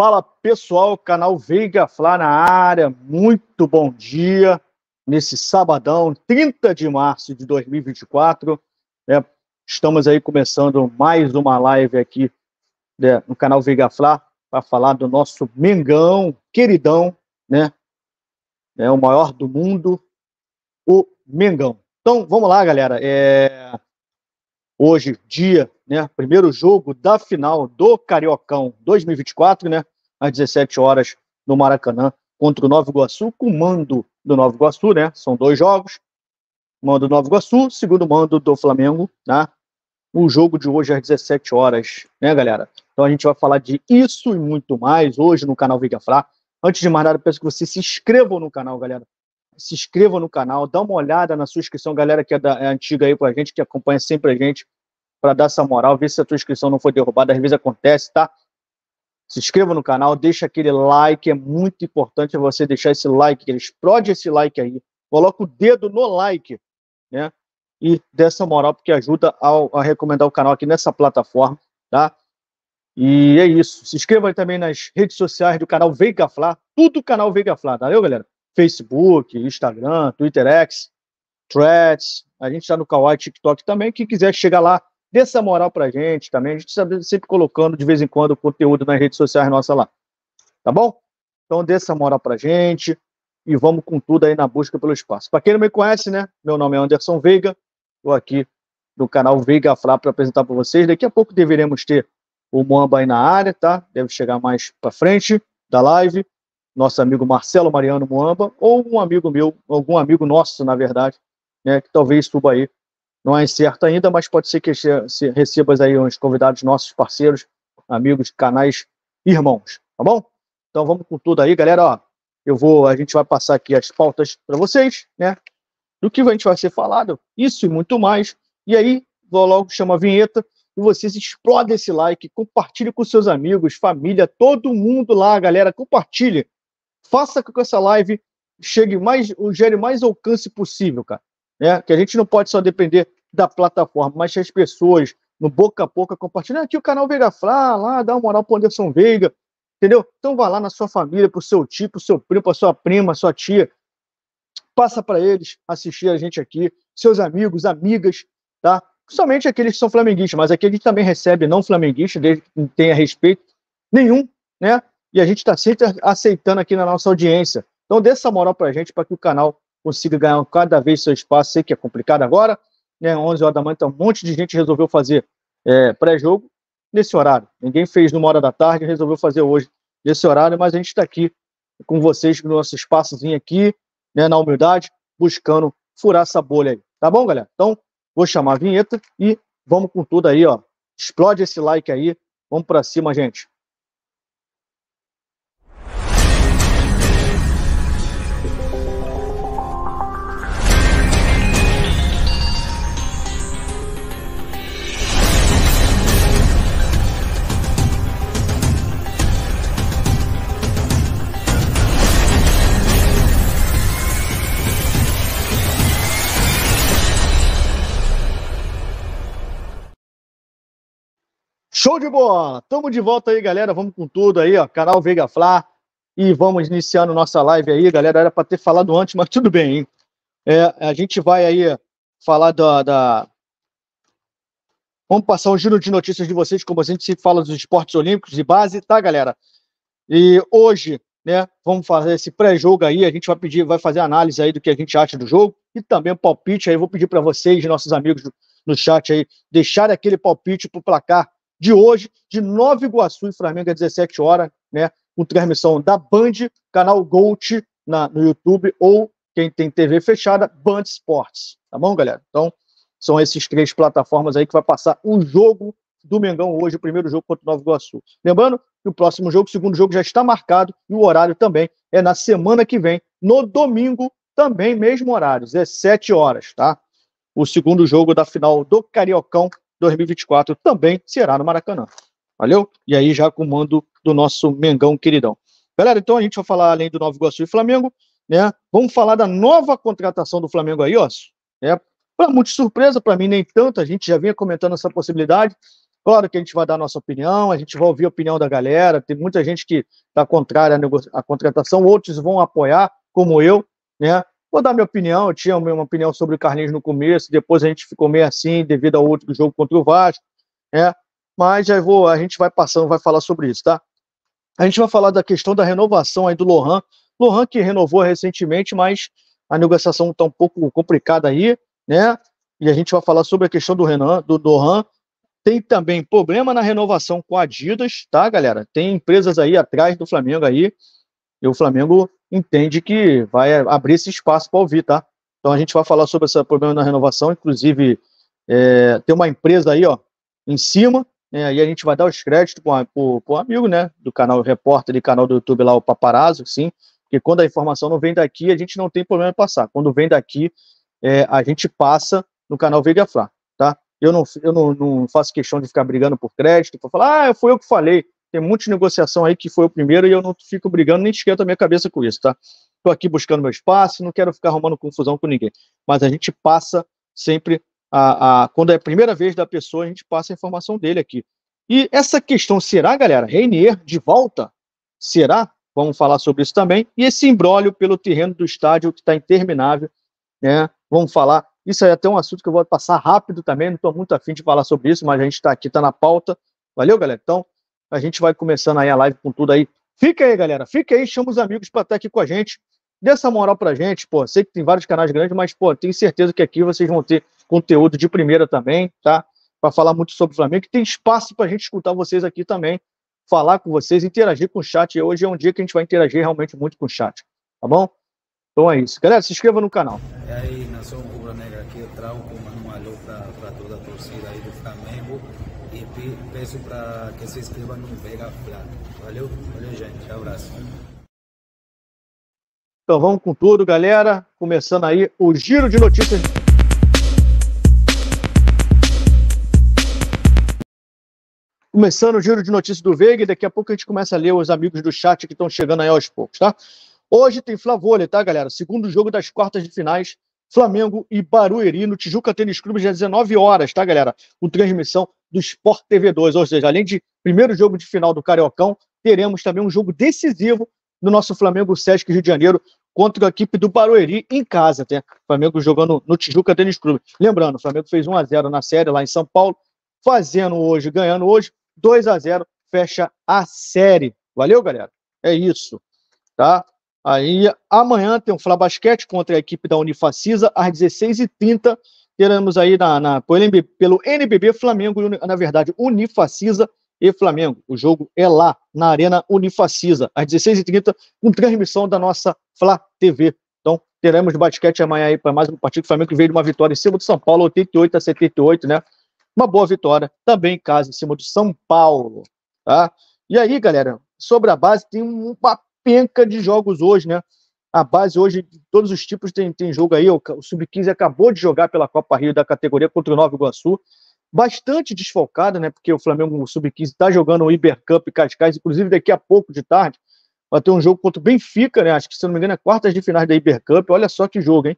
Fala pessoal, canal Veiga Flá na área, muito bom dia nesse sabadão, 30 de março de 2024. Né? Estamos aí começando mais uma live aqui né, no canal Veiga Flá para falar do nosso Mengão, queridão, né? É o maior do mundo, o Mengão. Então vamos lá, galera. É... Hoje, dia, né? Primeiro jogo da final do Cariocão 2024, né? às 17 horas no Maracanã contra o Nova Iguaçu, com mando do Nova Iguaçu, né? São dois jogos. Mando do Nova Iguaçu, segundo mando do Flamengo, tá? O jogo de hoje às 17 horas, né, galera? Então a gente vai falar de isso e muito mais hoje no canal Viga Flá. Antes de mais nada, peço que vocês se inscrevam no canal, galera. Se inscrevam no canal, dá uma olhada na sua inscrição, galera que é, da, é antiga aí com a gente, que acompanha sempre a gente, para dar essa moral, ver se a tua inscrição não foi derrubada, às vezes acontece, tá? se inscreva no canal, deixa aquele like, é muito importante você deixar esse like, que ele explode esse like aí, coloca o dedo no like, né? E dessa moral, porque ajuda ao, a recomendar o canal aqui nessa plataforma, tá? E é isso. Se inscreva também nas redes sociais do canal Veiga Flá, tudo o canal Veiga Flá, valeu, galera? Facebook, Instagram, Twitter X, Threads, a gente está no Kawaii TikTok também. Quem quiser chegar lá, Dê essa moral pra gente também. A gente está sempre colocando de vez em quando conteúdo nas redes sociais nossa lá. Tá bom? Então dê essa moral pra gente e vamos com tudo aí na busca pelo espaço. Para quem não me conhece, né? Meu nome é Anderson Veiga. Estou aqui no canal Veiga Flá para apresentar para vocês. Daqui a pouco deveremos ter o Moamba aí na área, tá? Deve chegar mais para frente da live. Nosso amigo Marcelo Mariano Moamba ou um amigo meu, algum amigo nosso, na verdade, né? Que talvez suba aí não é incerto ainda, mas pode ser que se recebas aí uns convidados nossos, parceiros, amigos, canais, irmãos, tá bom? Então vamos com tudo aí, galera, ó, eu vou, a gente vai passar aqui as pautas para vocês, né? Do que a gente vai ser falado, isso e muito mais. E aí, vou logo chama a vinheta e vocês explodem esse like, compartilhe com seus amigos, família, todo mundo lá, galera, compartilhe. Faça com que essa live chegue mais, gere mais alcance possível, cara né? Que a gente não pode só depender da plataforma, mas se as pessoas, no boca a boca, compartilham. Ah, aqui o canal Veiga Flá, lá, dá uma moral pro Anderson Veiga, entendeu? Então vá lá na sua família, pro seu tio, pro seu primo, pra sua prima, sua tia. Passa para eles assistir a gente aqui, seus amigos, amigas, tá? Somente aqueles que são flamenguistas, mas aqui a gente também recebe não flamenguista, desde que não tenha respeito nenhum, né? E a gente está sempre aceitando aqui na nossa audiência. Então dê essa moral para a gente para que o canal consiga ganhar cada vez seu espaço. Sei que é complicado agora, né? 11 horas da manhã, então um monte de gente resolveu fazer é, pré-jogo nesse horário. Ninguém fez numa hora da tarde, resolveu fazer hoje nesse horário, mas a gente está aqui com vocês no nosso espaçozinho aqui, né, na humildade, buscando furar essa bolha aí. Tá bom, galera? Então, vou chamar a vinheta e vamos com tudo aí, ó. Explode esse like aí. Vamos para cima, gente. Show de bola! Tamo de volta aí, galera. Vamos com tudo aí, ó. Canal Veiga Flá. E vamos iniciando nossa live aí, galera. Era para ter falado antes, mas tudo bem, hein? É, a gente vai aí falar da, da, Vamos passar um giro de notícias de vocês, como a gente se fala dos esportes olímpicos de base, tá, galera? E hoje, né, vamos fazer esse pré-jogo aí. A gente vai pedir, vai fazer análise aí do que a gente acha do jogo e também o palpite. Aí vou pedir para vocês, nossos amigos no chat aí, deixar aquele palpite pro placar de hoje, de Nova Iguaçu e Flamengo, às 17 horas, né? Com transmissão da Band, canal Gold na, no YouTube, ou quem tem TV fechada, Band Sports. Tá bom, galera? Então, são esses três plataformas aí que vai passar o um jogo do Mengão hoje, o primeiro jogo contra o Nova Iguaçu. Lembrando que o próximo jogo, o segundo jogo já está marcado e o horário também é na semana que vem, no domingo, também mesmo horário, 17 horas, tá? O segundo jogo da final do Cariocão 2024 também será no Maracanã. Valeu? E aí já com o mando do nosso Mengão queridão. Galera, então a gente vai falar além do Novo Iguaçu e Flamengo, né? Vamos falar da nova contratação do Flamengo aí, ó. Né? Para muita surpresa, para mim nem tanto, a gente já vinha comentando essa possibilidade. Claro que a gente vai dar a nossa opinião, a gente vai ouvir a opinião da galera. Tem muita gente que está contrária à, à contratação, outros vão apoiar, como eu, né? Vou dar minha opinião, eu tinha uma opinião sobre o Carlinhos no começo, depois a gente ficou meio assim devido ao outro jogo contra o Vasco, né? Mas já vou, a gente vai passando, vai falar sobre isso, tá? A gente vai falar da questão da renovação aí do Lohan. Lohan que renovou recentemente, mas a negociação está um pouco complicada aí, né? E a gente vai falar sobre a questão do Renan, do Lohan. Tem também problema na renovação com a Adidas, tá, galera? Tem empresas aí atrás do Flamengo aí. E o Flamengo entende que vai abrir esse espaço para ouvir, tá? Então a gente vai falar sobre esse problema na renovação, inclusive é, tem uma empresa aí, ó, em cima, né, e a gente vai dar os créditos para o amigo, né, do canal Repórter e canal do YouTube lá, o Paparazzo, sim, porque quando a informação não vem daqui, a gente não tem problema em passar. Quando vem daqui, é, a gente passa no canal Veiga Flá, tá? Eu, não, eu não, não faço questão de ficar brigando por crédito, para falar, ah, foi eu que falei. Tem muita negociação aí que foi o primeiro e eu não fico brigando nem esquento a minha cabeça com isso, tá? Estou aqui buscando meu espaço, não quero ficar arrumando confusão com ninguém. Mas a gente passa sempre a, a, quando é a primeira vez da pessoa, a gente passa a informação dele aqui. E essa questão, será, galera, Reinier de volta? Será? Vamos falar sobre isso também. E esse embrólio pelo terreno do estádio que está interminável, né? Vamos falar. Isso é até um assunto que eu vou passar rápido também, não estou muito afim de falar sobre isso, mas a gente está aqui, está na pauta. Valeu, galera? Então, a gente vai começando aí a live com tudo aí. Fica aí, galera. Fica aí, chama os amigos para estar aqui com a gente. Dê essa moral pra gente, pô. Sei que tem vários canais grandes, mas, pô, tenho certeza que aqui vocês vão ter conteúdo de primeira também, tá? Para falar muito sobre o Flamengo. Que tem espaço pra gente escutar vocês aqui também, falar com vocês, interagir com o chat. E hoje é um dia que a gente vai interagir realmente muito com o chat, tá bom? Então é isso. Galera, se inscreva no canal. E aí, nação rubro-negra aqui, o Trau. peço para que se inscreva no Vega Valeu, valeu, gente. Abraço. Então vamos com tudo, galera. Começando aí o giro de notícias começando o giro de notícias do Veiga e daqui a pouco a gente começa a ler os amigos do chat que estão chegando aí aos poucos, tá? Hoje tem Flavônia, tá, galera? Segundo jogo das quartas de finais, Flamengo e Barueri no Tijuca Tênis Clube, às 19 horas, tá, galera? Com transmissão do Sport TV 2. Ou seja, além de primeiro jogo de final do Cariocão, teremos também um jogo decisivo no nosso Flamengo Sesc Rio de Janeiro contra a equipe do Barueri em casa. Até. Né? Flamengo jogando no Tijuca Tênis Clube. Lembrando, o Flamengo fez 1 a 0 na série lá em São Paulo, fazendo hoje, ganhando hoje, 2 a 0 fecha a série. Valeu, galera? É isso. Tá? Aí amanhã tem um Flabasquete contra a equipe da Unifacisa às 16h30 teremos aí na, na pelo, pelo NBB Flamengo, na verdade, Unifacisa e Flamengo. O jogo é lá, na Arena Unifacisa, às 16h30, com transmissão da nossa Fla TV. Então, teremos basquete amanhã aí para mais um partido. do Flamengo veio de uma vitória em cima do São Paulo, 88 a 78, né? Uma boa vitória também em casa, em cima do São Paulo. Tá? E aí, galera, sobre a base, tem uma penca de jogos hoje, né? A base hoje, de todos os tipos, tem, tem jogo aí. O, o Sub-15 acabou de jogar pela Copa Rio da categoria contra o Nova Iguaçu. Bastante desfocado, né? Porque o Flamengo, o Sub-15, está jogando o Ibercup e Cascais. Inclusive, daqui a pouco de tarde, vai ter um jogo contra o Benfica, né? Acho que, se não me engano, é quartas de finais da Ibercup. Olha só que jogo, hein?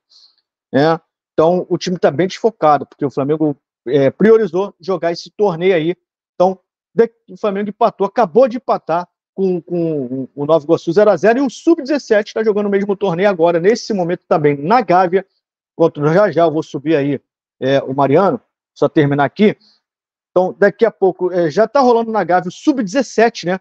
É, então, o time está bem desfocado, porque o Flamengo é, priorizou jogar esse torneio aí. Então, o Flamengo empatou, acabou de empatar com, com o Nova Iguaçu 0x0 e o Sub-17 está jogando o mesmo torneio agora, nesse momento também, na Gávea, contra o já já eu vou subir aí é, o Mariano, só terminar aqui. Então, daqui a pouco, é, já está rolando na Gávea o Sub-17, né?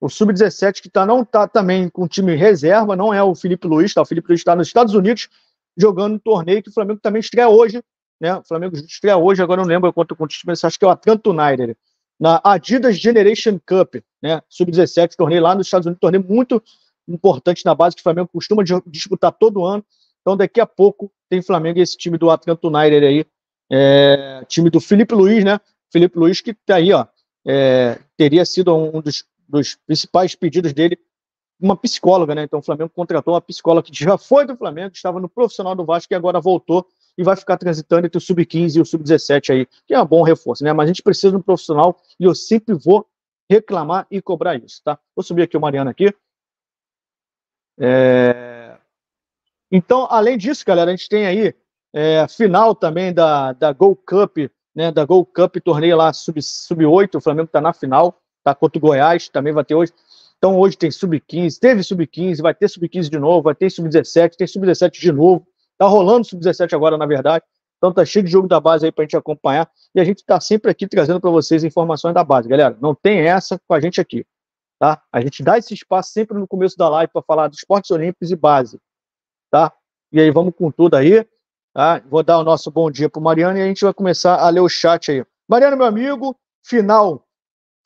O Sub-17 que tá, não está também com time reserva, não é o Felipe Luiz, tá? O Felipe Luiz está nos Estados Unidos jogando um torneio que o Flamengo também estreia hoje, né? O Flamengo estreia hoje, agora não lembro quanto contra o time, acho que é o Atlanta United na Adidas Generation Cup, né? Sub-17, torneio lá nos Estados Unidos, torneio muito importante na base que o Flamengo costuma disputar todo ano. Então, daqui a pouco tem Flamengo e esse time do Atlanta United aí, é, time do Felipe Luiz, né? Felipe Luiz que tá aí, ó, é, teria sido um dos, dos, principais pedidos dele, uma psicóloga, né? Então, o Flamengo contratou uma psicóloga que já foi do Flamengo, estava no profissional do Vasco e agora voltou e vai ficar transitando entre o sub-15 e o sub-17 aí, que é um bom reforço, né? Mas a gente precisa de um profissional e eu sempre vou reclamar e cobrar isso, tá? Vou subir aqui o Mariano aqui. É... Então, além disso, galera, a gente tem aí é, final também da, da Gold Cup, né? Da Gol Cup, torneio lá sub-8, sub o Flamengo tá na final, tá? Contra o Goiás, também vai ter hoje. Então hoje tem sub-15, teve sub-15, vai ter sub-15 de novo, vai ter sub-17, tem sub-17 de novo. Tá rolando sub-17 agora, na verdade. Então tá cheio de jogo da base aí pra gente acompanhar. E a gente tá sempre aqui trazendo para vocês informações da base, galera. Não tem essa com a gente aqui, tá? A gente dá esse espaço sempre no começo da live para falar dos esportes olímpicos e base, tá? E aí vamos com tudo aí, tá? Vou dar o nosso bom dia pro Mariano e a gente vai começar a ler o chat aí. Mariano, meu amigo, final.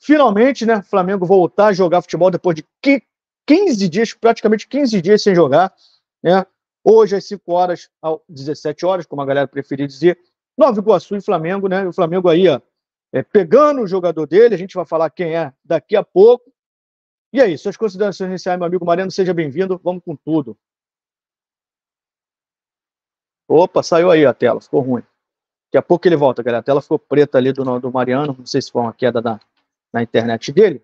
Finalmente, né? Flamengo voltar a jogar futebol depois de 15 dias, praticamente 15 dias sem jogar, né? Hoje, às 5 horas, às 17 horas, como a galera preferir dizer, Nova Iguaçu e Flamengo, né? O Flamengo aí, ó, é, pegando o jogador dele, a gente vai falar quem é daqui a pouco. E aí, é suas considerações iniciais, meu amigo Mariano, seja bem-vindo, vamos com tudo. Opa, saiu aí a tela, ficou ruim. Daqui a pouco ele volta, galera. A tela ficou preta ali do, do Mariano, não sei se foi uma queda na, na internet dele.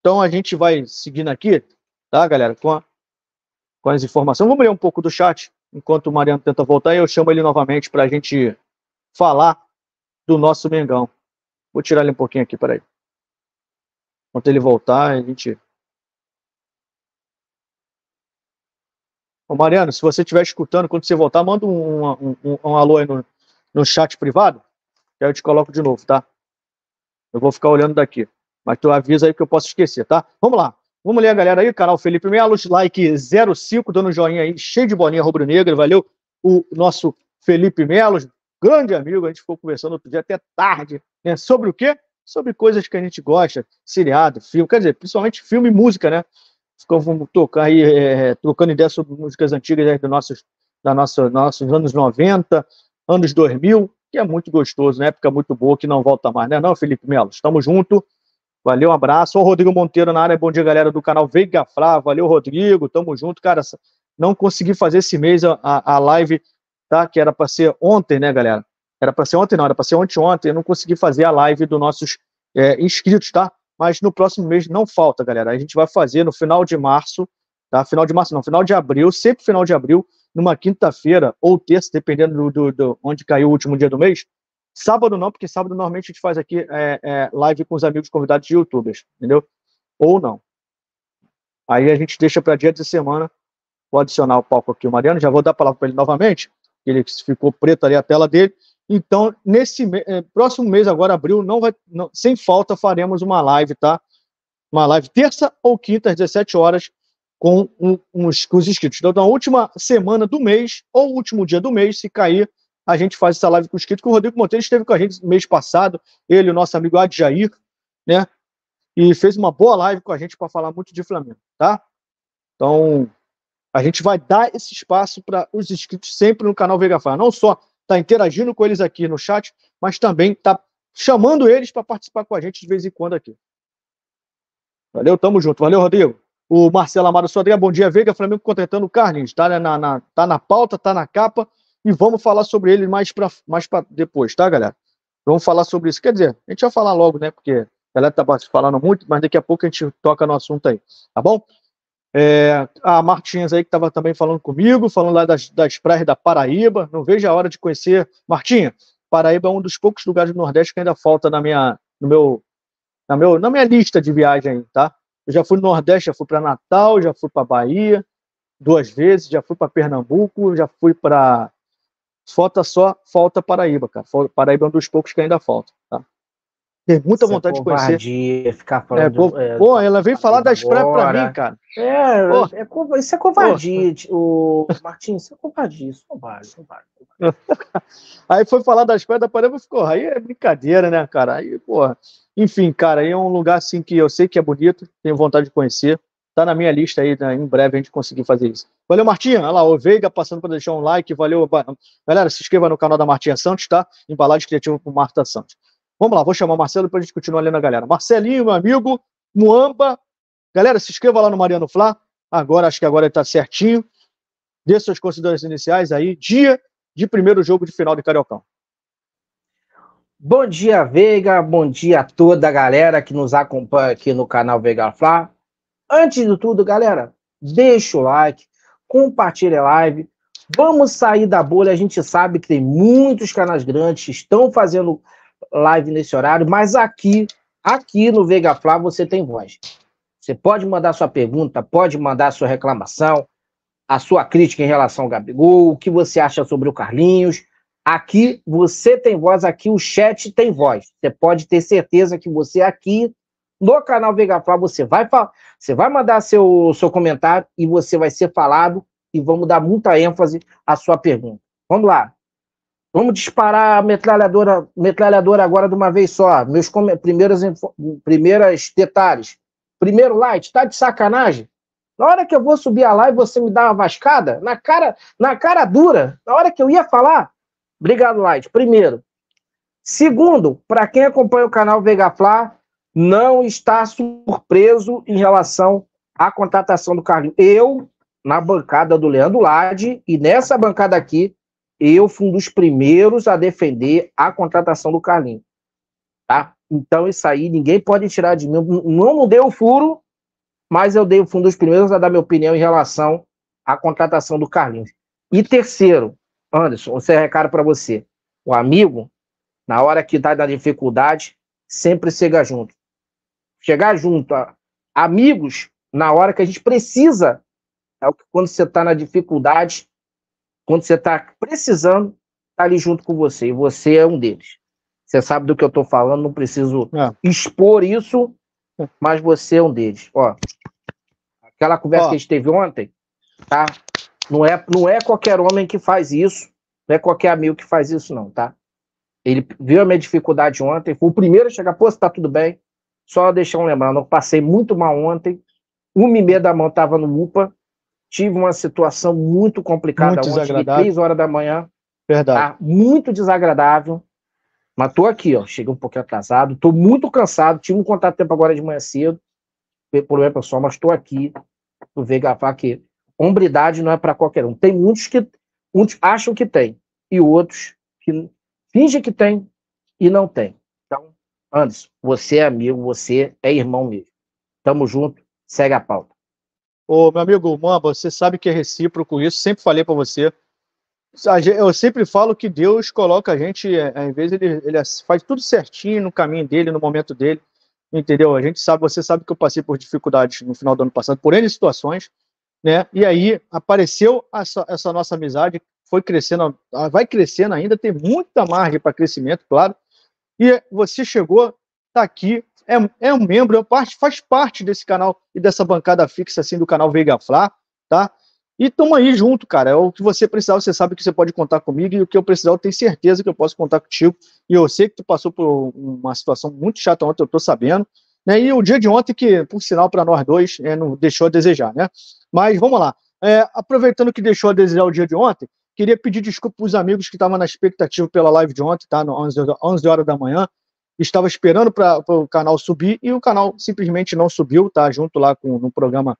Então a gente vai seguindo aqui, tá, galera, com a com as informações. Vamos ler um pouco do chat, enquanto o Mariano tenta voltar, e eu chamo ele novamente para a gente falar do nosso Mengão. Vou tirar ele um pouquinho aqui, peraí. Enquanto ele voltar, a gente. Ô Mariano, se você estiver escutando, quando você voltar, manda um, um, um, um alô aí no, no chat privado, que aí eu te coloco de novo, tá? Eu vou ficar olhando daqui. Mas tu avisa aí que eu posso esquecer, tá? Vamos lá. Vamos ler a galera aí, canal Felipe Melos, like 05, dando um joinha aí, cheio de boninha rubro-negra, valeu o nosso Felipe Melos, grande amigo, a gente ficou conversando outro dia até tarde, né? Sobre o quê? Sobre coisas que a gente gosta, seriado, filme, quer dizer, principalmente filme e música, né? Ficamos tocar aí, é, é trocando ideias sobre músicas antigas aí, do nossos, da nossa, nossos anos 90, anos 2000, que é muito gostoso, né? Época muito boa que não volta mais, né? Não, Felipe Melo, estamos junto. Valeu, um abraço. Ô, Rodrigo Monteiro na área. Bom dia, galera do canal Veiga Flá. Valeu, Rodrigo. Tamo junto, cara. Não consegui fazer esse mês a, a live, tá? Que era para ser ontem, né, galera? Era para ser ontem, não. Era para ser ontem, ontem. Eu não consegui fazer a live dos nossos é, inscritos, tá? Mas no próximo mês não falta, galera. A gente vai fazer no final de março, tá? Final de março, não. Final de abril. Sempre final de abril, numa quinta-feira ou terça, dependendo do, do, do onde caiu o último dia do mês Sábado não, porque sábado normalmente a gente faz aqui é, é, live com os amigos convidados de youtubers, entendeu? Ou não. Aí a gente deixa para dia de semana. Vou adicionar o palco aqui, o Mariano. Já vou dar a palavra para ele novamente. Ele ficou preto ali a tela dele. Então, nesse é, próximo mês, agora abril, não vai, não, sem falta, faremos uma live, tá? Uma live terça ou quinta, às 17 horas, com, um, uns, com os inscritos. Então, na última semana do mês, ou último dia do mês, se cair a gente faz essa live com os inscritos, que o Rodrigo Monteiro esteve com a gente mês passado, ele, o nosso amigo Adjair, né? E fez uma boa live com a gente para falar muito de Flamengo, tá? Então, a gente vai dar esse espaço para os inscritos sempre no canal Veiga Fá. Não só tá interagindo com eles aqui no chat, mas também tá chamando eles para participar com a gente de vez em quando aqui. Valeu, tamo junto. Valeu, Rodrigo. O Marcelo Amaro Sodré, bom dia, Veiga. Flamengo contratando o Carlinhos. Tá na, na, tá na pauta, tá na capa e vamos falar sobre ele mais para mais depois, tá, galera? Vamos falar sobre isso. Quer dizer, a gente vai falar logo, né? Porque a galera tá falando muito, mas daqui a pouco a gente toca no assunto aí, tá bom? É, a Martins aí que estava também falando comigo, falando lá das, das praias da Paraíba. Não vejo a hora de conhecer. Martinha, Paraíba é um dos poucos lugares do Nordeste que ainda falta na minha, no meu, na, meu, na minha lista de viagem, tá? Eu já fui no Nordeste, já fui para Natal, já fui para Bahia duas vezes, já fui para Pernambuco, já fui para Falta só, falta Paraíba, cara. Paraíba é um dos poucos que ainda falta. Tá? Tem muita Essa vontade de conhecer. Ficar é, falando é, pô, pô, ela veio falar das praias pra mim, cara. É, pô, é, isso é covardia. O tipo, Martins, isso é covardia, isso aí foi falar das praias da Paraíba e ficou, aí é brincadeira, né, cara? Aí, porra. Enfim, cara, aí é um lugar assim que eu sei que é bonito, tenho vontade de conhecer. Tá na minha lista aí, né? em breve a gente conseguir fazer isso. Valeu, Martinha. Olha lá, o Veiga passando para deixar um like. Valeu, galera. Se inscreva no canal da Martinha Santos, tá? Embalagem Criativa com Marta Santos. Vamos lá, vou chamar o Marcelo para a gente continuar lendo a galera. Marcelinho, meu amigo, Muamba. Galera, se inscreva lá no Mariano Flá. Agora, acho que agora está certinho. Dê suas considerações iniciais aí. Dia de primeiro jogo de final de Cariocão. Bom dia, Veiga. Bom dia a toda a galera que nos acompanha aqui no canal Veiga Flá. Antes de tudo, galera, deixa o like, compartilha a live. Vamos sair da bolha. A gente sabe que tem muitos canais grandes que estão fazendo live nesse horário, mas aqui, aqui no Vega você tem voz. Você pode mandar sua pergunta, pode mandar sua reclamação, a sua crítica em relação ao Gabigol, o que você acha sobre o Carlinhos. Aqui você tem voz, aqui o chat tem voz. Você pode ter certeza que você aqui no canal Veiga você vai, você vai mandar seu, seu comentário e você vai ser falado e vamos dar muita ênfase à sua pergunta. Vamos lá. Vamos disparar a metralhadora, metralhadora agora de uma vez só. Meus primeiros, primeiros detalhes. Primeiro light, tá de sacanagem? Na hora que eu vou subir a live, você me dá uma vascada? Na cara, na cara dura, na hora que eu ia falar? Obrigado, Light. Primeiro. Segundo, para quem acompanha o canal Vega não está surpreso em relação à contratação do Carlinhos. Eu, na bancada do Leandro Lade, e nessa bancada aqui, eu fui um dos primeiros a defender a contratação do Carlinhos. Tá? Então, isso aí ninguém pode tirar de mim. Não, não deu furo, mas eu dei, fui um dos primeiros a dar minha opinião em relação à contratação do Carlinhos. E terceiro, Anderson, esse é recado para você. O amigo, na hora que está na dificuldade, sempre chega junto chegar junto, a, amigos, na hora que a gente precisa, é o que quando você está na dificuldade, quando você está precisando, está ali junto com você, e você é um deles. Você sabe do que eu estou falando, não preciso é. expor isso, mas você é um deles. Ó, aquela conversa Ó. que a gente teve ontem, tá? Não é, não é qualquer homem que faz isso, não é qualquer amigo que faz isso, não, tá? Ele viu a minha dificuldade ontem, foi o primeiro a chegar, pô, você tá tudo bem? Só deixar um lembrando, eu passei muito mal ontem, uma e meia da manhã estava no UPA, tive uma situação muito complicada muito ontem, três horas da manhã. Verdade. Tá muito desagradável. Mas tô aqui, ó. Cheguei um pouquinho atrasado, tô muito cansado, tive um contato tempo agora de manhã cedo. Problema pessoal, mas tô aqui. Tu vê gravar que hombridade não é para qualquer um. Tem muitos que acham que tem, e outros que fingem que tem e não tem. Anderson, você é amigo, você é irmão mesmo. Tamo junto, segue a pauta. Ô, meu amigo Mamba, você sabe que é recíproco isso, sempre falei para você. Eu sempre falo que Deus coloca a gente, é, é, às vezes ele, ele faz tudo certinho no caminho dele, no momento dele, entendeu? A gente sabe, você sabe que eu passei por dificuldades no final do ano passado, por N situações, né? E aí apareceu essa, essa nossa amizade, foi crescendo, vai crescendo ainda, tem muita margem para crescimento, claro, e você chegou, tá aqui, é, é um membro, é parte, faz parte desse canal e dessa bancada fixa assim do canal Veiga Flá, tá? E tamo aí junto, cara. É o que você precisar, você sabe que você pode contar comigo e o que eu precisar, eu tenho certeza que eu posso contar contigo. E eu sei que tu passou por uma situação muito chata ontem, eu tô sabendo. Né? E o dia de ontem, que, por sinal, para nós dois, é, não deixou a desejar, né? Mas vamos lá. É, aproveitando que deixou a desejar o dia de ontem, Queria pedir desculpa para os amigos que estavam na expectativa pela live de ontem, tá? No 11 horas da manhã. Estava esperando para o canal subir e o canal simplesmente não subiu, tá? Junto lá com no programa,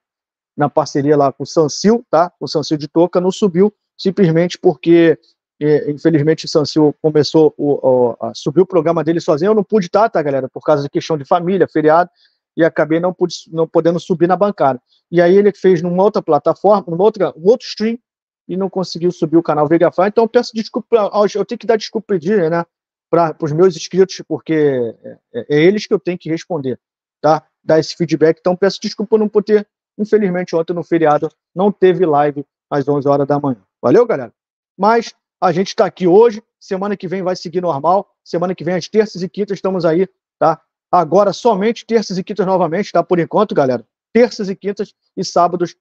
na parceria lá com o Sancil, tá? O Sancil de Toca não subiu, simplesmente porque, é, infelizmente, o Sancil começou o, o, a subir o programa dele sozinho. Eu não pude estar, tá, tá, galera? Por causa da questão de família, feriado e acabei não, pude, não podendo subir na bancada. E aí ele fez numa outra plataforma, numa outra, um outro stream, e não conseguiu subir o canal Veiga Fly. Então, peço desculpa, eu tenho que dar desculpa pedir, né, para os meus inscritos, porque é, é, é, eles que eu tenho que responder, tá? Dar esse feedback. Então, peço desculpa não poder, infelizmente, ontem no feriado não teve live às 11 horas da manhã. Valeu, galera? Mas a gente está aqui hoje, semana que vem vai seguir normal, semana que vem às terças e quintas estamos aí, tá? Agora somente terças e quintas novamente, tá? Por enquanto, galera. Terças e quintas e sábados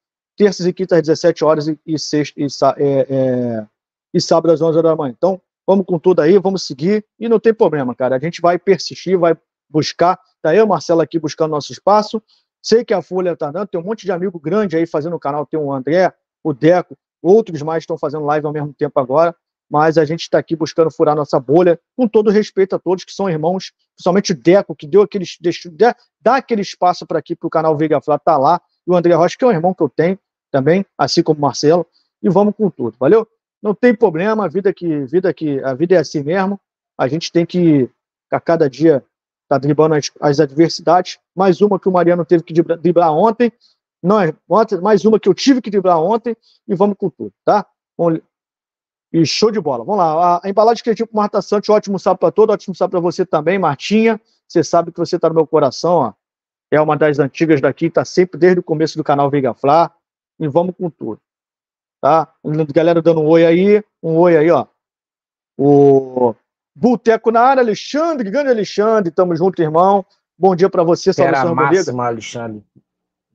terças e quintas às 17 horas e, e, sexta, e, é, é, e sábado às 11 horas da manhã. Então, vamos com tudo aí, vamos seguir e não tem problema, cara. A gente vai persistir, vai buscar. Tá eu, Marcelo, aqui buscando nosso espaço. Sei que a Folha tá dando, tem um monte de amigo grande aí fazendo o canal, tem o André, o Deco, outros mais estão fazendo live ao mesmo tempo agora, mas a gente está aqui buscando furar nossa bolha, com todo respeito a todos que são irmãos, principalmente o Deco, que deu aquele, deixou, dá aquele espaço para aqui, para o canal Veiga Flá tá lá, e o André Rocha, que é um irmão que eu tenho, também, assim como Marcelo, e vamos com tudo, valeu? Não tem problema, a vida que, vida que, a vida é assim mesmo. A gente tem que a cada dia tá driblando as, as adversidades. Mais uma que o Mariano teve que driblar, ontem, não é ontem, mais uma que eu tive que driblar ontem e vamos com tudo, tá? e show de bola. Vamos lá. A, a embalagem criativa para Marta Santos, ótimo sábado para todo, ótimo sábado para você também, Martinha. Você sabe que você tá no meu coração, ó. É uma das antigas daqui, tá sempre desde o começo do canal Veiga Flá e vamos com tudo. Tá? Galera dando um oi aí, um oi aí, ó. O Boteco na área, Alexandre, grande Alexandre, tamo junto, irmão. Bom dia para você, Fera máxima, Alexandre.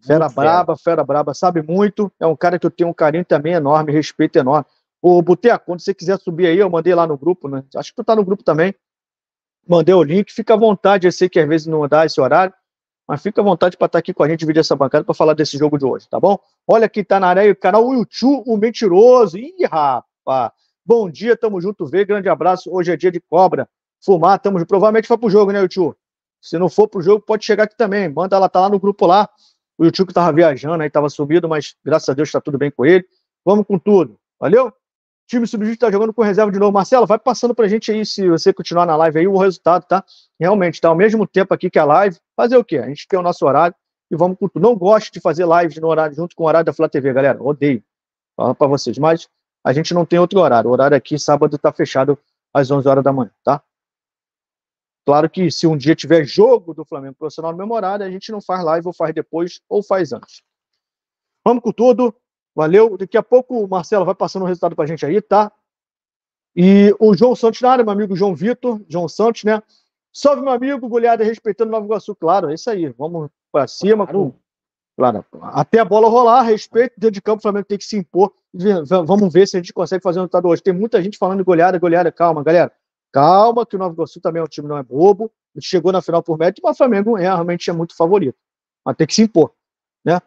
Fera muito braba, fera braba, sabe muito. É um cara que eu tenho um carinho também enorme, respeito enorme. Ô, Boteco, quando você quiser subir aí, eu mandei lá no grupo, né? Acho que tu tá no grupo também. Mandei o link, fica à vontade, eu sei que às vezes não dá esse horário, mas fica à vontade para estar tá aqui com a gente, dividir essa bancada para falar desse jogo de hoje, tá bom? Olha quem está na areia, o canal Uchu, o mentiroso. Ih, rapaz! Bom dia, tamo junto, vê, grande abraço. Hoje é dia de cobra. Fumar, tamo junto. Provavelmente foi pro jogo, né, Uchu? Se não for pro jogo, pode chegar aqui também. Manda ela tá lá no grupo lá. O Uchu que tava viajando aí, tava subido, mas graças a Deus tá tudo bem com ele. Vamos com tudo. Valeu? time sub-20 tá jogando com reserva de novo. Marcelo, vai passando pra gente aí, se você continuar na live aí, o resultado, tá? Realmente, tá ao mesmo tempo aqui que a live. Fazer o quê? A gente tem o nosso horário e vamos com tudo. Não gosto de fazer lives no horário, junto com o horário da Flá TV, galera. Odeio. Fala pra vocês, mas a gente não tem outro horário. O horário aqui, sábado, tá fechado às 11 horas da manhã, tá? Claro que se um dia tiver jogo do Flamengo profissional no mesmo horário, a gente não faz live, ou faz depois, ou faz antes. Vamos com tudo. Valeu. Daqui a pouco o Marcelo vai passando o resultado para gente aí, tá? E o João Santos na área, meu amigo João Vitor, João Santos, né? Salve, meu amigo, goleada respeitando Nova Iguaçu, claro, é isso aí. Vamos para cima. Claro. Com... claro. Até a bola rolar, respeito, dentro de campo, o Flamengo tem que se impor. Vamos ver se a gente consegue fazer um resultado hoje. Tem muita gente falando goleada, goleada, calma, galera. Calma, que o Nova Iguaçu também é um time, não é bobo. A gente chegou na final por mérito, mas o Flamengo é, realmente é muito favorito. Mas tem que se impor, né?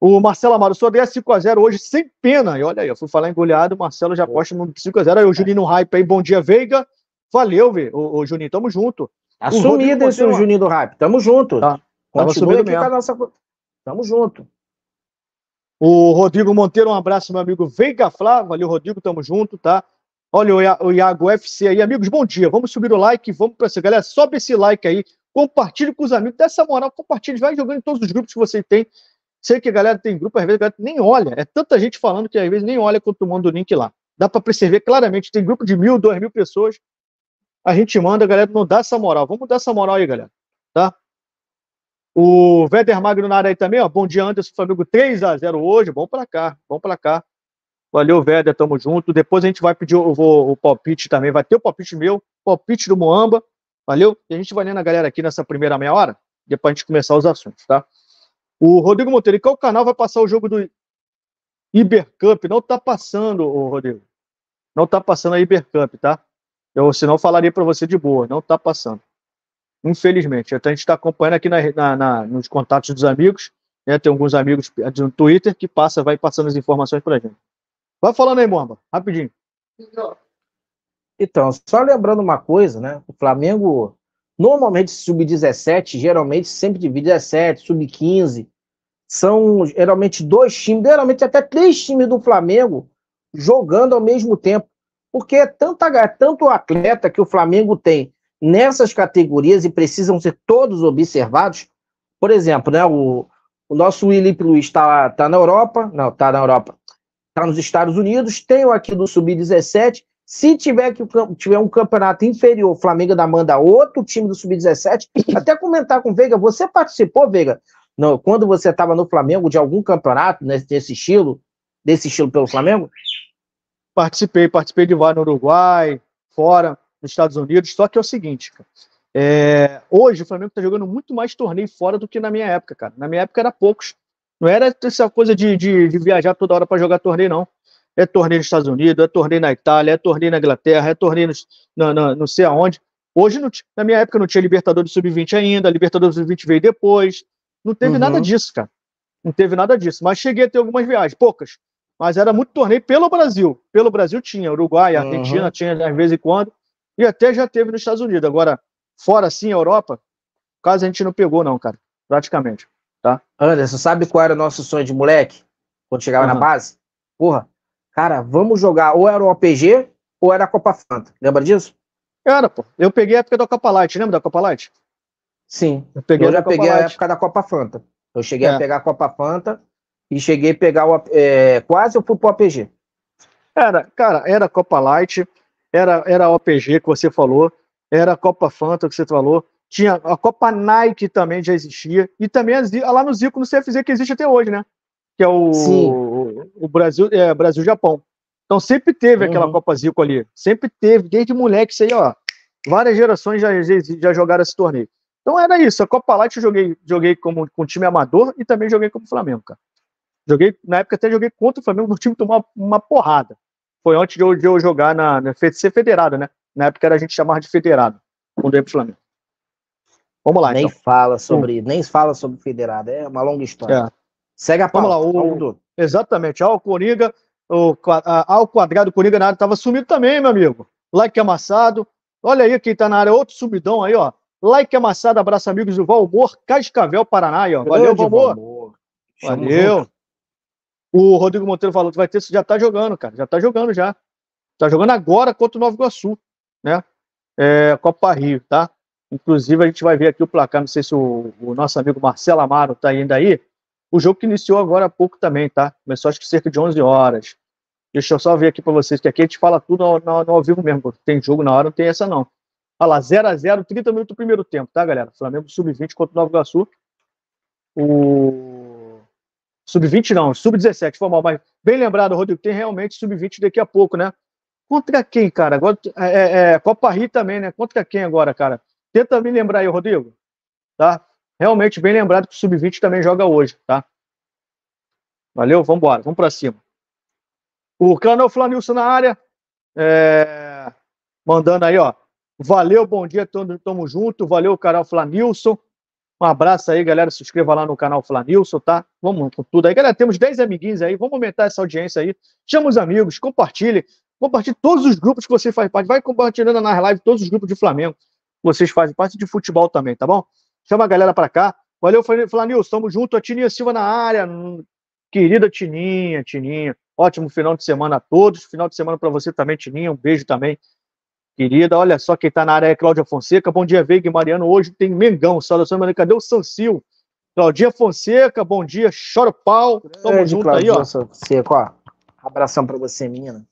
O Marcelo Amaro, só dei 5x0 hoje sem pena. E olha aí, eu fui falar engolhado, o Marcelo já aposta no 5x0. Aí o Juninho Hype aí, bom dia, Veiga. Valeu, o, o Juninho, tamo junto. Assumido tá esse continua. Juninho do Hype, tamo junto. Tá. subir aqui mesmo. nossa... Tamo junto. O Rodrigo Monteiro, um abraço, meu amigo Veiga Flá. Valeu, Rodrigo, tamo junto, tá? Olha o Iago FC aí. Amigos, bom dia. Vamos subir o like, vamos pra essa Galera, sobe esse like aí. Compartilhe com os amigos. Dessa moral, compartilhe. Vai jogando em todos os grupos que você tem Sei que a galera tem grupo, às vezes a galera nem olha. É tanta gente falando que às vezes nem olha quando tu manda o link lá. Dá para perceber claramente, tem grupo de mil, dois mil pessoas. A gente manda, a galera não dá essa moral. Vamos dar essa moral aí, galera. Tá? O Veder Magno na área aí também, ó. Bom dia, Anderson Flamengo 3x0 hoje. Bom para cá, bom para cá. Valeu, Veder, tamo junto. Depois a gente vai pedir o, o, o palpite também. Vai ter o palpite meu, palpite do Moamba. Valeu? E a gente vai lendo a galera aqui nessa primeira meia hora, depois a gente começar os assuntos, tá? O Rodrigo Monteiro, qual canal vai passar o jogo do Ibercamp? Não tá passando, Rodrigo. Não tá passando a Ibercamp, tá? Eu, senão, falaria para você de boa. Não tá passando. Infelizmente. Até a gente está acompanhando aqui na, na, na, nos contatos dos amigos. Né? Tem alguns amigos no Twitter que passa, vai passando as informações para gente. Vai falando aí, Bomba, rapidinho. Então, só lembrando uma coisa, né? O Flamengo Normalmente, sub-17, geralmente sempre divide 17, sub-15. São geralmente dois times, geralmente até três times do Flamengo jogando ao mesmo tempo. Porque é, tanta, é tanto atleta que o Flamengo tem nessas categorias e precisam ser todos observados. Por exemplo, né, o, o nosso Felipe Luiz está tá na Europa, não, está na Europa, está nos Estados Unidos, tem o aqui do Sub-17 se tiver que tiver um campeonato inferior, o Flamengo ainda manda outro time do Sub-17. Até comentar com o Veiga, você participou, Veiga, no, quando você estava no Flamengo, de algum campeonato nesse, né, desse estilo, desse estilo pelo Flamengo? Participei, participei de vários no Uruguai, fora, nos Estados Unidos. Só que é o seguinte, cara, é, hoje o Flamengo está jogando muito mais torneio fora do que na minha época, cara. Na minha época era poucos. Não era essa coisa de, de, de viajar toda hora para jogar torneio, não é torneio nos Estados Unidos, é torneio na Itália, é torneio na Inglaterra, é torneio no não sei aonde. Hoje, não, na minha época, não tinha Libertadores Sub-20 ainda, a Libertadores Sub-20 veio depois. Não teve uhum. nada disso, cara. Não teve nada disso. Mas cheguei a ter algumas viagens, poucas. Mas era muito torneio pelo Brasil. Pelo Brasil tinha, Uruguai, uhum. Argentina uhum. tinha de vez em quando. E até já teve nos Estados Unidos. Agora, fora assim, a Europa, caso a gente não pegou, não, cara. Praticamente. Tá? Anderson, sabe qual era o nosso sonho de moleque? Quando chegava uhum. na base? Porra, Cara, vamos jogar. Ou era o OPG ou era a Copa Fanta. Lembra disso? Cara, pô, eu peguei a época da Copa Light. Lembra da Copa Light? Sim. Eu, peguei eu já peguei Light. a época da Copa Fanta. Eu cheguei é. a pegar a Copa Fanta e cheguei a pegar o. É, quase eu fui pro OPG. Era, cara, era Copa Light, era, era a OPG que você falou, era a Copa Fanta que você falou. Tinha a Copa Nike também já existia. E também a, lá no Zico no CFZ que existe até hoje, né? que é o, o Brasil, é, Brasil-Japão. Então sempre teve uhum. aquela Copa Zico ali, sempre teve, desde moleque isso aí, ó. Várias gerações já, já jogaram esse torneio. Então era isso, a Copa Light eu joguei, joguei como, com time amador e também joguei como Flamengo, cara. Joguei, na época até joguei contra o Flamengo, no time tomou uma porrada. Foi antes de eu, de eu jogar na, na ser federado, né? Na época era a gente chamava de federado, quando ia pro Flamengo. Vamos lá, Nem então. fala sobre, hum. nem fala sobre federado, é uma longa história. É. Segue a pauta. Vamos lá, o, Coringa, Exatamente. Ao Coringa, o, a, ao quadrado, o Coringa na área estava sumido também, meu amigo. Like amassado. Olha aí quem está na área, outro subidão aí, ó. Like amassado, abraço amigos do Valmor, Cascavel, Paraná. Ó. Valeu, Valmor. Valeu. O Rodrigo Monteiro falou que vai ter, já está jogando, cara. Já está jogando já. Está jogando agora contra o Nova Iguaçu, né? É, Copa Rio, tá? Inclusive, a gente vai ver aqui o placar. Não sei se o, o nosso amigo Marcelo Amaro está ainda aí. O jogo que iniciou agora há pouco também, tá? Começou acho que cerca de 11 horas. Deixa eu só ver aqui para vocês, que aqui a gente fala tudo no, no, ao vivo mesmo. Tem jogo na hora, não tem essa não. Olha lá, 0x0, 30 minutos do primeiro tempo, tá, galera? Flamengo sub-20 contra o Novo Iguaçu. O. Sub-20 não, sub-17, foi mal, mas bem lembrado, Rodrigo, tem realmente sub-20 daqui a pouco, né? Contra quem, cara? Agora, é, é, é, Copa Rio também, né? Contra quem agora, cara? Tenta me lembrar aí, Rodrigo. Tá? Realmente bem lembrado que o Sub-20 também joga hoje, tá? Valeu, vamos embora, vamos para cima. O Cano Flanilson na área, é... mandando aí, ó. Valeu, bom dia, tamo, tamo junto. Valeu, canal Flanilson. Um abraço aí, galera. Se inscreva lá no canal Flanilson, tá? Vamos com tudo aí. Galera, temos 10 amiguinhos aí. Vamos aumentar essa audiência aí. Chama os amigos, compartilhe. Compartilhe todos os grupos que você faz parte. Vai compartilhando na live todos os grupos de Flamengo. Vocês fazem parte de futebol também, tá bom? Chama a galera para cá. Valeu, Flanil, estamos junto. A Tininha Silva na área. Querida Tininha, Tininha. Ótimo final de semana a todos. Final de semana para você também, Tininha. Um beijo também. Querida, olha só quem está na área é Cláudia Fonseca. Bom dia, Veiga e Mariano. Hoje tem Mengão. Saudação, Mariano. Cadê o Sancil? Claudinha Fonseca, bom dia. Chora o pau. Tamo Grande, junto Claudinha aí, ó. Fonseca, ó. Abração para você, menina.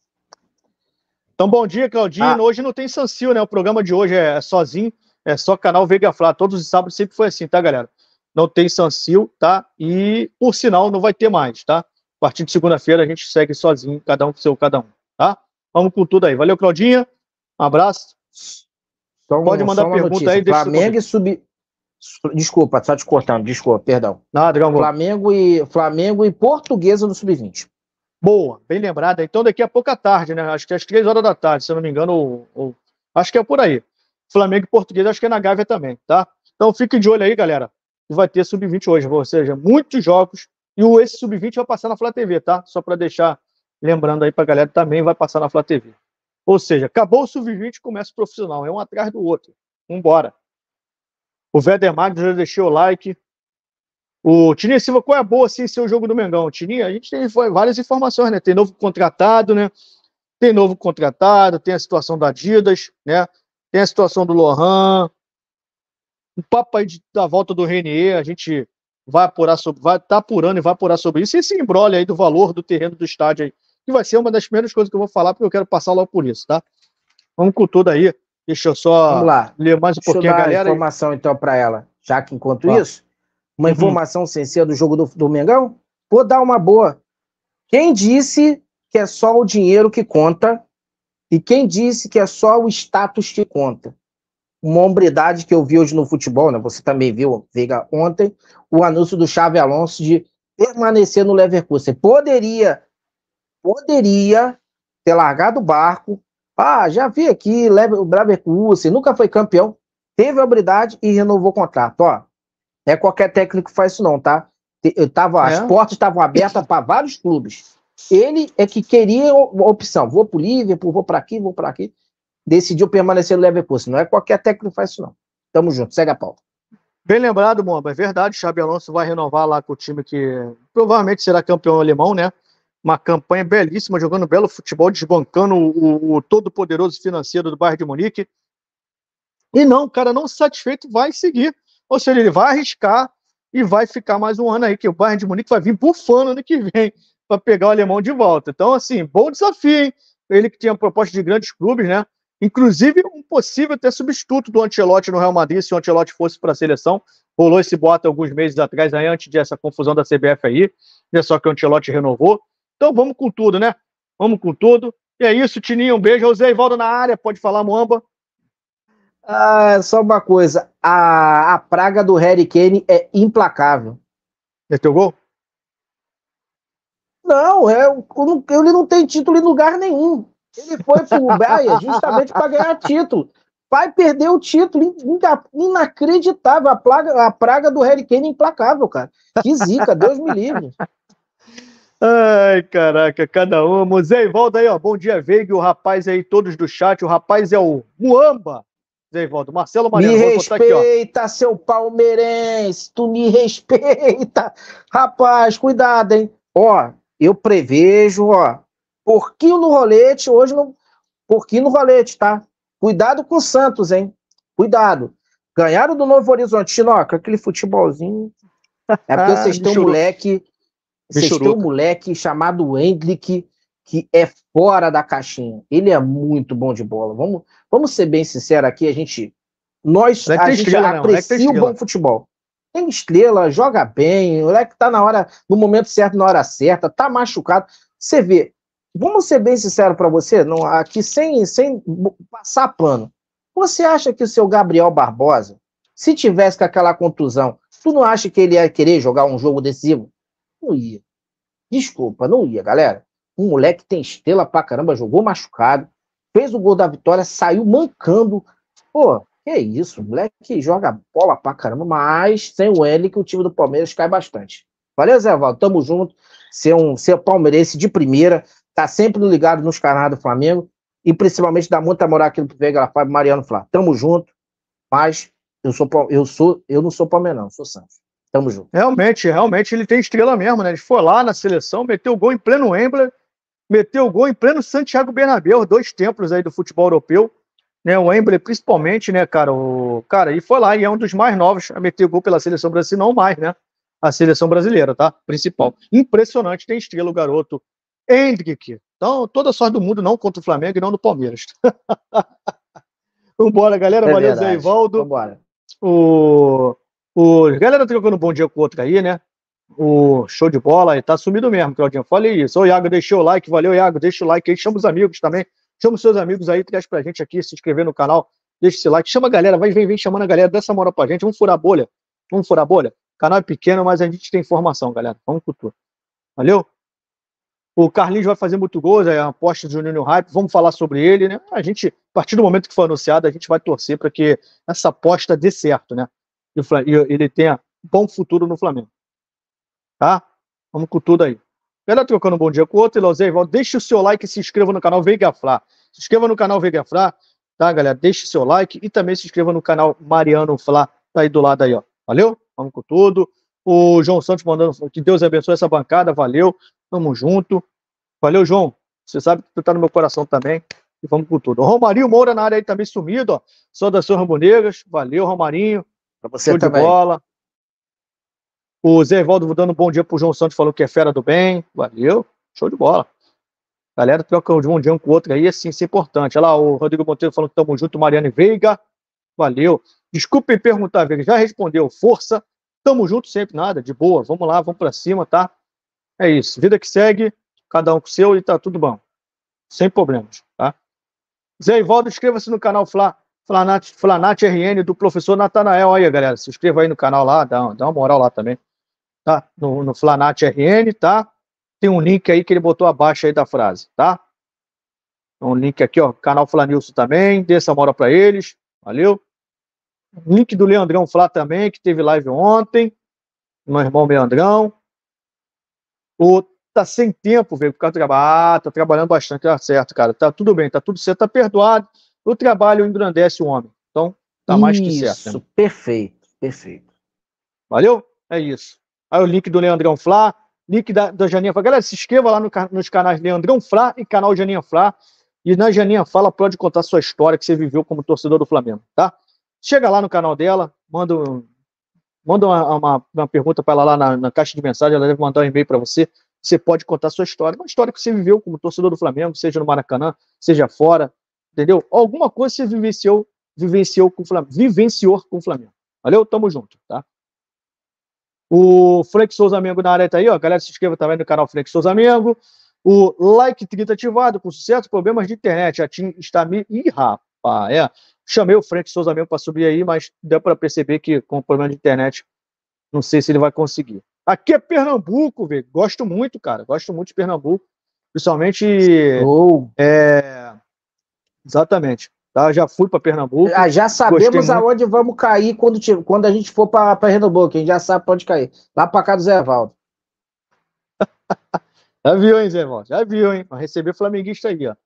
Então, bom dia, Claudinho. Ah. Hoje não tem Sancil, né? O programa de hoje é, é sozinho. É só canal Veiga Flá. Todos os sábados sempre foi assim, tá, galera? Não tem Sancil, tá? E, por sinal, não vai ter mais, tá? A partir de segunda-feira a gente segue sozinho, cada um com seu cada um, tá? Vamos com tudo aí. Valeu, Claudinha. Um abraço. Pode mandar pergunta notícia. aí. Flamengo e sub... Desculpa, só te cortando, desculpa, perdão. Nada, calma. Flamengo e, Flamengo e Portuguesa no Sub-20. Boa, bem lembrada. Então, daqui a pouca tarde, né? Acho que é às três horas da tarde, se eu não me engano, ou, ou... acho que é por aí. Flamengo e Português, acho que é na Gávea também, tá? Então fique de olho aí, galera. Vai ter sub-20 hoje, ou seja, muitos jogos. E esse sub-20 vai passar na Flá TV, tá? Só para deixar lembrando aí para galera, também vai passar na Flá TV. Ou seja, acabou o sub-20, começa o profissional. É um atrás do outro. Vambora. O Vedemag já deixou o like. O Tininha Silva, qual é a boa assim ser o jogo do Mengão? Tininha, a gente tem várias informações, né? Tem novo contratado, né? Tem novo contratado, tem a situação da Adidas, né? Tem a situação do Lohan. Um papo aí de, da volta do Renier, a gente vai apurar sobre, vai tá apurando e vai apurar sobre isso, e esse embrolho aí do valor do terreno do estádio aí, que vai ser uma das primeiras coisas que eu vou falar, porque eu quero passar logo por isso, tá? Vamos com tudo aí. Deixa eu só Vamos lá. ler mais um Deixa pouquinho a galera. informação aí. então para ela, já que enquanto isso, uma uhum. informação sem ser do jogo do, do Mengão, vou dar uma boa. Quem disse que é só o dinheiro que conta e quem disse que é só o status que conta? Uma hombridade que eu vi hoje no futebol, né? Você também viu, Veiga, ontem, o anúncio do Xavi Alonso de permanecer no Leverkusen. Poderia, poderia ter largado o barco. Ah, já vi aqui, o Leverkusen nunca foi campeão. Teve a hombridade e renovou o contrato. Ó, é qualquer técnico que faz isso não, tá? Eu tava, é? As portas estavam abertas para vários clubes. Ele é que queria a opção. Vou para o Liverpool, vou para aqui, vou para aqui. Decidiu permanecer no Leverkusen. Não é qualquer técnico que faz isso, não. Tamo junto, segue a pauta. Bem lembrado, Momba, é verdade. Xabi Alonso vai renovar lá com o time que provavelmente será campeão alemão, né? Uma campanha belíssima, jogando belo futebol, desbancando o, o todo-poderoso financeiro do Bayern de Munique. E não, o cara não satisfeito vai seguir. Ou seja, ele vai arriscar e vai ficar mais um ano aí, que o Bayern de Munique vai vir bufando ano que vem para pegar o alemão de volta. Então, assim, bom desafio, hein? Ele que tinha proposta de grandes clubes, né? Inclusive, um possível até substituto do Ancelotti no Real Madrid, se o Ancelotti fosse para a seleção. Rolou esse boato alguns meses atrás, aí, né? antes dessa confusão da CBF aí. É só que o Ancelotti renovou. Então, vamos com tudo, né? Vamos com tudo. E é isso, Tininho. Um beijo. José Ivaldo na área. Pode falar, Moamba. Ah, só uma coisa. A, a praga do Harry Kane é implacável. Meteu gol? Não, é, ele não tem título em lugar nenhum. Ele foi para o Bahia justamente para ganhar título. Vai perder o título, inacreditável. A, plaga, a praga do Harry Kane é implacável, cara. Que zica, Deus me livre. Ai, caraca, cada um. Zé Ivaldo aí, ó. Bom dia, Veiga. O rapaz aí, todos do chat. O rapaz é o Muamba. Zé Ivaldo, Marcelo Mariano. Me respeita, aqui, seu palmeirense. Tu me respeita. Rapaz, cuidado, hein? Ó, eu prevejo, ó, porquinho no rolete, hoje não. Porquinho no rolete, tá? Cuidado com o Santos, hein? Cuidado. Ganharam do Novo Horizontino, ó, com aquele futebolzinho. É porque vocês têm um moleque. Vocês têm um moleque chamado Hendrick, que é fora da caixinha. Ele é muito bom de bola. Vamos, vamos ser bem sinceros aqui, a gente. Nós, é a gente estrela, é aprecia é o bom futebol. Tem estrela, joga bem, o moleque tá na hora, no momento certo, na hora certa, tá machucado. Você vê, vamos ser bem sincero para você, não, aqui sem, sem passar pano. Você acha que o seu Gabriel Barbosa, se tivesse com aquela contusão, tu não acha que ele ia querer jogar um jogo decisivo? Não ia. Desculpa, não ia, galera. Um moleque tem estrela pra caramba, jogou machucado, fez o gol da vitória, saiu mancando. Pô, que isso, moleque joga bola pra caramba, mas sem o N que o time do Palmeiras cai bastante. Valeu, Zé Val, tamo junto. Ser um ser palmeirense de primeira, tá sempre ligado nos canais do Flamengo e principalmente dá muita moral aqui no Vega Fábio Mariano Flá. Tamo junto, mas eu sou eu sou eu não sou palmeirense, não, sou Santos. Tamo junto. Realmente, realmente ele tem estrela mesmo, né? Ele foi lá na seleção, meteu gol em pleno Embla, meteu gol em pleno Santiago Bernabéu, dois templos aí do futebol europeu né? O Wembley, principalmente, né, cara? O, cara, e foi lá, e é um dos mais novos a meter gol pela seleção brasileira, não mais, né? A seleção brasileira, tá? Principal. Impressionante, tem estrela o garoto Hendrick. Então, toda a sorte do mundo, não contra o Flamengo e não no Palmeiras. Vambora, galera. É Valeu, Zé Ivaldo. Vambora. O, o, galera trocando tá um bom dia com o outro aí, né? O show de bola, tá sumido mesmo, Claudinho. Falei isso. O Iago deixou o like, valeu, Iago. Deixa o like aí, chama os amigos também. Chama os seus amigos aí, traz pra gente aqui, se inscrever no canal, deixa esse like, chama a galera, vai, vem, vem chamando a galera, dessa moral pra gente, vamos furar a bolha, vamos furar a bolha. O canal é pequeno, mas a gente tem informação, galera. Vamos tudo. Valeu? O Carlinhos vai fazer muito gol, é a aposta do Juninho Hype, vamos falar sobre ele, né? A gente, a partir do momento que for anunciado, a gente vai torcer para que essa aposta dê certo, né? E ele tenha bom futuro no Flamengo. Tá? Vamos com tudo aí. Pela trocando um bom dia com o outro, Elosé deixa o seu like e se inscreva no canal Veiga Flá. Se inscreva no canal Veiga Flá, tá, galera? Deixa o seu like e também se inscreva no canal Mariano Flá, tá aí do lado aí, ó. Valeu? Vamos com tudo. O João Santos mandando que Deus abençoe essa bancada, valeu. Tamo junto. Valeu, João. Você sabe que tu tá no meu coração também. E vamos com tudo. O Romarinho Moura na área aí também sumido, ó. Saudações Rambonegras. Valeu, Romarinho. Pra você Show também. de bola. O Zé Evaldo dando um bom dia pro João Santos, falou que é fera do bem. Valeu, show de bola. Galera, troca um bom dia um com o outro aí, assim, isso é importante. Olha lá, o Rodrigo Monteiro falando que tamo junto, Mariane Veiga. Valeu. Desculpe perguntar, Veiga, já respondeu. Força, tamo junto sempre, nada, de boa. Vamos lá, vamos pra cima, tá? É isso, vida que segue, cada um com o seu e tá tudo bom. Sem problemas, tá? Zé Evaldo, inscreva-se no canal Fla, Flanat, Flanat RN do professor Natanael aí, galera. Se inscreva aí no canal lá, dá, dá uma moral lá também tá? No, no Flanat RN, tá? Tem um link aí que ele botou abaixo aí da frase, tá? Um link aqui, ó, canal Flanilson também, dê essa moral para eles, valeu? Link do Leandrão Flá também, que teve live ontem, meu irmão Leandrão. O tá sem tempo, veio por causa do trabalho. Ah, tá trabalhando bastante, tá certo, cara. Tá tudo bem, tá tudo certo, tá perdoado. O trabalho engrandece o homem. Então, tá mais que certo. Né? Isso, perfeito, perfeito. Valeu? É isso. Aí o link do Leandrão Flá, link da, da Janinha Flá. Galera, se inscreva lá no, nos canais Leandrão Flá e canal Janinha Flá. E na Janinha Fala pode contar sua história que você viveu como torcedor do Flamengo, tá? Chega lá no canal dela, manda, manda uma, uma, uma pergunta para ela lá na, na caixa de mensagem, ela deve mandar um e-mail para você. Você pode contar sua história, uma história que você viveu como torcedor do Flamengo, seja no Maracanã, seja fora, entendeu? Alguma coisa você vivenciou, vivenciou com o Flamengo, vivenciou com o Flamengo. Valeu, tamo junto, tá? O Souza Amigo na área tá aí, ó. Galera, se inscreva também no canal Souza Amigo. O like 30 ativado, com sucesso, problemas de internet. A Tim está me. Ih, rapaz, é. Chamei o Frank Souza Amigo para subir aí, mas deu para perceber que com o problema de internet, não sei se ele vai conseguir. Aqui é Pernambuco, velho. Gosto muito, cara. Gosto muito de Pernambuco. Principalmente. Oh. É... Exatamente. Tá? Já fui para Pernambuco. Ah, já sabemos aonde muito. vamos cair quando, quando a gente for para Pernambuco. A gente já sabe para onde cair. Lá para cá do Zé Valdo. já viu, hein, Zé Valdo? Já viu, hein? Vai receber flamenguista aí, ó.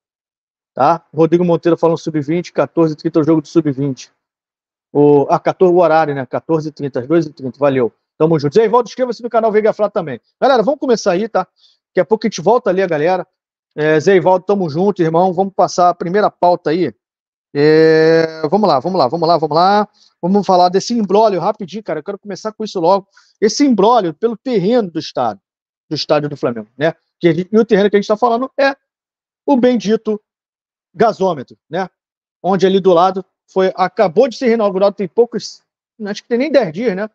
Tá? Rodrigo Monteiro falando sub-20, 14 30 o jogo do sub-20. O, ah, 14 o horário, né? 14 30 às 2 30 Valeu. Tamo junto. Zé Valdo, inscreva-se no canal Veiga Flá também. Galera, vamos começar aí, tá? Daqui a pouco a gente volta ali, a galera. É, Zé Ivaldo, tamo junto, irmão. Vamos passar a primeira pauta aí. É, vamos lá, vamos lá, vamos lá, vamos lá. Vamos falar desse imbróglio rapidinho, cara. Eu quero começar com isso logo. Esse imbróglio pelo terreno do estado, do estádio do Flamengo, né? Gente, e o terreno que a gente está falando é o bendito gasômetro, né? Onde ali do lado foi acabou de ser reinaugurado tem poucos, acho que tem nem 10 dias, né?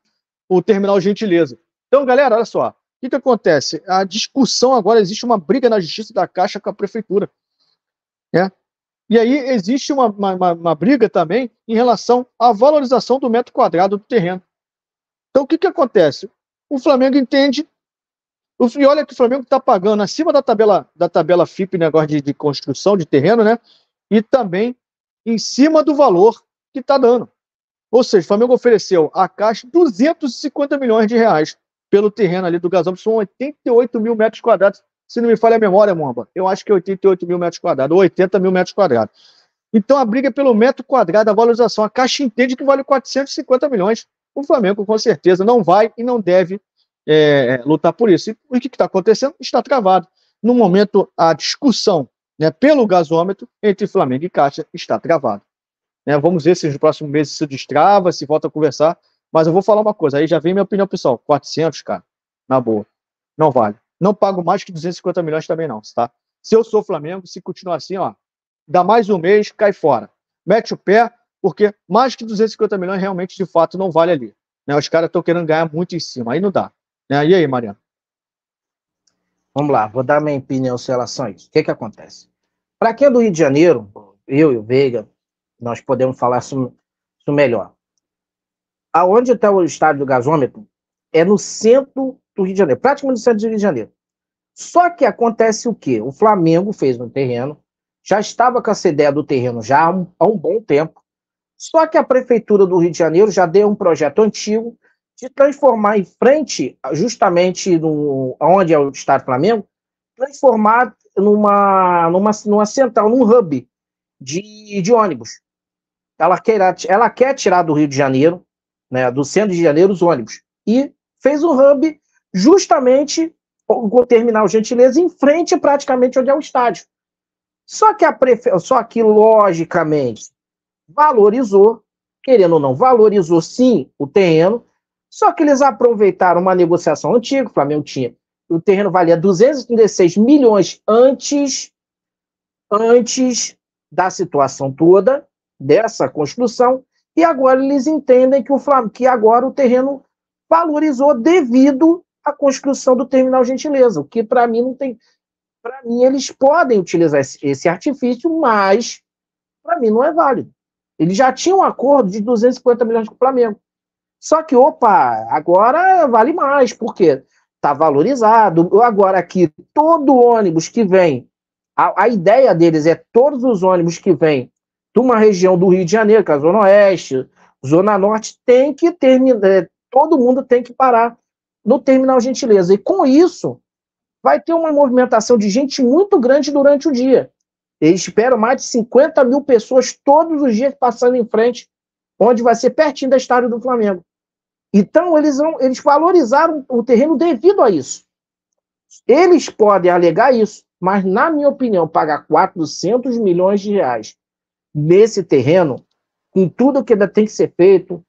O terminal Gentileza. Então, galera, olha só. O que, que acontece? A discussão agora existe uma briga na justiça da Caixa com a prefeitura. Né? E aí existe uma, uma, uma, briga também em relação à valorização do metro quadrado do terreno. Então o que, que acontece? O Flamengo entende. E olha que o Flamengo está pagando acima da tabela da tabela FIP, negócio né, de, de construção de terreno, né? E também em cima do valor que está dando. Ou seja, o Flamengo ofereceu à Caixa 250 milhões de reais pelo terreno ali do Gasão, são 88 mil metros quadrados se não me falha a memória, Momba, eu acho que é 88 mil metros quadrados, ou 80 mil metros quadrados. Então a briga é pelo metro quadrado, a valorização. A Caixa entende que vale 450 milhões. O Flamengo, com certeza, não vai e não deve é, lutar por isso. E o que está acontecendo? Está travado. No momento, a discussão né, pelo gasômetro entre Flamengo e Caixa está travada. Né, vamos ver se nos próximos meses se destrava, se volta a conversar. Mas eu vou falar uma coisa, aí já vem minha opinião pessoal. 400, cara, na boa, não vale. Não pago mais que 250 milhões também não, tá? Se eu sou Flamengo, se continuar assim, ó, dá mais um mês, cai fora. Mete o pé, porque mais que 250 milhões realmente, de fato, não vale ali. Né? Os caras estão querendo ganhar muito em cima, aí não dá. Né? E aí, Mariano? Vamos lá, vou dar minha opinião em relação a isso. O que, que acontece? Para quem é do Rio de Janeiro, eu e o Veiga, nós podemos falar isso melhor. Aonde está o estádio do gasômetro é no centro do Rio de Janeiro, praticamente no centro do Rio de Janeiro. Só que acontece o quê? O Flamengo fez no terreno, já estava com essa ideia do terreno já há um, há um bom tempo, só que a Prefeitura do Rio de Janeiro já deu um projeto antigo de transformar em frente, justamente no, onde é o Estado Flamengo, transformar numa, numa, numa central, num hub de, de ônibus. Ela quer, ela quer tirar do Rio de Janeiro, né, do centro de Janeiro, os ônibus. E fez um hub justamente o terminal Gentileza em frente praticamente onde é o estádio. Só que a prefe... só que logicamente valorizou, querendo ou não, valorizou sim o terreno. Só que eles aproveitaram uma negociação antiga, o Flamengo tinha. O terreno valia 236 milhões antes antes da situação toda dessa construção e agora eles entendem que o Flamengo que agora o terreno valorizou devido a construção do terminal gentileza, o que para mim não tem. Para mim, eles podem utilizar esse, esse artifício, mas para mim não é válido. Eles já tinham um acordo de 250 milhões com o Flamengo. Só que, opa, agora vale mais, porque está valorizado. Agora aqui, todo ônibus que vem, a, a ideia deles é todos os ônibus que vêm de uma região do Rio de Janeiro, que é a Zona Oeste, Zona Norte, tem que terminar, é, todo mundo tem que parar no terminal Gentileza. E com isso, vai ter uma movimentação de gente muito grande durante o dia. Eles esperam mais de 50 mil pessoas todos os dias passando em frente, onde vai ser pertinho da estádio do Flamengo. Então, eles, vão, eles valorizaram o terreno devido a isso. Eles podem alegar isso, mas, na minha opinião, pagar 400 milhões de reais nesse terreno, com tudo que ainda tem que ser feito,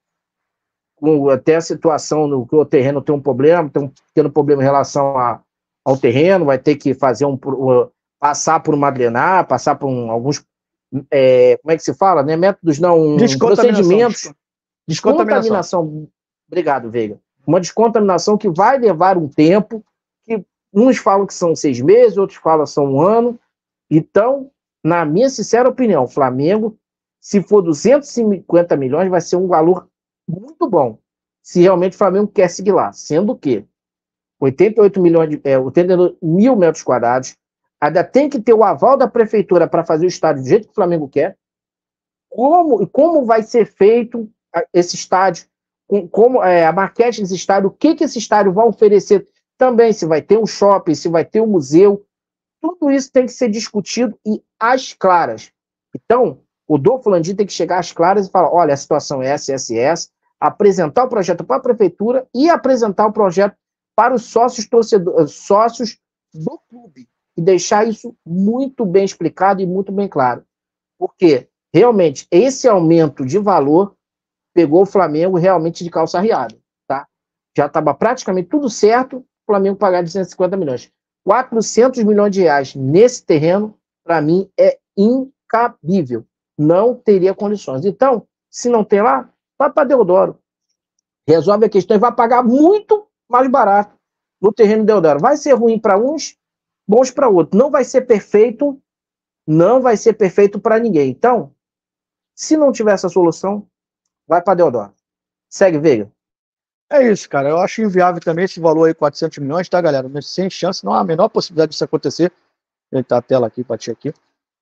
com até a situação no que o terreno tem um problema, um pequeno problema em relação a, ao terreno, vai ter que fazer um passar por uma drenar, passar por um, alguns é, como é que se fala, né? Métodos não procedimentos descontaminação. descontaminação. Obrigado, Veiga. Uma descontaminação que vai levar um tempo, que uns falam que são seis meses, outros falam que são um ano. Então, na minha sincera opinião, o Flamengo, se for 250 milhões, vai ser um valor muito bom se realmente o Flamengo quer seguir lá. Sendo que 88 milhões de, é, mil metros quadrados, ainda tem que ter o aval da prefeitura para fazer o estádio do jeito que o Flamengo quer. Como, como vai ser feito esse estádio? Como é, a maquete desse estádio? O que, que esse estádio vai oferecer? Também se vai ter um shopping, se vai ter um museu. Tudo isso tem que ser discutido e às claras. Então, o Dolfo Landim tem que chegar às claras e falar: olha, a situação é essa, essa, essa apresentar o projeto para a prefeitura e apresentar o projeto para os sócios torcedores, eh, sócios do clube e deixar isso muito bem explicado e muito bem claro. Porque realmente esse aumento de valor pegou o Flamengo realmente de calça riada, tá? Já estava praticamente tudo certo, o Flamengo pagar 250 milhões. 400 milhões de reais nesse terreno, para mim, é incabível. Não teria condições. Então, se não tem lá, Vai para Deodoro. Resolve a questão e vai pagar muito mais barato no terreno de Deodoro. Vai ser ruim para uns, bons para outros. Não vai ser perfeito, não vai ser perfeito para ninguém. Então, se não tiver essa solução, vai para Deodoro. Segue, Veiga. É isso, cara. Eu acho inviável também esse valor aí, 400 milhões, tá, galera? Mas sem chance, não há a menor possibilidade disso acontecer. Ele tá a tela aqui, bati aqui.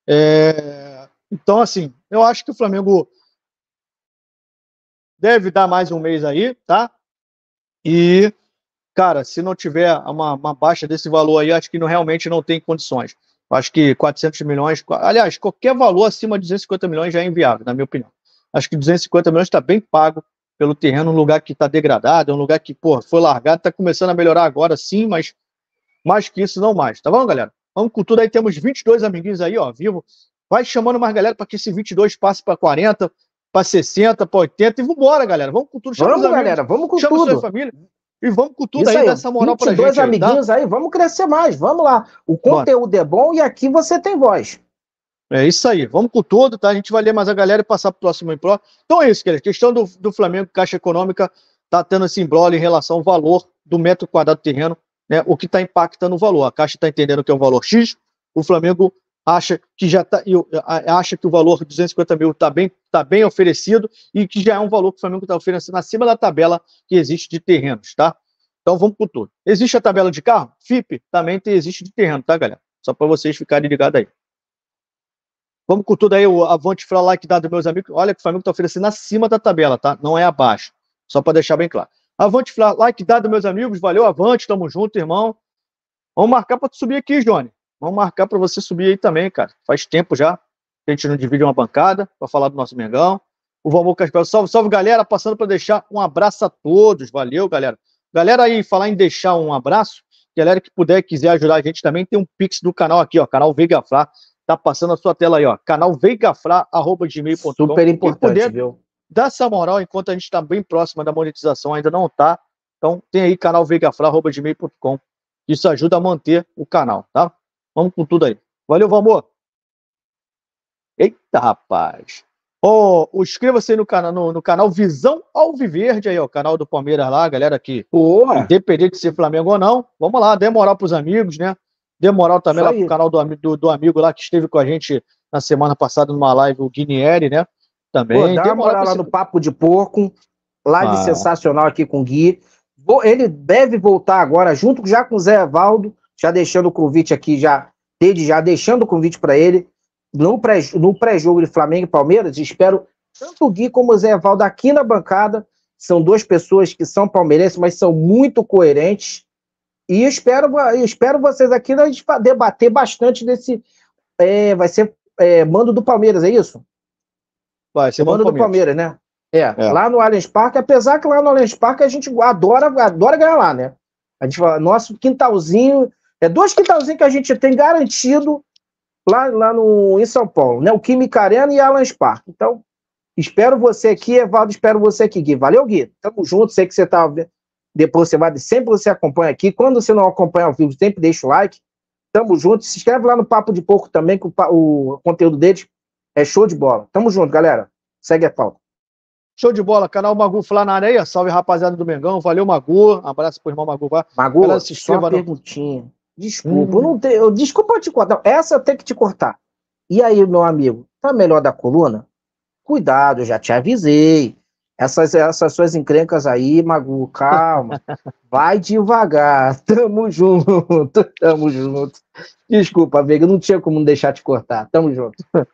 É... Então, assim, eu acho que o Flamengo deve dar mais um mês aí, tá? E, cara, se não tiver uma, uma baixa desse valor aí, acho que não, realmente não tem condições. Acho que 400 milhões, aliás, qualquer valor acima de 250 milhões já é inviável, na minha opinião. Acho que 250 milhões está bem pago pelo terreno, um lugar que está degradado, é um lugar que, pô, foi largado, está começando a melhorar agora sim, mas mais que isso não mais, tá bom, galera? Vamos com tudo aí, temos 22 amiguinhos aí, ó, vivo. Vai chamando mais galera para que esse 22 passe para 40, para 60, para 80 e vambora, galera. Vamos com tudo. Chama vamos, galera, vamos com Chama tudo. Sua família. E vamos com tudo aí, aí, dessa moral para gente. dois tá? amiguinhos aí, vamos crescer mais, vamos lá. O conteúdo Bora. é bom e aqui você tem voz. É isso aí, vamos com tudo, tá? A gente vai ler mais a galera e passar pro próximo em pró. Então é isso, galera. Questão do, do Flamengo, Caixa Econômica, tá tendo esse embrolho em relação ao valor do metro quadrado do terreno, né? O que está impactando o valor. A Caixa está entendendo que é um valor X, o Flamengo acha que já tá, acha que o valor de 250 mil está bem, tá bem oferecido e que já é um valor que o Flamengo está oferecendo acima da tabela que existe de terrenos, tá? Então vamos por tudo. Existe a tabela de carro? FIP também tem, existe de terreno, tá, galera? Só para vocês ficarem ligados aí. Vamos com tudo aí, o Avante like dado meus amigos. Olha que o Flamengo está oferecendo acima da tabela, tá? Não é abaixo. Só para deixar bem claro. Avante falar like dado meus amigos. Valeu, Avante. Tamo junto, irmão. Vamos marcar para tu subir aqui, Johnny. Vamos marcar para você subir aí também, cara. Faz tempo já que a gente não divide uma bancada para falar do nosso Mengão. O Valmor Caspel, salve, salve galera, passando para deixar um abraço a todos. Valeu, galera. Galera aí, falar em deixar um abraço, galera que puder quiser ajudar a gente também, tem um pix do canal aqui, ó, canal Veigafra. Tá passando a sua tela aí, ó, canal veigafra@gmail.com. Super importante, puder, viu? Dá essa moral enquanto a gente está bem próxima da monetização, ainda não tá. Então, tem aí canal veigafra@gmail.com. Isso ajuda a manter o canal, tá? Vamos com tudo aí. Valeu, Valmor. Eita, rapaz. Oh, inscreva-se no, canal, no, no, canal Visão Alviverde aí, ó, o canal do Palmeiras lá, galera aqui. Boa. Independente de ser Flamengo ou não, vamos lá, demorar para pros amigos, né? Demorar também Isso lá aí. pro canal do, do, do, amigo lá que esteve com a gente na semana passada numa live, o Guinieri, né? Também. Pô, dá uma lá no Papo de Porco, live ah. sensacional aqui com o Gui. Ele deve voltar agora, junto já com o Zé Evaldo, já deixando o convite aqui, já desde já deixando o convite para ele, no pré-jogo pré de Flamengo e Palmeiras, espero tanto o Gui como o Zé Valdo aqui na bancada, são duas pessoas que são palmeirenses, mas são muito coerentes, e espero, espero vocês aqui né, debater bastante desse, é, vai ser é, mando do Palmeiras, é isso? Vai ser mando, do Palmeiras, Palmeiras né? É, é, lá no Allianz Parque, apesar que lá no Allianz Parque a gente adora, adora ganhar lá, né? A gente fala, nosso quintalzinho, é dois quintalzinhos que a gente tem garantido lá, lá no, em São Paulo, né? O Química Arena e Alan Spark. Então, espero você aqui, Evaldo, espero você aqui, Gui. Valeu, Gui. Tamo junto, sei que você tá... Depois você vai, sempre você acompanha aqui. Quando você não acompanha ao vivo, sempre deixa o like. Tamo junto. Se inscreve lá no Papo de Porco também, que o, o conteúdo deles é show de bola. Tamo junto, galera. Segue a pauta. Show de bola, canal Magu lá na areia. Salve, rapaziada do Mengão. Valeu, Magu. abraço pro irmão Magu. Magu, Galera, se inscreva só uma no... perguntinha. Desculpa, hum. eu uhum. não tenho. Eu, desculpa te cortar. essa eu tenho que te cortar. E aí, meu amigo, tá melhor da coluna? Cuidado, eu já te avisei. Essas, essas suas encrencas aí, Magu, calma. Vai devagar. Tamo junto, tamo junto. Desculpa, amigo, não tinha como deixar te cortar. Tamo junto.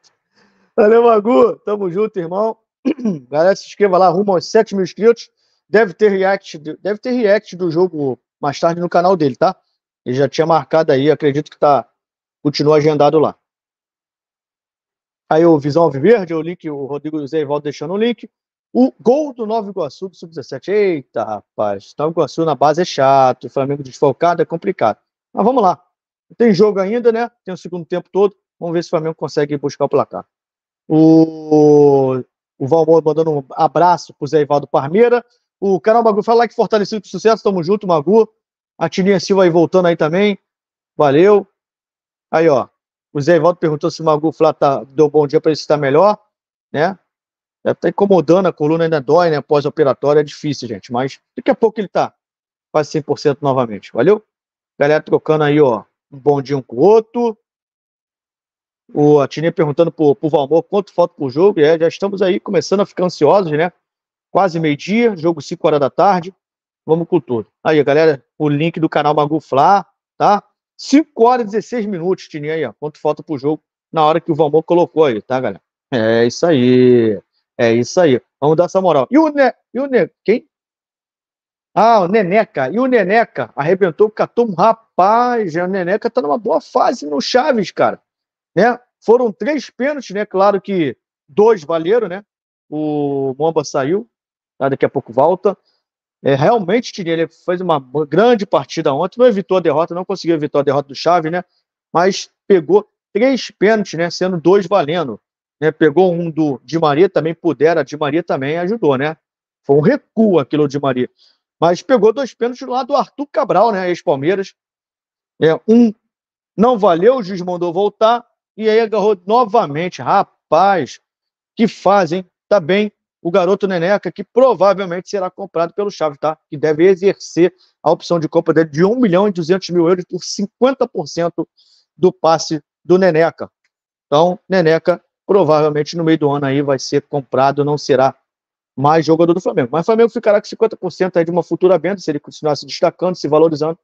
Valeu, Magu. Tamo junto, irmão. Galera, se inscreva lá, rumo aos 7 mil inscritos. Deve ter react, deve ter react do jogo mais tarde no canal dele, tá? Ele já tinha marcado aí, acredito que tá, continua agendado lá. Aí o Visão Verde, o link, o Rodrigo Zeivaldo deixando o link. O gol do Nova Iguaçu do Sub-17. Eita, rapaz, Nova Iguaçu na base é chato, o Flamengo desfalcado é complicado. Mas vamos lá. Tem jogo ainda, né? Tem o segundo tempo todo. Vamos ver se o Flamengo consegue buscar o placar. O, o Valmor mandando um abraço pro Zé Ivaldo Parmeira. O canal Magu fala que fortalecido com sucesso. Tamo junto, Magu. A Tininha Silva aí voltando aí também. Valeu. Aí, ó. O Zé Ivaldo perguntou se o Magu Flá tá, deu bom dia para ele se tá melhor, né? Deve tá incomodando, a coluna ainda dói, né? Pós-operatório é difícil, gente. Mas daqui a pouco ele tá quase 100% novamente. Valeu? Galera trocando aí, ó. Um bom dia um com o outro. O, a perguntando pro, pro Valmor quanto falta pro jogo. É, já estamos aí começando a ficar ansiosos, né? Quase meio-dia, jogo 5 horas da tarde. Vamos com tudo. Aí, galera, o link do canal Maguflar, tá? 5 horas e 16 minutos, Tininho, aí, ó. Quanto falta pro jogo na hora que o Valmor colocou aí, tá, galera? É isso aí. É isso aí. Vamos dar essa moral. E o, ne e o ne quem? Ah, o Neneca. E o Neneca arrebentou o Catum. Rapaz, o Neneca tá numa boa fase no Chaves, cara. Né? Foram três pênaltis, né? Claro que dois valeram, né? O Momba saiu, tá? daqui a pouco volta. É, realmente, Tirinho, ele fez uma grande partida ontem, não evitou a derrota, não conseguiu evitar a derrota do Chaves, né? Mas pegou três pênaltis, né? Sendo dois valendo. Né? Pegou um do Di Maria, também pudera, Di Maria também ajudou, né? Foi um recuo aquilo de Maria. Mas pegou dois pênaltis do lado do Arthur Cabral, né? Ex-Palmeiras. É, um não valeu, o juiz mandou voltar, e aí agarrou novamente. Rapaz, que fazem, tá bem o garoto Neneca, que provavelmente será comprado pelo Chaves, tá? Que deve exercer a opção de compra dele de 1 milhão e 200 mil euros por 50% do passe do Neneca. Então, Neneca provavelmente no meio do ano aí vai ser comprado, não será mais jogador do Flamengo. Mas o Flamengo ficará com 50% aí de uma futura venda, se ele continuar se destacando, se valorizando.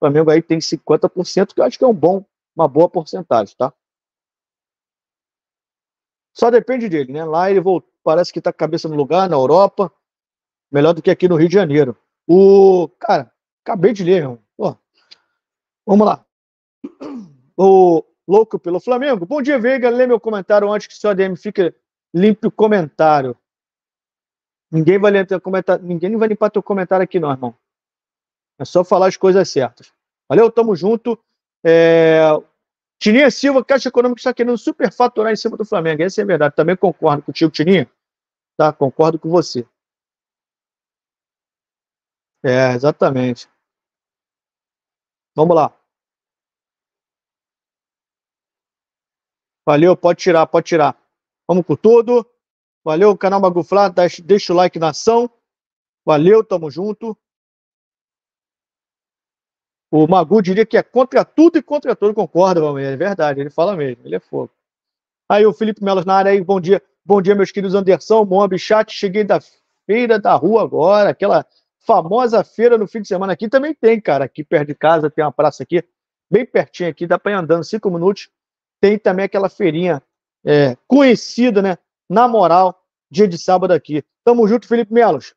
O Flamengo aí tem 50%, que eu acho que é um bom, uma boa porcentagem, tá? Só depende dele, né? Lá ele voltou parece que está com a cabeça no lugar, na Europa, melhor do que aqui no Rio de Janeiro. O. Cara, acabei de ler, irmão. vamos lá. O Louco pelo Flamengo. Bom dia, Veiga. Lê meu comentário antes que seu ADM fique limpe o comentário. Ninguém vai, limpar, comentário. ninguém vai limpar teu comentário aqui, não, irmão. É só falar as coisas certas. Valeu, tamo junto. É... Tininha Silva, Caixa Econômica está querendo superfaturar em cima do Flamengo. Essa é a verdade. Também concordo contigo, Tininha. Tá? Concordo com você. É, exatamente. Vamos lá. Valeu, pode tirar, pode tirar. Vamos com tudo. Valeu, canal Maguflá, deixa o like na ação. Valeu, tamo junto. O Magu diria que é contra tudo e contra todo, concorda, É verdade, ele fala mesmo, ele é fogo. Aí o Felipe Melos na área aí, bom dia. Bom dia, meus queridos Anderson, Mob, chat. Cheguei da feira da rua agora, aquela famosa feira no fim de semana aqui também tem, cara. Aqui perto de casa tem uma praça aqui, bem pertinho aqui, dá para ir andando cinco minutos. Tem também aquela feirinha é, conhecida, né? Na moral, dia de sábado aqui. Tamo junto, Felipe Melos.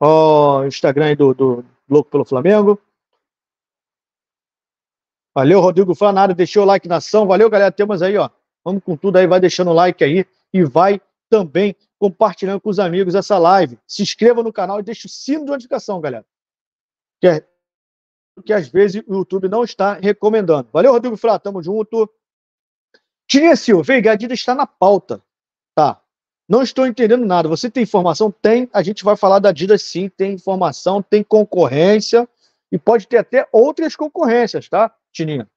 Ó, oh, Instagram aí do, do Louco pelo Flamengo. Valeu, Rodrigo Fanário, deixou o like na ação. Valeu, galera. Temos aí, ó. Vamos com tudo aí, vai deixando o like aí e vai também compartilhando com os amigos essa live. Se inscreva no canal e deixe o sino de notificação, galera. Que, é, que às vezes o YouTube não está recomendando. Valeu, Rodrigo Flá, tamo junto. Tirinha Silva, Veigadida está na pauta. Tá. Não estou entendendo nada. Você tem informação? Tem. A gente vai falar da Adidas sim. Tem informação, tem concorrência. E pode ter até outras concorrências, tá, Tininha?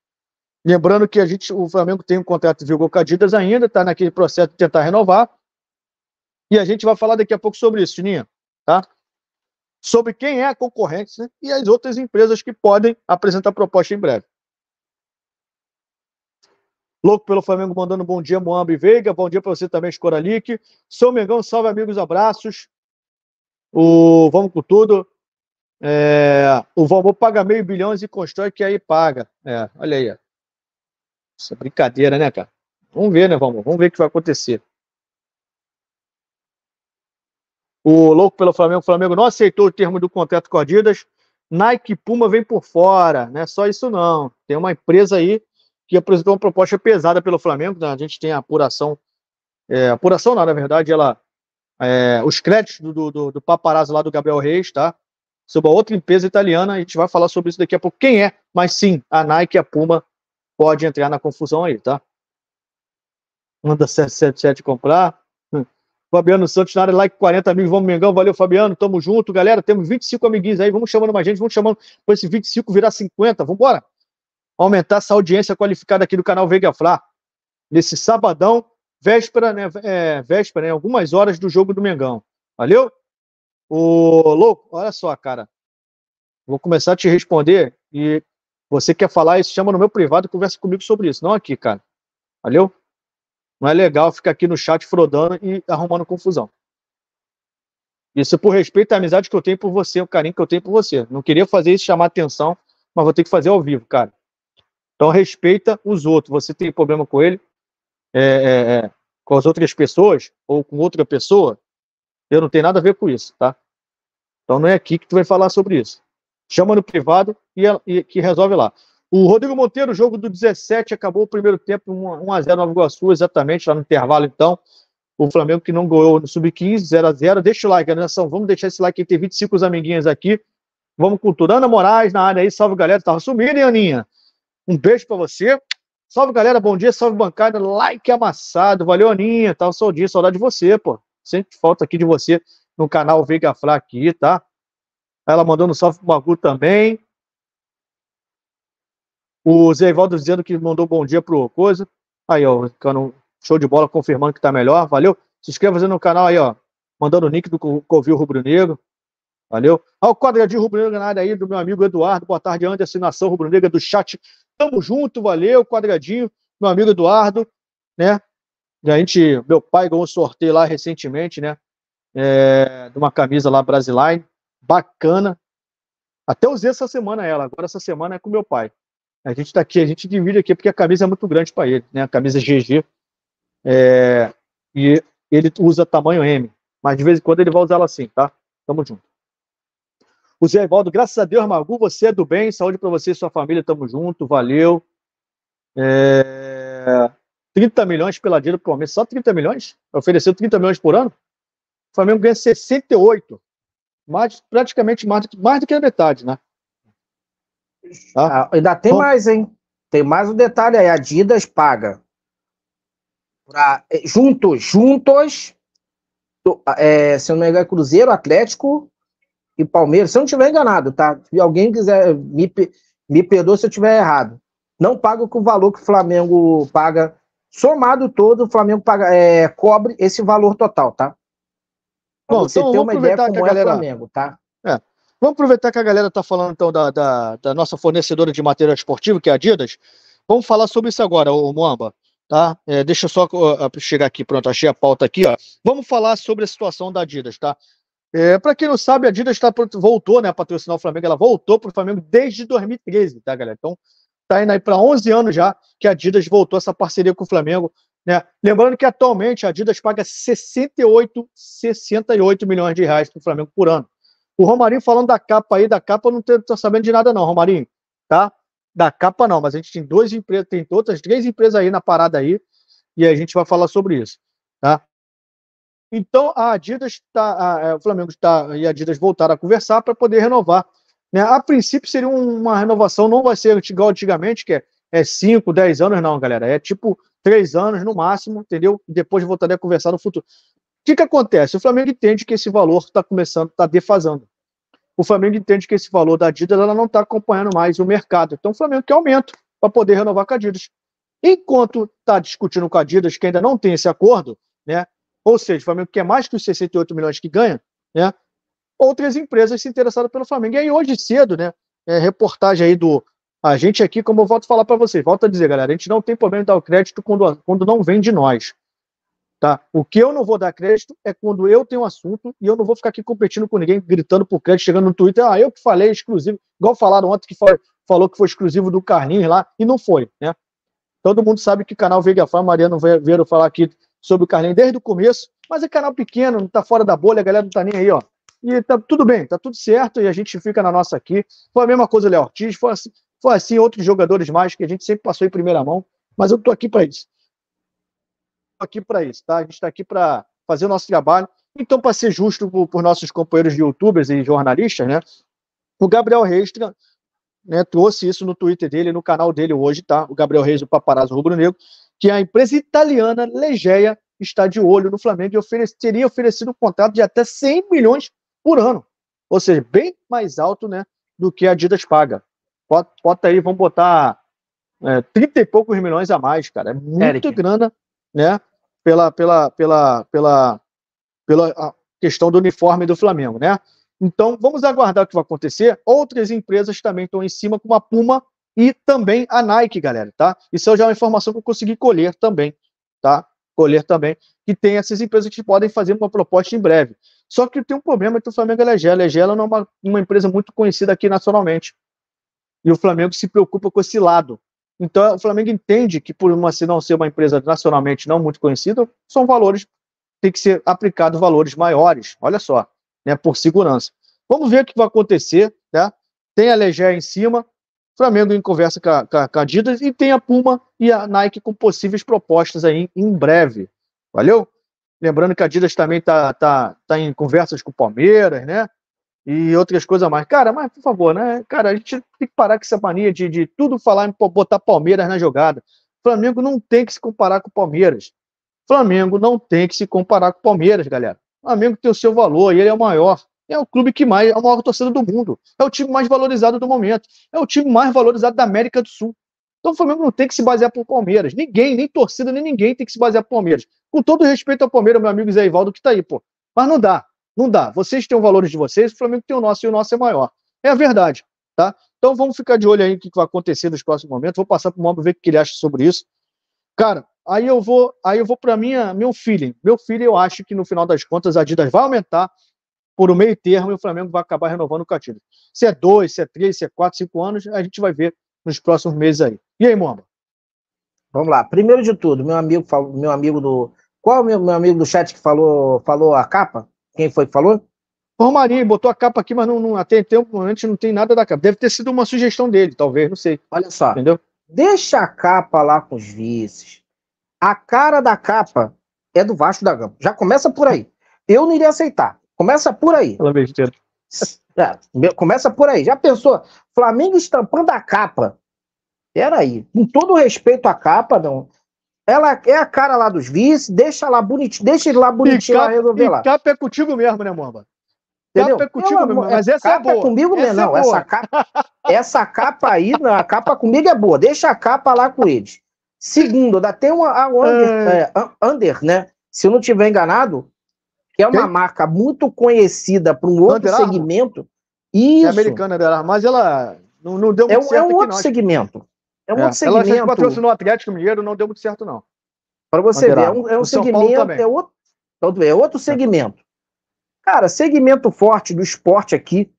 Lembrando que a gente, o Flamengo tem um contrato de Cadidas ainda, está naquele processo de tentar renovar. E a gente vai falar daqui a pouco sobre isso, Tininha, tá? Sobre quem é a concorrência e as outras empresas que podem apresentar proposta em breve. Louco pelo Flamengo mandando bom dia, e Veiga. Bom dia para você também, Escoralic. São Mengão, salve amigos, abraços. O Vamos com tudo. É, o Valmor paga meio bilhões e constrói que aí paga. É, olha aí. Isso é brincadeira, né, cara? Vamos ver, né, vamos, vamos ver o que vai acontecer. O louco pelo Flamengo, o Flamengo não aceitou o termo do contrato com a Adidas. Nike Puma vem por fora, não é só isso não. Tem uma empresa aí que apresentou uma proposta pesada pelo Flamengo, né? a gente tem a apuração, é, apuração não, na verdade, ela, é, os créditos do, do, do paparazzo lá do Gabriel Reis, tá? Sobre a outra empresa italiana, a gente vai falar sobre isso daqui a pouco. Quem é? Mas sim, a Nike e a Puma pode entrar na confusão aí, tá? Manda 777 comprar. Hum. Fabiano Santos na área, like 40 amigos, vamos Mengão, valeu Fabiano, tamo junto, galera, temos 25 amiguinhos aí, vamos chamando mais gente, vamos chamando para esse 25 virar 50, vamos embora. Aumentar essa audiência qualificada aqui do canal Veiga Flá, nesse sabadão, véspera, né, é, véspera, né, algumas horas do jogo do Mengão, valeu? Ô, louco, olha só, cara, vou começar a te responder e você quer falar isso, chama no meu privado e conversa comigo sobre isso. Não aqui, cara. Valeu? Não é legal ficar aqui no chat frodando e arrumando confusão. Isso por respeito à amizade que eu tenho por você, o carinho que eu tenho por você. Não queria fazer isso, chamar atenção, mas vou ter que fazer ao vivo, cara. Então respeita os outros. Você tem problema com ele, é, é, é com as outras pessoas ou com outra pessoa, eu não tenho nada a ver com isso, tá? Então não é aqui que tu vai falar sobre isso chama no privado e, é, e, que resolve lá. O Rodrigo Monteiro, jogo do 17, acabou o primeiro tempo, 1x0 Nova Iguaçu, exatamente, lá no intervalo, então. O Flamengo que não ganhou no Sub-15, 0x0. Deixa o like, né, organização. Vamos deixar esse like aí. Tem 25 amiguinhos aqui. Vamos cultura. Ana Moraes na área aí. Salve, galera. Tava sumindo, hein, Aninha? Um beijo para você. Salve, galera. Bom dia. Salve, bancada. Like amassado. Valeu, Aninha. Tava saudinho. Saudade de você, pô. Sente falta aqui de você no canal Veiga Flá aqui, tá? Ela mandou no salve pro Magu também. O Zé Ivaldo dizendo que mandou bom dia pro Coisa. Aí, ó, ficando show de bola, confirmando que tá melhor. Valeu. Se inscreva no canal aí, ó. Mandando o link do Covil Rubro Negro. Valeu. Ao quadradinho Rubro Negro na área aí do meu amigo Eduardo. Boa tarde, Anderson. Nação Rubro Negra do chat. Tamo junto, valeu, quadradinho. Meu amigo Eduardo, né? E a gente, meu pai ganhou um sorteio lá recentemente, né? É, de uma camisa lá, Brasiline bacana. Até usei essa semana ela, agora essa semana é com meu pai. A gente está aqui, a gente divide aqui porque a camisa é muito grande para ele, né? A camisa GG. É, e ele usa tamanho M, mas de vez em quando ele vai usar ela assim, tá? Tamo junto. O Zé Evaldo, graças a Deus, Magu, você é do bem, saúde para você e sua família, tamo junto, valeu. É... 30 milhões pela dívida pro Palmeiras, só 30 milhões? Ofereceu 30 milhões por ano? O Flamengo ganha 68 mais, praticamente mais, mais do que a metade, né? Tá? Ah, ainda tem Bom, mais, hein? Tem mais um detalhe aí. A Adidas paga pra, é, juntos, juntos, é, se eu não me engano, é Cruzeiro, Atlético e Palmeiras. Se eu não estiver enganado, tá? Se alguém quiser, me, me perdoa se eu estiver errado. Não paga com o valor que o Flamengo paga. Somado todo, o Flamengo paga, é, cobre esse valor total, tá? Bom, você então ter uma ideia como que a é galera... é Flamengo, tá? É. Vamos aproveitar que a galera está falando então da, da, da, nossa fornecedora de material esportivo, que é a Adidas. Vamos falar sobre isso agora, o Moamba. Tá? É, deixa eu só chegar aqui, pronto, achei a pauta aqui. Ó. Vamos falar sobre a situação da Adidas, tá? É, para quem não sabe, a Adidas tá, voltou né, a patrocinar o Flamengo, ela voltou para o Flamengo desde 2013, tá, galera? Então, tá indo aí para 11 anos já que a Adidas voltou essa parceria com o Flamengo. Né? Lembrando que atualmente a Adidas paga 68, 68 milhões de reais para o Flamengo por ano. O Romarinho falando da capa aí, da capa eu não estou sabendo de nada não, Romarinho, tá? Da capa não, mas a gente tem duas empresas, tem outras três empresas aí na parada aí, e a gente vai falar sobre isso, tá? Então a Adidas tá, a, é, o Flamengo está e a Adidas voltaram a conversar para poder renovar. Né? A princípio seria uma renovação, não vai ser igual antigamente, que é, é 5, 10 anos não, galera, é tipo três anos no máximo, entendeu? E depois voltarei a conversar no futuro. O que, que acontece? O Flamengo entende que esse valor está começando, está defasando. O Flamengo entende que esse valor da Adidas ela não está acompanhando mais o mercado. Então o Flamengo quer aumento para poder renovar com a Adidas. Enquanto está discutindo com a Adidas, que ainda não tem esse acordo, né? ou seja, o Flamengo quer mais que os 68 milhões que ganha, né? outras empresas se interessaram pelo Flamengo. E aí hoje cedo, né? É, reportagem aí do a gente aqui, como eu volto a falar para vocês, volto a dizer, galera, a gente não tem problema em dar o crédito quando, quando não vem de nós. Tá? O que eu não vou dar crédito é quando eu tenho um assunto e eu não vou ficar aqui competindo com ninguém, gritando por crédito, chegando no Twitter, ah, eu que falei exclusivo, igual falaram ontem que foi, falou que foi exclusivo do Carlinhos lá, e não foi, né? Todo mundo sabe que o canal Veiga Fá, Mariano veio falar aqui sobre o Carlinhos desde o começo, mas é canal pequeno, não tá fora da bolha, a galera não tá nem aí, ó. E tá tudo bem, tá tudo certo, e a gente fica na nossa aqui. Foi a mesma coisa, Léo Ortiz, foi assim, foi assim outros jogadores mais que a gente sempre passou em primeira mão, mas eu tô aqui para isso. Tô aqui para isso, tá? A gente está aqui para fazer o nosso trabalho. Então, para ser justo por, por, nossos companheiros de youtubers e jornalistas, né? O Gabriel Reis né, trouxe isso no Twitter dele, no canal dele hoje, tá? O Gabriel Reis, o paparazzo rubro-negro, que a empresa italiana Legeia está de olho no Flamengo e oferece, teria oferecido um contrato de até 100 milhões por ano. Ou seja, bem mais alto, né? Do que a Adidas paga. Bota, bota aí, vamos botar é, 30 e poucos milhões a mais, cara. É muita Eric. grana, né? Pela, pela, pela, pela, pela questão do uniforme do Flamengo, né? Então, vamos aguardar o que vai acontecer. Outras empresas também estão em cima, como a Puma e também a Nike, galera, tá? Isso já é uma informação que eu consegui colher também, tá? Colher também, que tem essas empresas que podem fazer uma proposta em breve. Só que tem um problema que o Flamengo é a Legela. A Legela não é uma, uma empresa muito conhecida aqui nacionalmente. E o Flamengo se preocupa com esse lado. Então, o Flamengo entende que, por uma, se não ser uma empresa nacionalmente não muito conhecida, são valores, tem que ser aplicados valores maiores, olha só, né, por segurança. Vamos ver o que vai acontecer, tá? Tem a Leger em cima, o Flamengo em conversa com a, com a, com a Adidas e tem a Puma e a Nike com possíveis propostas aí em breve. Valeu? Lembrando que a Adidas também está tá, tá em conversas com o Palmeiras, né? e outras coisas mais. Cara, mas por favor, né? Cara, a gente tem que parar com essa mania de, de tudo falar em botar Palmeiras na jogada. Flamengo não tem que se comparar com o Palmeiras. Flamengo não tem que se comparar com o Palmeiras, galera. Flamengo tem o seu valor e ele é o maior. É o clube que mais é a maior torcida do mundo. É o time mais valorizado do momento. É o time mais valorizado da América do Sul. Então o Flamengo não tem que se basear por Palmeiras. Ninguém, nem torcida, nem ninguém tem que se basear por Palmeiras. Com todo respeito ao Palmeiras, meu amigo Zé Ivaldo, que tá aí, pô. Mas não dá. Não dá. Vocês têm os valores de vocês, o Flamengo tem o nosso e o nosso é maior. É a verdade, tá? Então vamos ficar de olho aí no que vai acontecer nos próximos momentos. Vou passar para o Mob ver o que ele acha sobre isso. Cara, aí eu vou, aí eu vou para minha meu feeling. Meu feeling eu acho que no final das contas a Adidas vai aumentar por um meio termo e o Flamengo vai acabar renovando o Catilho. Se é dois, se é três, se é quatro, cinco anos, a gente vai ver nos próximos meses aí. E aí, Momba? Vamos lá. Primeiro de tudo, meu amigo, meu amigo do qual é o meu, meu amigo do chat que falou, falou a capa? Quem foi que falou? O Romarinho botou a capa aqui, mas não, não até tempo então, antes não tem nada da capa. Deve ter sido uma sugestão dele, talvez, não sei. Olha só. Entendeu? Deixa a capa lá com os vices. A cara da capa é do Vasco da Gama. Já começa por aí. Eu não iria aceitar. Começa por aí. Fala besteira. É, começa por aí. Já pensou? Flamengo estampando a capa. Peraí. Com todo respeito à capa, não. Ela é a cara lá dos vice, deixa lá bonitinho, deixa lá bonitinho lá resolver lá. Capa é contigo mesmo, né, Mamba? Entendeu? Capa é contigo Ela, mesmo, mas é essa é boa. Capa comigo mesmo, essa é não, essa capa, essa capa aí, não, a capa comigo é boa, deixa a capa lá com eles. Segundo, ainda tem uma, a Under, é, é Under, né? Se eu não tiver enganado, que é uma marca muito conhecida para um outro Under segmento. Isso. É americana, dela mas ela não, não deu muito é, certo É um outro segmento é um é, outro segmento. Ela patrocinou o Atlético Mineiro, não deu muito certo, não. Para você ver, é um, é um segmento, é, é outro, é outro segmento. Cara, segmento forte do esporte aqui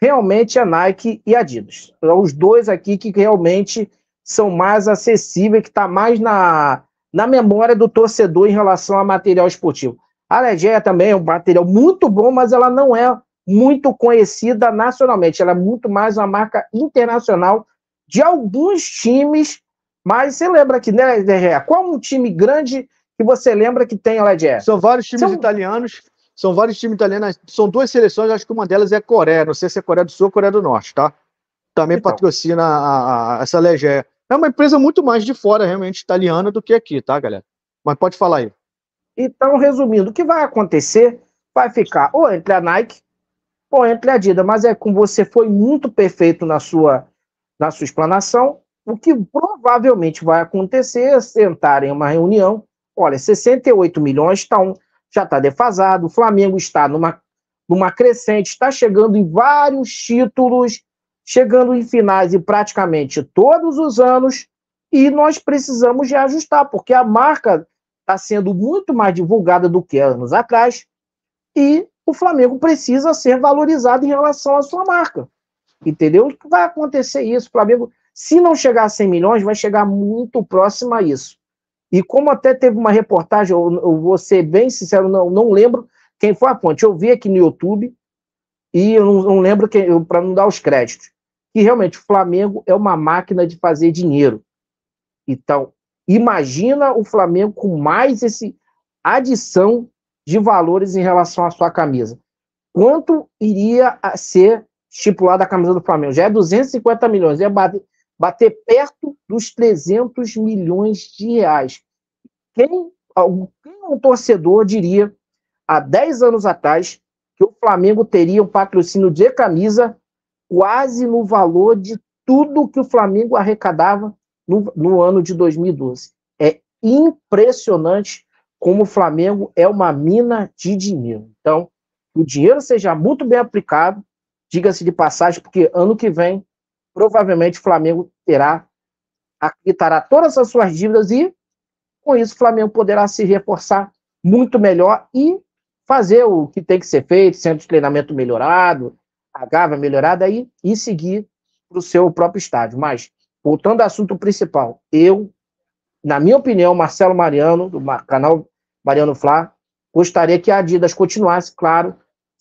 realmente é Nike e Adidas. São é os dois aqui que realmente são mais acessíveis, que está mais na, na memória do torcedor em relação a material esportivo. A Legeia é também é um material muito bom, mas ela não é muito conhecida nacionalmente. Ela é muito mais uma marca internacional de alguns times, mas você lembra que, né, DGE? Qual um time grande que você lembra que tem a São vários times são... italianos, são vários times italianos, são duas seleções, acho que uma delas é a Coreia, não sei se é Coreia do Sul ou Coreia do Norte, tá? Também então. patrocina a, a, essa LEGE. É uma empresa muito mais de fora, realmente, italiana do que aqui, tá, galera? Mas pode falar aí. Então, resumindo, o que vai acontecer vai ficar ou entre a Nike ou entre a Adidas, mas é como você foi muito perfeito na sua na sua explanação, o que provavelmente vai acontecer é sentar em uma reunião. Olha, 68 milhões tá um, já está defasado, o Flamengo está numa, numa crescente, está chegando em vários títulos, chegando em finais e praticamente todos os anos, e nós precisamos reajustar, porque a marca está sendo muito mais divulgada do que anos atrás, e o Flamengo precisa ser valorizado em relação à sua marca. Entendeu? Vai acontecer isso. O Flamengo, se não chegar a 100 milhões, vai chegar muito próximo a isso. E como até teve uma reportagem, eu, eu vou ser bem sincero, não, não lembro quem foi a fonte. Eu vi aqui no YouTube e eu não, não lembro para não dar os créditos. E realmente o Flamengo é uma máquina de fazer dinheiro. Então, imagina o Flamengo com mais esse adição de valores em relação à sua camisa. Quanto iria ser estipulado a camisa do Flamengo, já é 250 milhões, ia bater, bater perto dos 300 milhões de reais. Quem, algum, quem é um torcedor diria há 10 anos atrás que o Flamengo teria um patrocínio de camisa quase no valor de tudo que o Flamengo arrecadava no, no, ano de 2012. É impressionante como o Flamengo é uma mina de dinheiro. Então, o dinheiro seja muito bem aplicado, diga-se de passagem, porque ano que vem, provavelmente, o Flamengo terá, quitará todas as suas dívidas e, com isso, o Flamengo poderá se reforçar muito melhor e fazer o que tem que ser feito, centro de treinamento melhorado, a Gava melhorada aí, e seguir para o seu próprio estádio. Mas, voltando ao assunto principal, eu, na minha opinião, Marcelo Mariano, do canal Mariano Flá, gostaria que a Adidas continuasse, claro,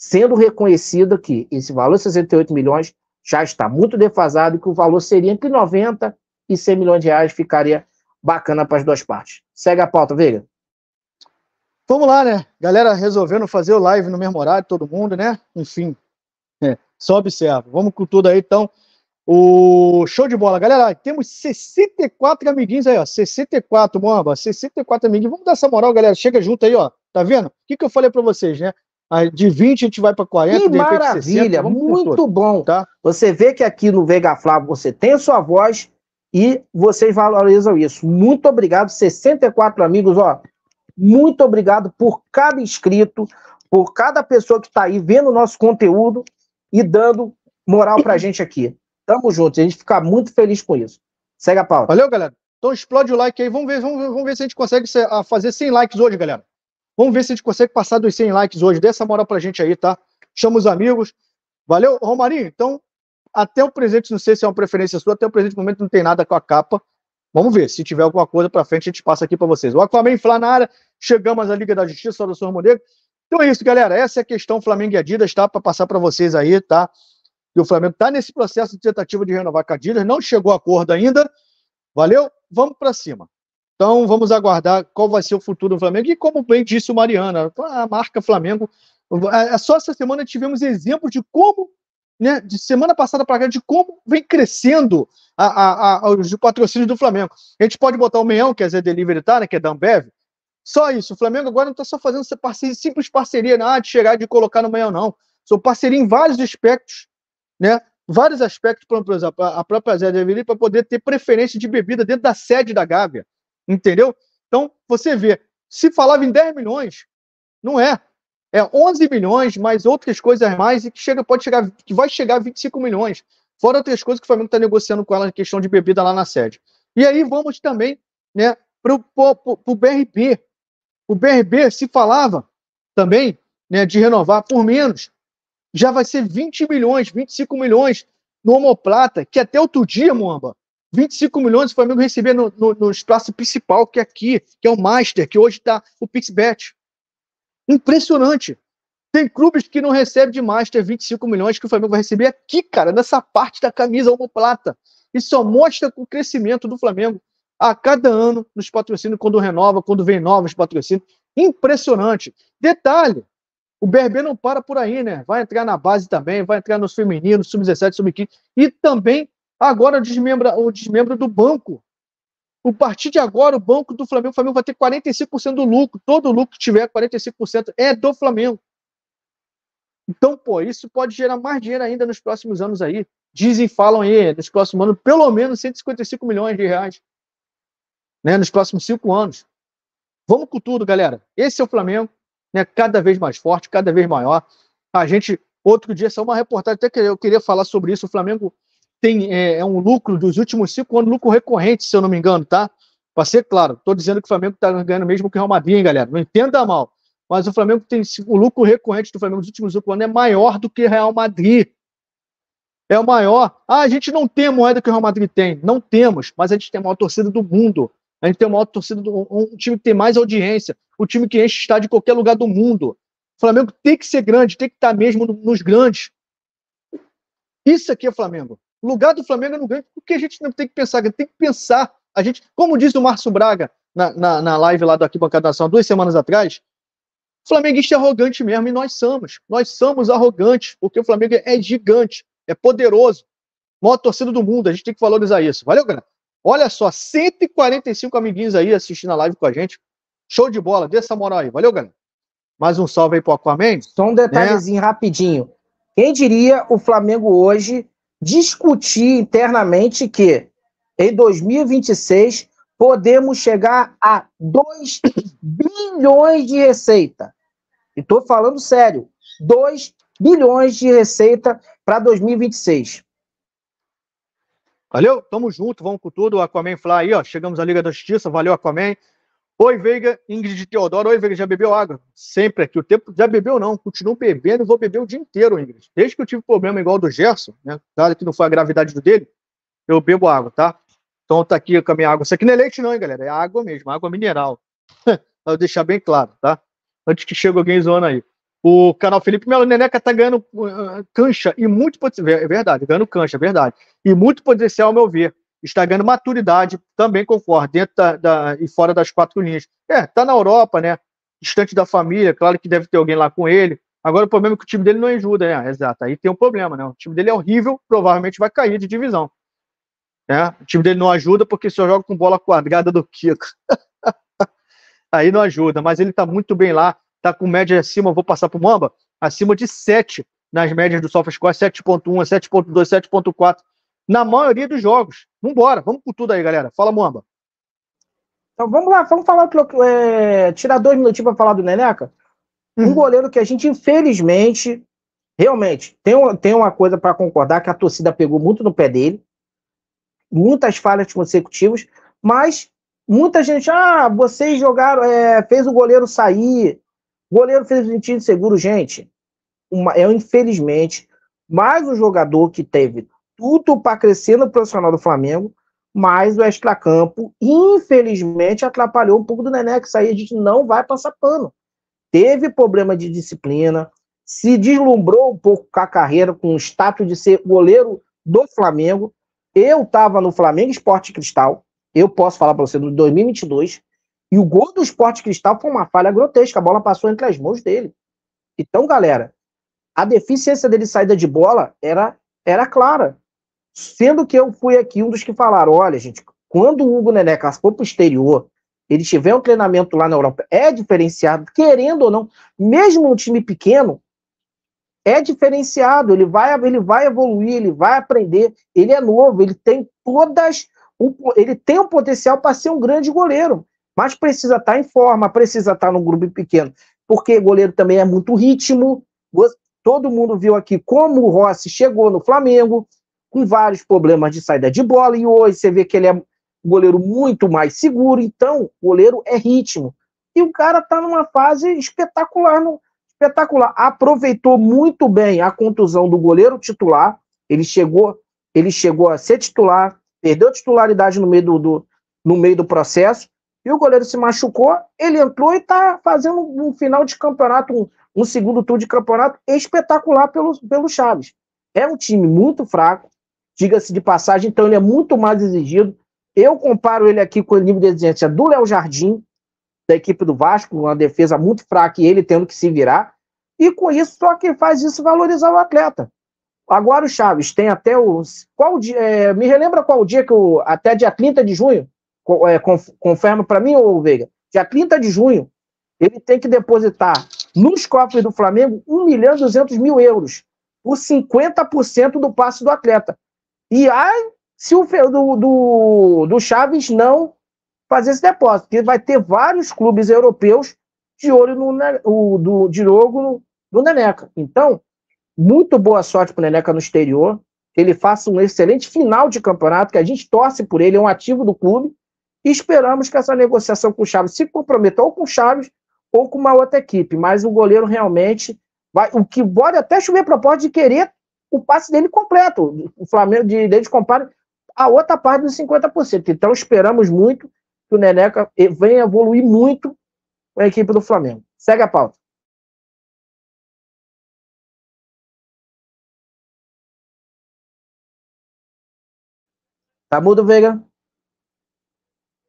sendo reconhecido que esse valor de 68 milhões já está muito defasado e que o valor seria entre 90 e 100 milhões de reais, ficaria bacana para as duas partes. Segue a pauta, Veiga. Vamos lá, né? Galera resolvendo fazer o live no mesmo horário, todo mundo, né? Enfim, é, só observa. Vamos com tudo aí, então. O show de bola, galera. Temos 64 amiguinhos aí, ó. 64, bomba, 64 amiguinhos. Vamos dar essa moral, galera. Chega junto aí, ó. Tá vendo? O que, que eu falei para vocês, né? de 20 a gente vai para 40, que de repente maravilha, 60, muito bom. Tá? Você vê que aqui no Vega Flávio você tem sua voz e vocês valorizam isso. Muito obrigado, 64 amigos, ó. Muito obrigado por cada inscrito, por cada pessoa que está aí vendo o nosso conteúdo e dando moral pra gente aqui. Tamo junto, a gente fica muito feliz com isso. Segue a pauta. Valeu, galera. Então explode o like aí, vamos ver, vamos, ver, vamos ver se a gente consegue fazer 100 likes hoje, galera. Vamos ver se a gente consegue passar dos 100 likes hoje. Dê essa moral pra gente aí, tá? Chama os amigos. Valeu, Romarinho. Então, até o presente, não sei se é uma preferência sua, até o presente momento não tem nada com a capa. Vamos ver, se tiver alguma coisa para frente, a gente passa aqui para vocês. O Aquaman Flá na área, chegamos à Liga da Justiça, saudações Monegro. Então é isso, galera. Essa é a questão Flamengo e Adidas, tá? Para passar para vocês aí, tá? E o Flamengo tá nesse processo de tentativa de renovar com a Adidas, não chegou a acordo ainda. Valeu, vamos para cima. Então vamos aguardar qual vai ser o futuro do Flamengo. E como bem disse o Mariana, a marca Flamengo. É, é só essa semana tivemos exemplos de como, né, de semana passada para cá, de como vem crescendo a, a, a, os patrocínios do Flamengo. A gente pode botar o Meião, que é Zé Delivery, tá, né, que é da Ambev. Só isso. O Flamengo agora não está só fazendo essa parceria, simples parceria na de chegar de colocar no Meião, não. São parceria em vários aspectos, né? Vários aspectos, por exemplo, a própria Zé Delivery para poder ter preferência de bebida dentro da sede da Gávea. Entendeu? Então, você vê, se falava em 10 milhões, não é. É 11 milhões, mais outras coisas mais, e que chega, pode chegar, que vai chegar a 25 milhões. Fora outras coisas que o Flamengo está negociando com ela em questão de bebida lá na sede. E aí vamos também né, para o BRB. O BRB se falava também né, de renovar por menos. Já vai ser 20 milhões, 25 milhões no homoplata, que até outro dia, Moamba, 25 milhões o Flamengo receber no, no, no espaço principal, que é aqui, que é o Master, que hoje está o PixBet. Impressionante. Tem clubes que não recebem de Master 25 milhões que o Flamengo vai receber aqui, cara, nessa parte da camisa homoplata. Isso só mostra o crescimento do Flamengo a cada ano nos patrocínios, quando renova, quando vem novos patrocínios. Impressionante. Detalhe, o BRB não para por aí, né? Vai entrar na base também, vai entrar nos femininos, sub-17, sub-15 e também Agora desmembra o desmembro do banco. A partir de agora, o banco do Flamengo, o Flamengo vai ter 45% do lucro. Todo lucro que tiver 45% é do Flamengo. Então, pô, isso pode gerar mais dinheiro ainda nos próximos anos aí. Dizem, falam aí, nos próximos anos, pelo menos 155 milhões de reais. Né, nos próximos cinco anos. Vamos com tudo, galera. Esse é o Flamengo, né, cada vez mais forte, cada vez maior. A gente, outro dia, só uma reportagem, até que eu queria falar sobre isso. O Flamengo tem é, é um lucro dos últimos cinco anos, lucro recorrente, se eu não me engano, tá? Para ser claro, estou dizendo que o Flamengo está ganhando mesmo que o Real Madrid, hein, galera? Não entenda mal. Mas o Flamengo tem o lucro recorrente do Flamengo nos últimos cinco anos é maior do que o Real Madrid. É o maior. Ah, a gente não tem a moeda que o Real Madrid tem. Não temos, mas a gente tem a maior torcida do mundo. A gente tem a maior torcida do um time que tem mais audiência, o time que enche está de qualquer lugar do mundo. O Flamengo tem que ser grande, tem que estar tá mesmo nos grandes. Isso aqui é Flamengo lugar do Flamengo é no ganho, porque a gente não tem que pensar, tem que pensar. A gente, como diz o Márcio Braga na, na, na live lá do Aqui Bancada Nacional, duas semanas atrás, o flamenguista é arrogante mesmo, e nós somos. Nós somos arrogantes, porque o Flamengo é gigante, é poderoso, maior torcida do mundo, a gente tem que valorizar isso. Valeu, galera? Olha só, 145 amiguinhos aí assistindo a live com a gente. Show de bola, dê essa moral aí. Valeu, galera? Mais um salve aí pro Aquaman. Só um detalhezinho né? rapidinho. Quem diria o Flamengo hoje discutir internamente que em 2026 podemos chegar a 2 bilhões de receita. E estou falando sério, 2 bilhões de receita para 2026. Valeu, tamo junto, vamos com tudo. O Aquaman Fly aí, ó. Chegamos à Liga da Justiça, valeu, Aquaman. Oi, Veiga, Ingrid Teodoro. Oi, Veiga, já bebeu água? Sempre aqui. O tempo já bebeu, não. Continuo bebendo, vou beber o dia inteiro, Ingrid. Desde que eu tive problema igual do Gerson, né? Claro que não foi a gravidade do dele, eu bebo água, tá? Então tá aqui com a minha água. Isso aqui não é leite, não, hein, galera? É água mesmo, água mineral. pra deixar bem claro, tá? Antes que chegue alguém zoando aí. O canal Felipe Melo Neneca tá ganhando uh, cancha e muito potencial. É verdade, ganhando cancha, é verdade. E muito potencial, ao meu ver está ganhando maturidade, também concordo, dentro da, da e fora das quatro linhas. É, está na Europa, né? Distante da família, claro que deve ter alguém lá com ele. Agora o problema é que o time dele não ajuda, né? Exato, aí tem um problema, né? O time dele é horrível, provavelmente vai cair de divisão. Né? O time dele não ajuda porque só joga com bola quadrada do Kiko. aí não ajuda, mas ele está muito bem lá, está com média acima, vou passar para o Mamba, acima de 7 nas médias do SofaScore, 7.1, 7.2, 7.4 na maioria dos jogos. Vambora, vamos com tudo aí, galera. Fala, Mamba. Então vamos lá, vamos falar. É, tirar dois minutinhos para falar do Neneca. Uhum. Um hum. goleiro que a gente, infelizmente, realmente tem, tem uma coisa para concordar: que a torcida pegou muito no pé dele, muitas falhas consecutivas, mas muita gente, ah, vocês jogaram, é, fez o goleiro sair, o goleiro fez o sentido seguro, gente. Uma, é infelizmente mais um jogador que teve tudo para crescer no profissional do Flamengo, mas o extracampo, infelizmente, atrapalhou um pouco do Nené, que isso aí a gente não vai passar pano. Teve problema de disciplina, se deslumbrou um pouco com a carreira, com o status de ser goleiro do Flamengo. Eu estava no Flamengo Esporte Cristal, eu posso falar para você, no 2022, e o gol do Esporte Cristal foi uma falha grotesca, a bola passou entre as mãos dele. Então, galera, a deficiência dele saída de bola era, era clara. Sendo que eu fui aqui um dos que falaram: olha, gente, quando o Hugo Nené classificou para o exterior, ele tiver um treinamento lá na Europa, é diferenciado, querendo ou não, mesmo um time pequeno, é diferenciado, ele vai, ele vai evoluir, ele vai aprender, ele é novo, ele tem todas, ele tem o potencial para ser um grande goleiro, mas precisa estar tá em forma, precisa estar tá num grupo pequeno, porque goleiro também é muito ritmo, todo mundo viu aqui como o Rossi chegou no Flamengo, com vários problemas de saída de bola, e hoje você vê que ele é um goleiro muito mais seguro, então o goleiro é ritmo. E o cara está numa fase espetacular, no, espetacular. Aproveitou muito bem a contusão do goleiro titular, ele chegou, ele chegou a ser titular, perdeu titularidade no meio do, do no meio do processo, e o goleiro se machucou, ele entrou e está fazendo um final de campeonato, um, um segundo turno de campeonato espetacular pelo, pelo Chaves. É um time muito fraco, diga-se de passagem, então ele é muito mais exigido. Eu comparo ele aqui com o nível de exigência do Léo Jardim, da equipe do Vasco, uma defesa muito fraca e ele tendo que se virar. E com isso, só quem faz isso é valorizar o atleta. Agora o Chaves tem até o Qual dia, é, me relembra qual dia que o. Até dia 30 de junho, é, confirma para mim, ou Veiga? Dia 30 de junho, ele tem que depositar nos cofres do Flamengo 1 milhão e 200 mil euros, por 50% do passe do atleta. E ai, se o do, do, do Chaves não fazer esse depósito, porque vai ter vários clubes europeus de olho no, o, do, de logo no, no Neneca. Então, muito boa sorte para o Neneca no exterior, ele faça um excelente final de campeonato, que a gente torce por ele, é um ativo do clube, e esperamos que essa negociação com o Chaves se comprometa ou com o Chaves ou com uma outra equipe, mas o goleiro realmente vai, o que pode até chover proposta de querer o passe dele completo. O Flamengo de Leite compara a outra parte dos 50%. Então esperamos muito que o Neneca venha evoluir muito com a equipe do Flamengo. Segue a pauta. Tá mudo, Veiga?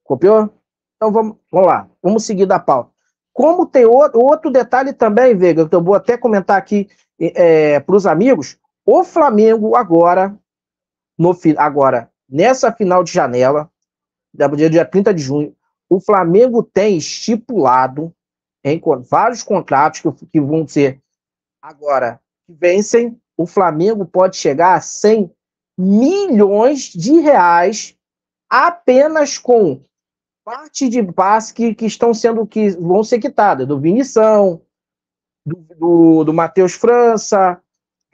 Copiou? Então vamos, vamos lá, vamos seguir da pauta. Como tem outro, outro detalhe também, Veiga, que eu vou até comentar aqui é, eh, para os amigos, o Flamengo agora, no, agora nessa final de janela, dia 30 de junho, o Flamengo tem estipulado em vários contratos que, que vão ser agora que vencem, o Flamengo pode chegar a 100 milhões de reais apenas com parte de passe que, que estão sendo que vão ser quitadas do Vinição, do, do, do Matheus França,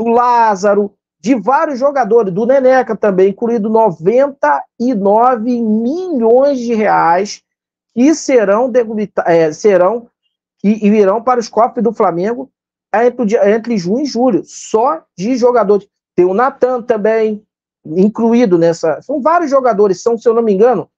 do Lázaro, de vários jogadores, do Neneca também, incluído 99 milhões de reais que serão, é, serão e, virão para os cofres do Flamengo entre, entre junho e julho, só de jogadores. Tem o Natan também incluído nessa. São vários jogadores, são, se eu não me engano,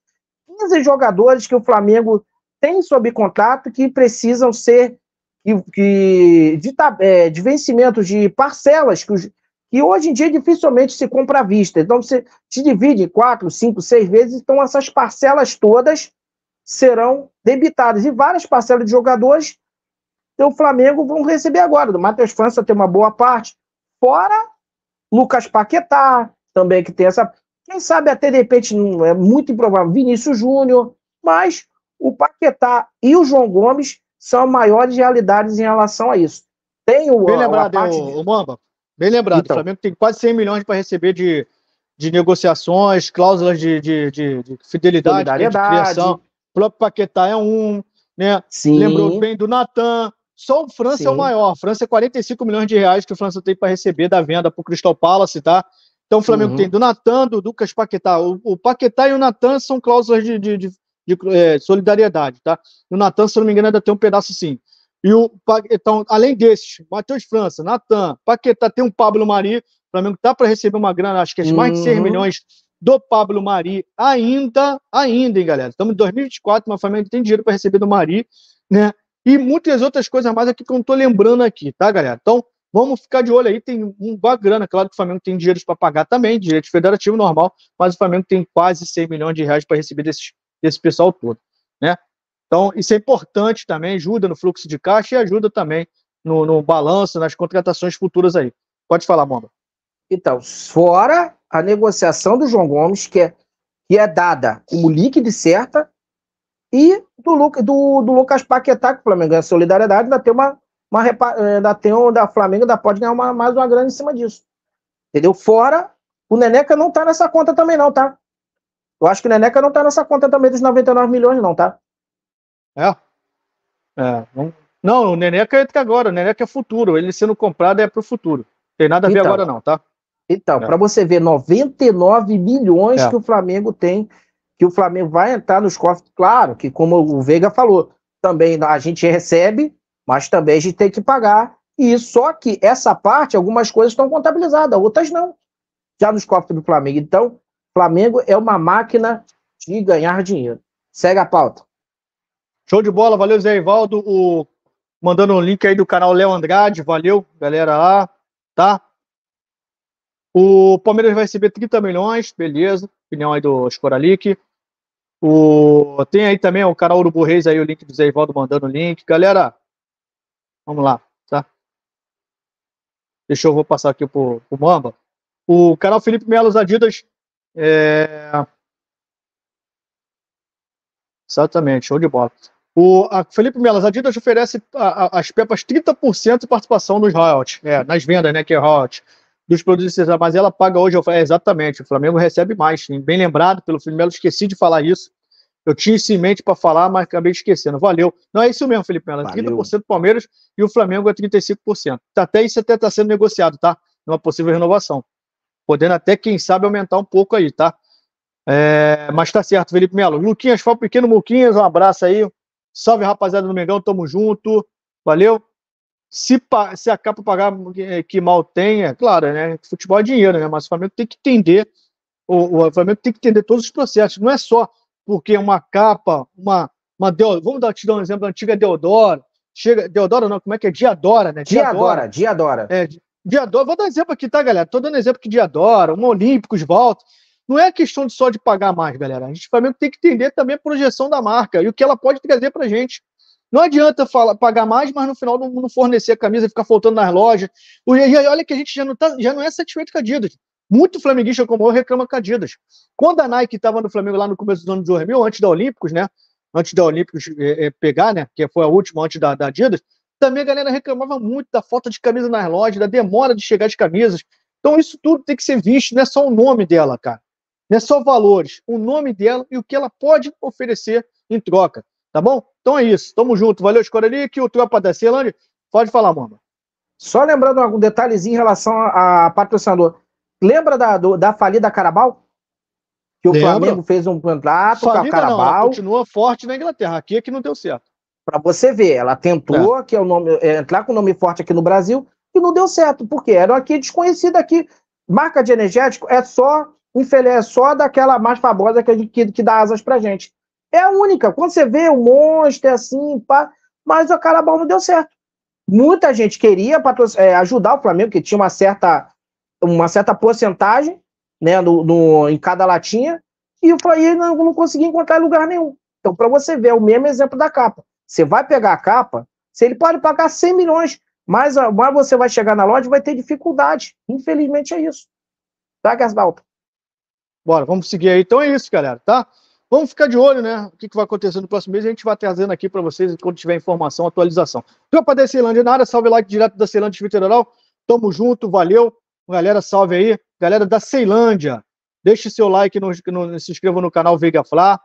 15 jogadores que o Flamengo tem sob contrato que precisam ser que, que de, é, de vencimentos de parcelas que, os, que hoje em dia dificilmente se compra à vista. Então, você divide quatro, cinco, seis vezes, então essas parcelas todas serão debitadas. E várias parcelas de jogadores do então, Flamengo vão receber agora. Do Matheus França tem uma boa parte. Fora Lucas Paquetá, também que tem essa. Quem sabe até de repente, não é muito improvável, Vinícius Júnior, mas o Paquetá e o João Gomes são maiores realidades em relação a isso. Tem o, Bem lembrado, parte... o, o Mamba, bem lembrado, então, o Flamengo tem quase 100 milhões para receber de, de negociações, cláusulas de, de, de, de fidelidade, né, de criação. O próprio Paquetá é um, né? Sim. Lembrou bem do Natan. Só o França Sim. é o maior. França é 45 milhões de reais que o França tem para receber da venda para o Crystal Palace, tá? Então o Flamengo uhum. tem do Natan, do Lucas Paquetá. O, o Paquetá e o Natan são cláusulas de, de, de, de é, solidariedade, tá? O Natan, se não me engano, ainda tem um pedaço sim. E o então, além desses, Matheus França, Natan, Paquetá, tem um Pablo Mari, o Flamengo tá para receber uma grana, acho que é mais uhum. de 6 milhões do Pablo Mari ainda, ainda, hein, galera? Estamos em 2024, mas o Flamengo tem dinheiro para receber do Mari, né? E muitas outras coisas mais aqui que eu não tô lembrando aqui, tá, galera? Então, Vamos ficar de olho aí, tem uma grana. Claro que o Flamengo tem dinheiro para pagar também, direito federativo normal, mas o Flamengo tem quase 100 milhões de reais para receber desses desse pessoal todo, né? Então, isso é importante também, ajuda no fluxo de caixa e ajuda também no, no balanço, nas contratações futuras aí. Pode falar, Bomba. Então, fora a negociação do João Gomes, que é, que é dada como líquida certa, e do, do, do Lucas Paquetá, que tá o Flamengo ganha é solidariedade, ainda tem uma, uma ainda tem da Flamengo, ainda pode ganhar uma, mais uma grana em cima disso. Entendeu? Fora, o Neneca não tá nessa conta também não, tá? Eu acho que o Neneca não tá nessa conta também dos 99 milhões, não, tá? É? É. Não, não o Neneca é agora, o Neneca é futuro. Ele sendo comprado é pro futuro. Tem nada a ver então, agora, não, tá? Então, é. para você ver, 99 milhões é. que o Flamengo tem, que o Flamengo vai entrar nos cofres. Claro que, como o Veiga falou, também a gente recebe, mas também a gente tem que pagar. E só que essa parte, algumas coisas estão contabilizadas, outras não. Já nos cofres do Flamengo. Então, Flamengo é uma máquina de ganhar dinheiro. Segue a pauta. Show de bola, valeu Zé Ivaldo, o... mandando um link aí do canal Léo Andrade, valeu galera lá, tá? O Palmeiras vai receber 30 milhões, beleza, opinião aí do Escoralic. O... Tem aí também o canal Urubu Reis aí, o link do Zé Ivaldo mandando o link. Galera, vamos lá, tá? Deixa eu vou passar aqui pro, pro Mamba. O canal Felipe Melos Adidas é... Exatamente, show de bola. O a Felipe Melas, a Adidas oferece as Pepas 30% de participação nos royalties, é, nas vendas, né, que é royalties, dos produtos, mas ela paga hoje, é, exatamente, o Flamengo recebe mais, bem lembrado pelo Felipe Melo esqueci de falar isso, eu tinha isso em mente para falar, mas acabei esquecendo, valeu. Não, é isso mesmo, Felipe Melas, 30% do Palmeiras e o Flamengo é 35%. Tá até isso até está sendo negociado, tá? Numa possível renovação podendo até, quem sabe, aumentar um pouco aí, tá? É, mas tá certo, Felipe Melo. Luquinhas, foi pequeno Luquinhas, um abraço aí. Salve, rapaziada do Mengão, tamo junto. Valeu. Se, se a capa pagar é, que, mal tem, é claro, né? Futebol é dinheiro, né? Mas o Flamengo tem que entender. O, o Flamengo tem que entender todos os processos. Não é só porque uma capa, uma. uma vamos dar, te dar um exemplo a antiga Deodoro. Chega, Deodoro não, como é que é? Diadora, né? Diadora, Diadora. Diadora. É, Diadora, vou dar exemplo aqui, tá, galera? Tô dando exemplo que Diadora, um Olímpicos, volta. Não é questão de só de pagar mais, galera. A gente também tem que entender também a projeção da marca e o que ela pode trazer pra gente. Não adianta falar, pagar mais, mas no final não, não fornecer a camisa, ficar faltando nas lojas. E, e, olha que a gente já não, tá, já não é satisfeito com a Adidas. Muito flamenguista como eu reclama com a Adidas. Quando a Nike estava no Flamengo lá no começo do ano de 2000, antes da Olímpicos, né? Antes da Olímpicos é, é, pegar, né? Que foi a última antes da, da Adidas também a galera reclamava muito da falta de camisa nas lojas, da demora de chegar as camisas. Então isso tudo tem que ser visto, não é só o nome dela, cara. Não é só valores, o nome dela e o que ela pode oferecer em troca, tá bom? Então é isso, tamo junto. Valeu, Escoralic, o Tropa é da Ceilândia. Pode falar, mano. Só lembrando algum detalhezinho em relação a, patrocinador. Lembra da, do, da falida Carabal? Que o Lembra? Flamengo fez um contrato com a Carabal. Não, continua forte na Inglaterra. Aqui é que não deu certo. Para você ver, ela tentou é. que é o nome, é, entrar com nome forte aqui no Brasil e não deu certo, porque era aqui desconhecida aqui. Marca de energético é só infeliz, é só daquela mais famosa que, que, que dá asas pra gente. É a única. Quando você vê o um monstro é assim, pá, mas o Carabal não deu certo. Muita gente queria é, ajudar o Flamengo, que tinha uma certa, uma certa porcentagem né, no, no em cada latinha, e o Flamengo não, não conseguia encontrar lugar nenhum. Então, para você ver, é o mesmo exemplo da capa. Você vai pegar a capa, se ele pode pagar 100 milhões, mas, mas você vai chegar na loja e vai ter dificuldade. Infelizmente é isso. Tá, Gasdalto? Bora, vamos seguir aí. Então é isso, galera, tá? Vamos ficar de olho, né? O que, que vai acontecer no próximo mês? A gente vai trazendo aqui para vocês quando tiver informação, atualização. Tropa da Ceilândia na área, salve like direto da Ceilândia oral. Tamo junto, valeu. Galera, salve aí. Galera da Ceilândia, deixe seu like, no, no, se inscreva no canal Veiga Flá,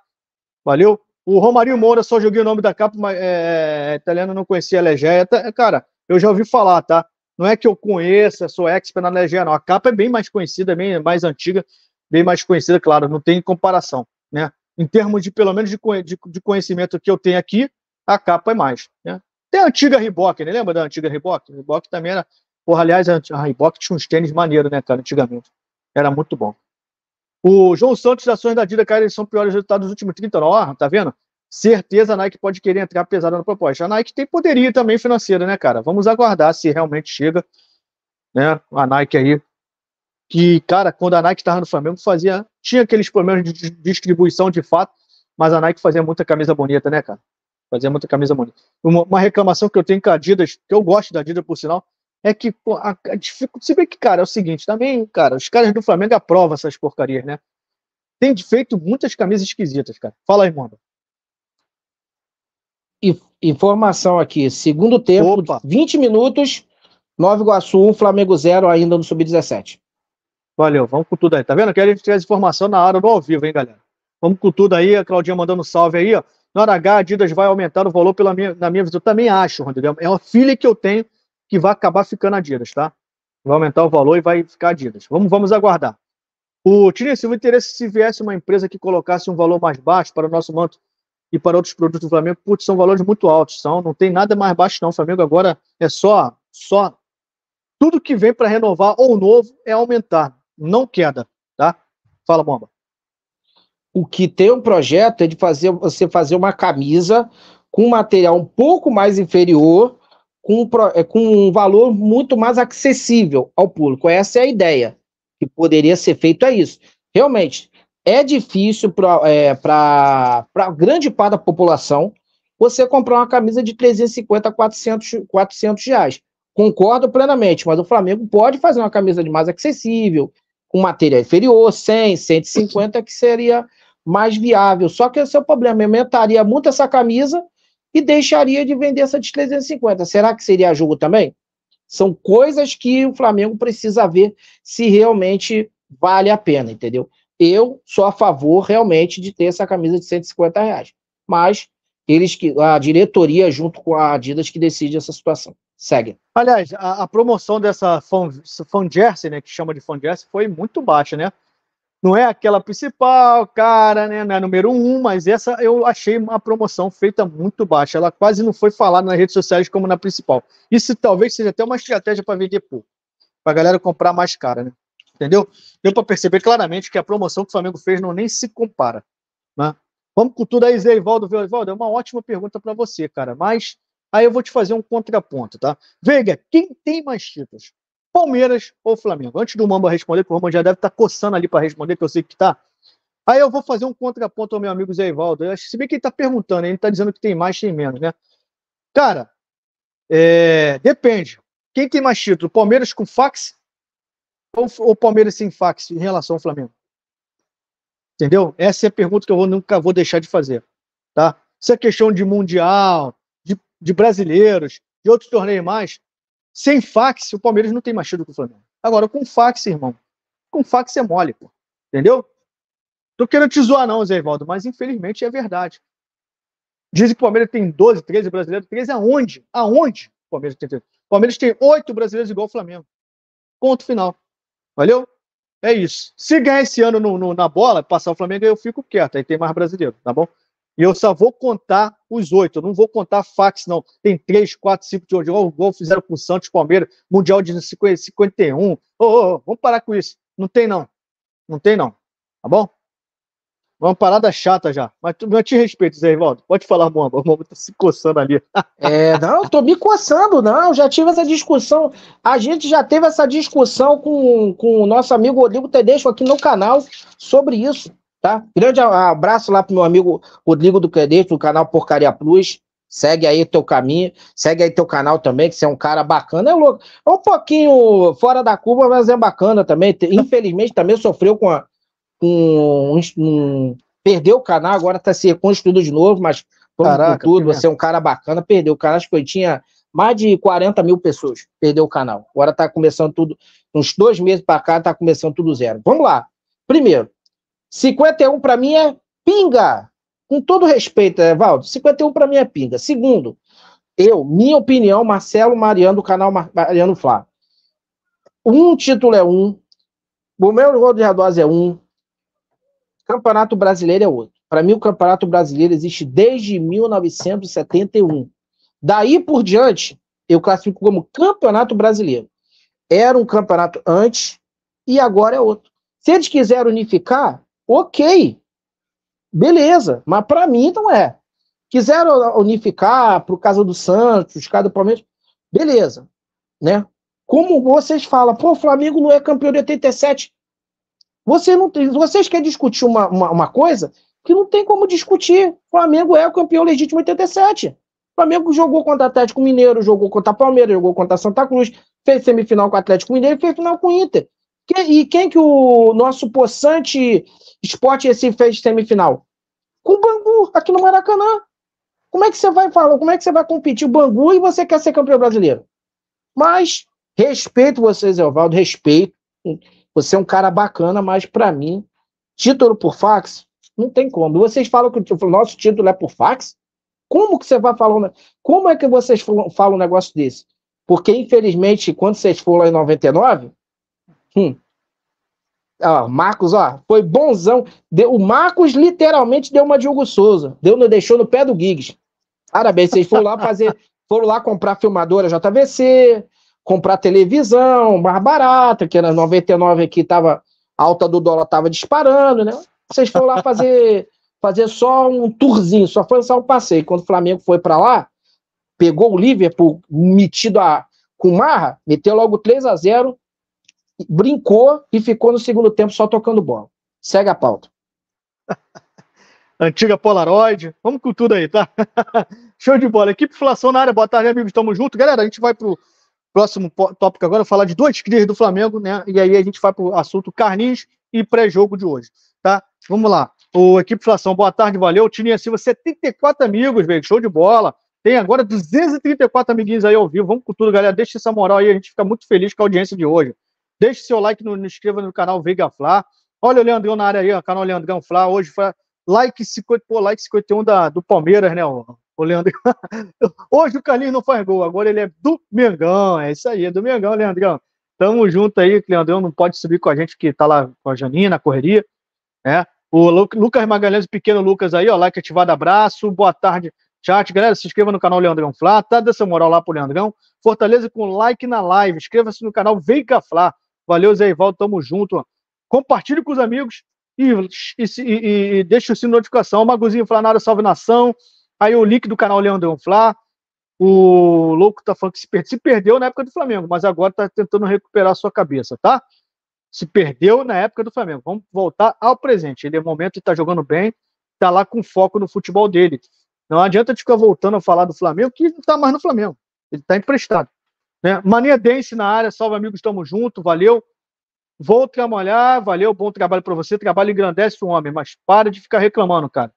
Valeu. O Romário Moura, só joguei o nome da capa, mas é, é, é italiano não conhecia a Legeia. Tá, é, cara, eu já ouvi falar, tá? Não é que eu conheça, sou expert na Legeia, não. A capa é bem mais conhecida, bem mais antiga, bem mais conhecida, claro, não tem comparação, né? Em termos de, pelo menos, de, de, de conhecimento que eu tenho aqui, a capa é mais, né? Tem a antiga Reebok, né? Lembra da antiga Reebok? Reebok também era... Porra, aliás, a Reebok tinha uns tênis maneiros, né, cara, antigamente. Era muito bom. O João Santos, ações da Dida caíram, são piores resultados dos últimos 30 anos. Ó, tá vendo? Certeza a Nike pode querer entrar pesada na proposta. A Nike tem poderia também financeira, né, cara? Vamos aguardar se realmente chega, né? A Nike aí. Que, cara, quando a Nike estava no Flamengo, fazia. Tinha aqueles problemas de distribuição de fato, mas a Nike fazia muita camisa bonita, né, cara? Fazia muita camisa bonita. Uma, uma reclamação que eu tenho com a Adidas, que eu gosto da Adidas, por sinal, é que a, a dificuldade. Se bem que, cara, é o seguinte, também, cara, os caras do Flamengo aprovam essas porcarias, né? Tem feito muitas camisas esquisitas, cara. Fala aí, mano. Informação aqui. Segundo tempo, Opa. 20 minutos, Nova Iguaçu um, Flamengo 0, ainda no Sub-17. Valeu, vamos com tudo aí. Tá vendo? Que a gente traz informação na hora do ao vivo, hein, galera? Vamos com tudo aí. A Claudinha mandando um salve aí, ó. Na hora H, a Adidas vai aumentar o valor pela minha, na minha visão. Eu também acho, Rodrigo. É uma filha que eu tenho que vai acabar ficando Adidas, tá? Vai aumentar o valor e vai ficar Adidas. Vamos, vamos aguardar. O Tinice, o interesse se viesse uma empresa que colocasse um valor mais baixo para o nosso manto e para outros produtos do Flamengo, putz, são valores muito altos, são, não tem nada mais baixo não, o Flamengo agora é só, só, tudo que vem para renovar ou novo é aumentar, não queda, tá? Fala, Bomba. O que tem um projeto é de fazer você fazer uma camisa com material um pouco mais inferior com, é, com um valor muito mais acessível ao público. Essa é a ideia que poderia ser feito, é isso. Realmente, é difícil para é, grande parte da população você comprar uma camisa de 350 400, 400 reais. Concordo plenamente, mas o Flamengo pode fazer uma camisa de mais acessível, com material inferior, 100, 150, que seria mais viável. Só que esse é o problema, aumentaria muito essa camisa e deixaria de vender essa de 350. Será que seria jogo também? São coisas que o Flamengo precisa ver se realmente vale a pena, entendeu? Eu sou a favor realmente de ter essa camisa de 150 reais. Mas eles que a diretoria junto com a Adidas que decide essa situação. Segue. Aliás, a, a promoção dessa fan jersey, né, que chama de fan jersey, foi muito baixa, né? Não é aquela principal, cara, né? Não é número um, mas essa eu achei uma promoção feita muito baixa. Ela quase não foi falada nas redes sociais como na principal. Isso talvez seja até uma estratégia para vender pouco, para a galera comprar mais cara, né? Entendeu? Deu para perceber claramente que a promoção que o Flamengo fez não nem se compara. Né? Vamos com tudo aí, Zé Ivaldo. Ivaldo, é uma ótima pergunta para você, cara, mas aí eu vou te fazer um contraponto, tá? Veiga, quem tem mais títulos? Palmeiras ou Flamengo? Antes do Mamba responder, que o Mamba já deve estar tá coçando ali para responder, que eu sei que está. Aí eu vou fazer um contraponto ao meu amigo Zé Ivaldo. Se bem que ele está perguntando, ele está dizendo que tem mais, tem menos, né? Cara, é, depende. Quem tem mais título? Palmeiras com fax ou, ou Palmeiras sem fax em relação ao Flamengo? Entendeu? Essa é a pergunta que eu vou, nunca vou deixar de fazer. Tá? Se é questão de mundial, de, de brasileiros, de outros torneios mais, sem fax, o Palmeiras não tem mais tido com o Flamengo. Agora, com fax, irmão. Com fax é mole, pô. Entendeu? Tô querendo te zoar, não, Zé Ivaldo, mas infelizmente é verdade. Dizem que o Palmeiras tem 12, 13 brasileiros. 13 aonde? Aonde? O Palmeiras tem 13. O Palmeiras tem 8 brasileiros igual o Flamengo. Ponto final. Valeu? É isso. Se ganhar esse ano no, no, na bola, passar o Flamengo, eu fico quieto. Aí tem mais brasileiro, tá bom? E eu só vou contar os oito. Eu não vou contar fax, não. Tem três, quatro, cinco de onde, gol fizeram com o Santos, Palmeiras, Mundial de 51. Ô, ô, ô, vamos parar com isso. Não tem, não. Não tem, não. Tá bom? É uma parada chata já. Mas tu, eu te respeito, Zé Ivaldo. Pode falar, Bomba. O Bomba tá se coçando ali. é, não, eu tô me coçando, não. Já tive essa discussão. A gente já teve essa discussão com, com o nosso amigo Rodrigo Tedesco aqui no canal sobre isso. Tá? Grande abraço lá pro meu amigo Rodrigo do Credete, do canal Porcaria Plus. Segue aí teu caminho, segue aí teu canal também, que você é um cara bacana, é louco. É um pouquinho fora da curva, mas é bacana também. Infelizmente também sofreu com, a, com um, um, perdeu o canal, agora tá se reconstruindo de novo, mas Caraca, tudo, você é um cara bacana, perdeu o canal, acho que eu tinha mais de 40 mil pessoas, perdeu o canal. Agora tá começando tudo, uns dois meses para cá, tá começando tudo zero. Vamos lá. Primeiro, 51 para mim é pinga. Com todo respeito, Evaldo, 51 para mim é pinga. Segundo, eu, minha opinião, Marcelo Mariano, do canal Mariano Flá. Um título é um, o meu de Radose é um, Campeonato Brasileiro é outro. Para mim, o Campeonato Brasileiro existe desde 1971. Daí por diante, eu classifico como Campeonato Brasileiro. Era um campeonato antes e agora é outro. Se eles quiserem unificar, ok, beleza, mas para mim não é. Quiseram unificar para o caso do Santos, caso do Palmeiras, beleza, né? Como vocês falam, pô, o Flamengo não é campeão de 87. Você não tem, vocês querem discutir uma, uma, uma coisa que não tem como discutir. O Flamengo é o campeão legítimo de 87. O Flamengo jogou contra o Atlético Mineiro, jogou contra o Palmeiras, jogou contra Santa Cruz, fez semifinal com o Atlético Mineiro e fez final com o Inter e quem que o nosso possante esporte esse fez semifinal? Com o Bangu, aqui no Maracanã. Como é que você vai falar? Como é que você vai competir o Bangu e você quer ser campeão brasileiro? Mas respeito vocês, Evaldo, respeito. Você é um cara bacana, mas para mim, título por fax, não tem como. Vocês falam que o nosso título é por fax? Como que você vai falar? Como é que vocês falam um negócio desse? Porque, infelizmente, quando vocês foram lá em 99, Hum. Ó, Marcos, ó, foi bonzão. Deu, o Marcos literalmente deu uma de Hugo Souza. Deu, deixou no pé do Giggs. Parabéns, vocês foram lá fazer, foram lá comprar filmadora JVC, comprar televisão, mais barata, que era 99 aqui, tava, a alta do dólar tava disparando, né? Vocês foram lá fazer, fazer só um tourzinho, só foi só um passeio. Quando o Flamengo foi para lá, pegou o Liverpool metido a, com marra, meteu logo 3 a 0 brincou e ficou no segundo tempo só tocando bola. Segue a pauta. Antiga Polaroid, vamos com tudo aí, tá? Show de bola. Equipe Flação, na área, boa tarde, amigos, tamo junto. Galera, a gente vai pro próximo tópico agora, falar de dois crias do Flamengo, né? E aí a gente vai pro assunto Carlinhos e pré-jogo de hoje, tá? Vamos lá. O Equipe Flação, boa tarde, valeu. Tininha Silva, 74 amigos, velho, show de bola. Tem agora 234 amiguinhos aí ao vivo. Vamos com tudo, galera. Deixa essa moral aí, a gente fica muito feliz com a audiência de hoje. Deixe seu like, no, inscreva no canal Veiga Fla. Olha o Leandrão na área aí, o canal Leandrão Fla. Hoje foi like, 50, pô, like 51 da, do Palmeiras, né? Ó, o Hoje o Carlinhos não faz gol, agora ele é do Mengão. É isso aí, é do Mengão, Leandrão. Tamo junto aí, que o Leandrão não pode subir com a gente que tá lá com a Janina, correria. Né? O Lu, Lucas Magalhães, o pequeno Lucas aí, ó, like ativado, abraço. Boa tarde, chat. Galera, se inscreva no canal Leandrão Flá, tá? Dessa moral lá pro Leandrão. Fortaleza com like na live. Inscreva-se no canal Veiga Flá. Valeu, Zé Ivaldo, tamo junto. Compartilhe com os amigos e, e, e, e deixa o sininho de notificação. O Maguzinho Flanário, salve nação. Aí o link do canal Leandro Flá. O louco tá falando que se, perde, se perdeu na época do Flamengo, mas agora tá tentando recuperar a sua cabeça, tá? Se perdeu na época do Flamengo. Vamos voltar ao presente. Ele é momento e tá jogando bem, tá lá com foco no futebol dele. Não adianta ficar voltando a falar do Flamengo, que não tá mais no Flamengo. Ele tá emprestado. Né? Mania Dance na área, salve amigos, estamos junto, valeu. Vou trabalhar, valeu, bom trabalho para você. Trabalho engrandece o homem, mas para de ficar reclamando, cara.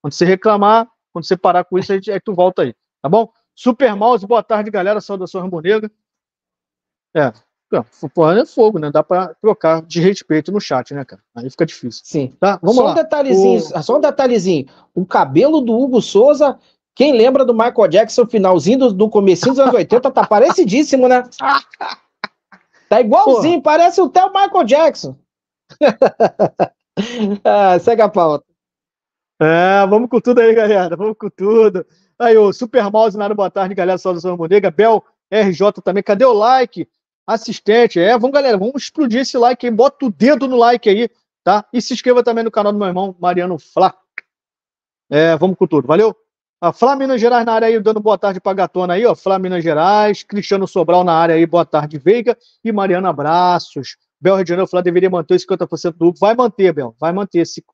Quando você reclamar, quando você parar com isso, aí, aí tu volta aí, tá bom? Super Mouse, boa tarde, galera. Saudações rubro É, porra, é fogo, né? Dá pra trocar de respeito no chat, né, cara? Aí fica difícil. Sim. Tá, vamos só lá. Um detalhezinho, o... Só um detalhezinho. O cabelo do Hugo Souza quem lembra do Michael Jackson, finalzinho do, do comecinho dos anos 80, tá parecidíssimo, né? Tá igualzinho, Pô. parece até o Michael Jackson. ah, segue a pauta. É, vamos com tudo aí, galera. Vamos com tudo. Aí, o Super Mouse, Naro, boa tarde, galera. Saudação Mondega. Bel RJ também. Cadê o like? Assistente. É, vamos, galera. Vamos explodir esse like aí. Bota o dedo no like aí, tá? E se inscreva também no canal do meu irmão, Mariano Flá. É, vamos com tudo. Valeu? A Flávia Minas Gerais na área aí, dando boa tarde para Gatona aí, ó. Flá Minas Gerais, Cristiano Sobral na área aí, boa tarde, Veiga e Mariana Abraços. Bel Regional, de Flá deveria manter os 50% do lucro. Vai manter, Bel, vai manter. Se,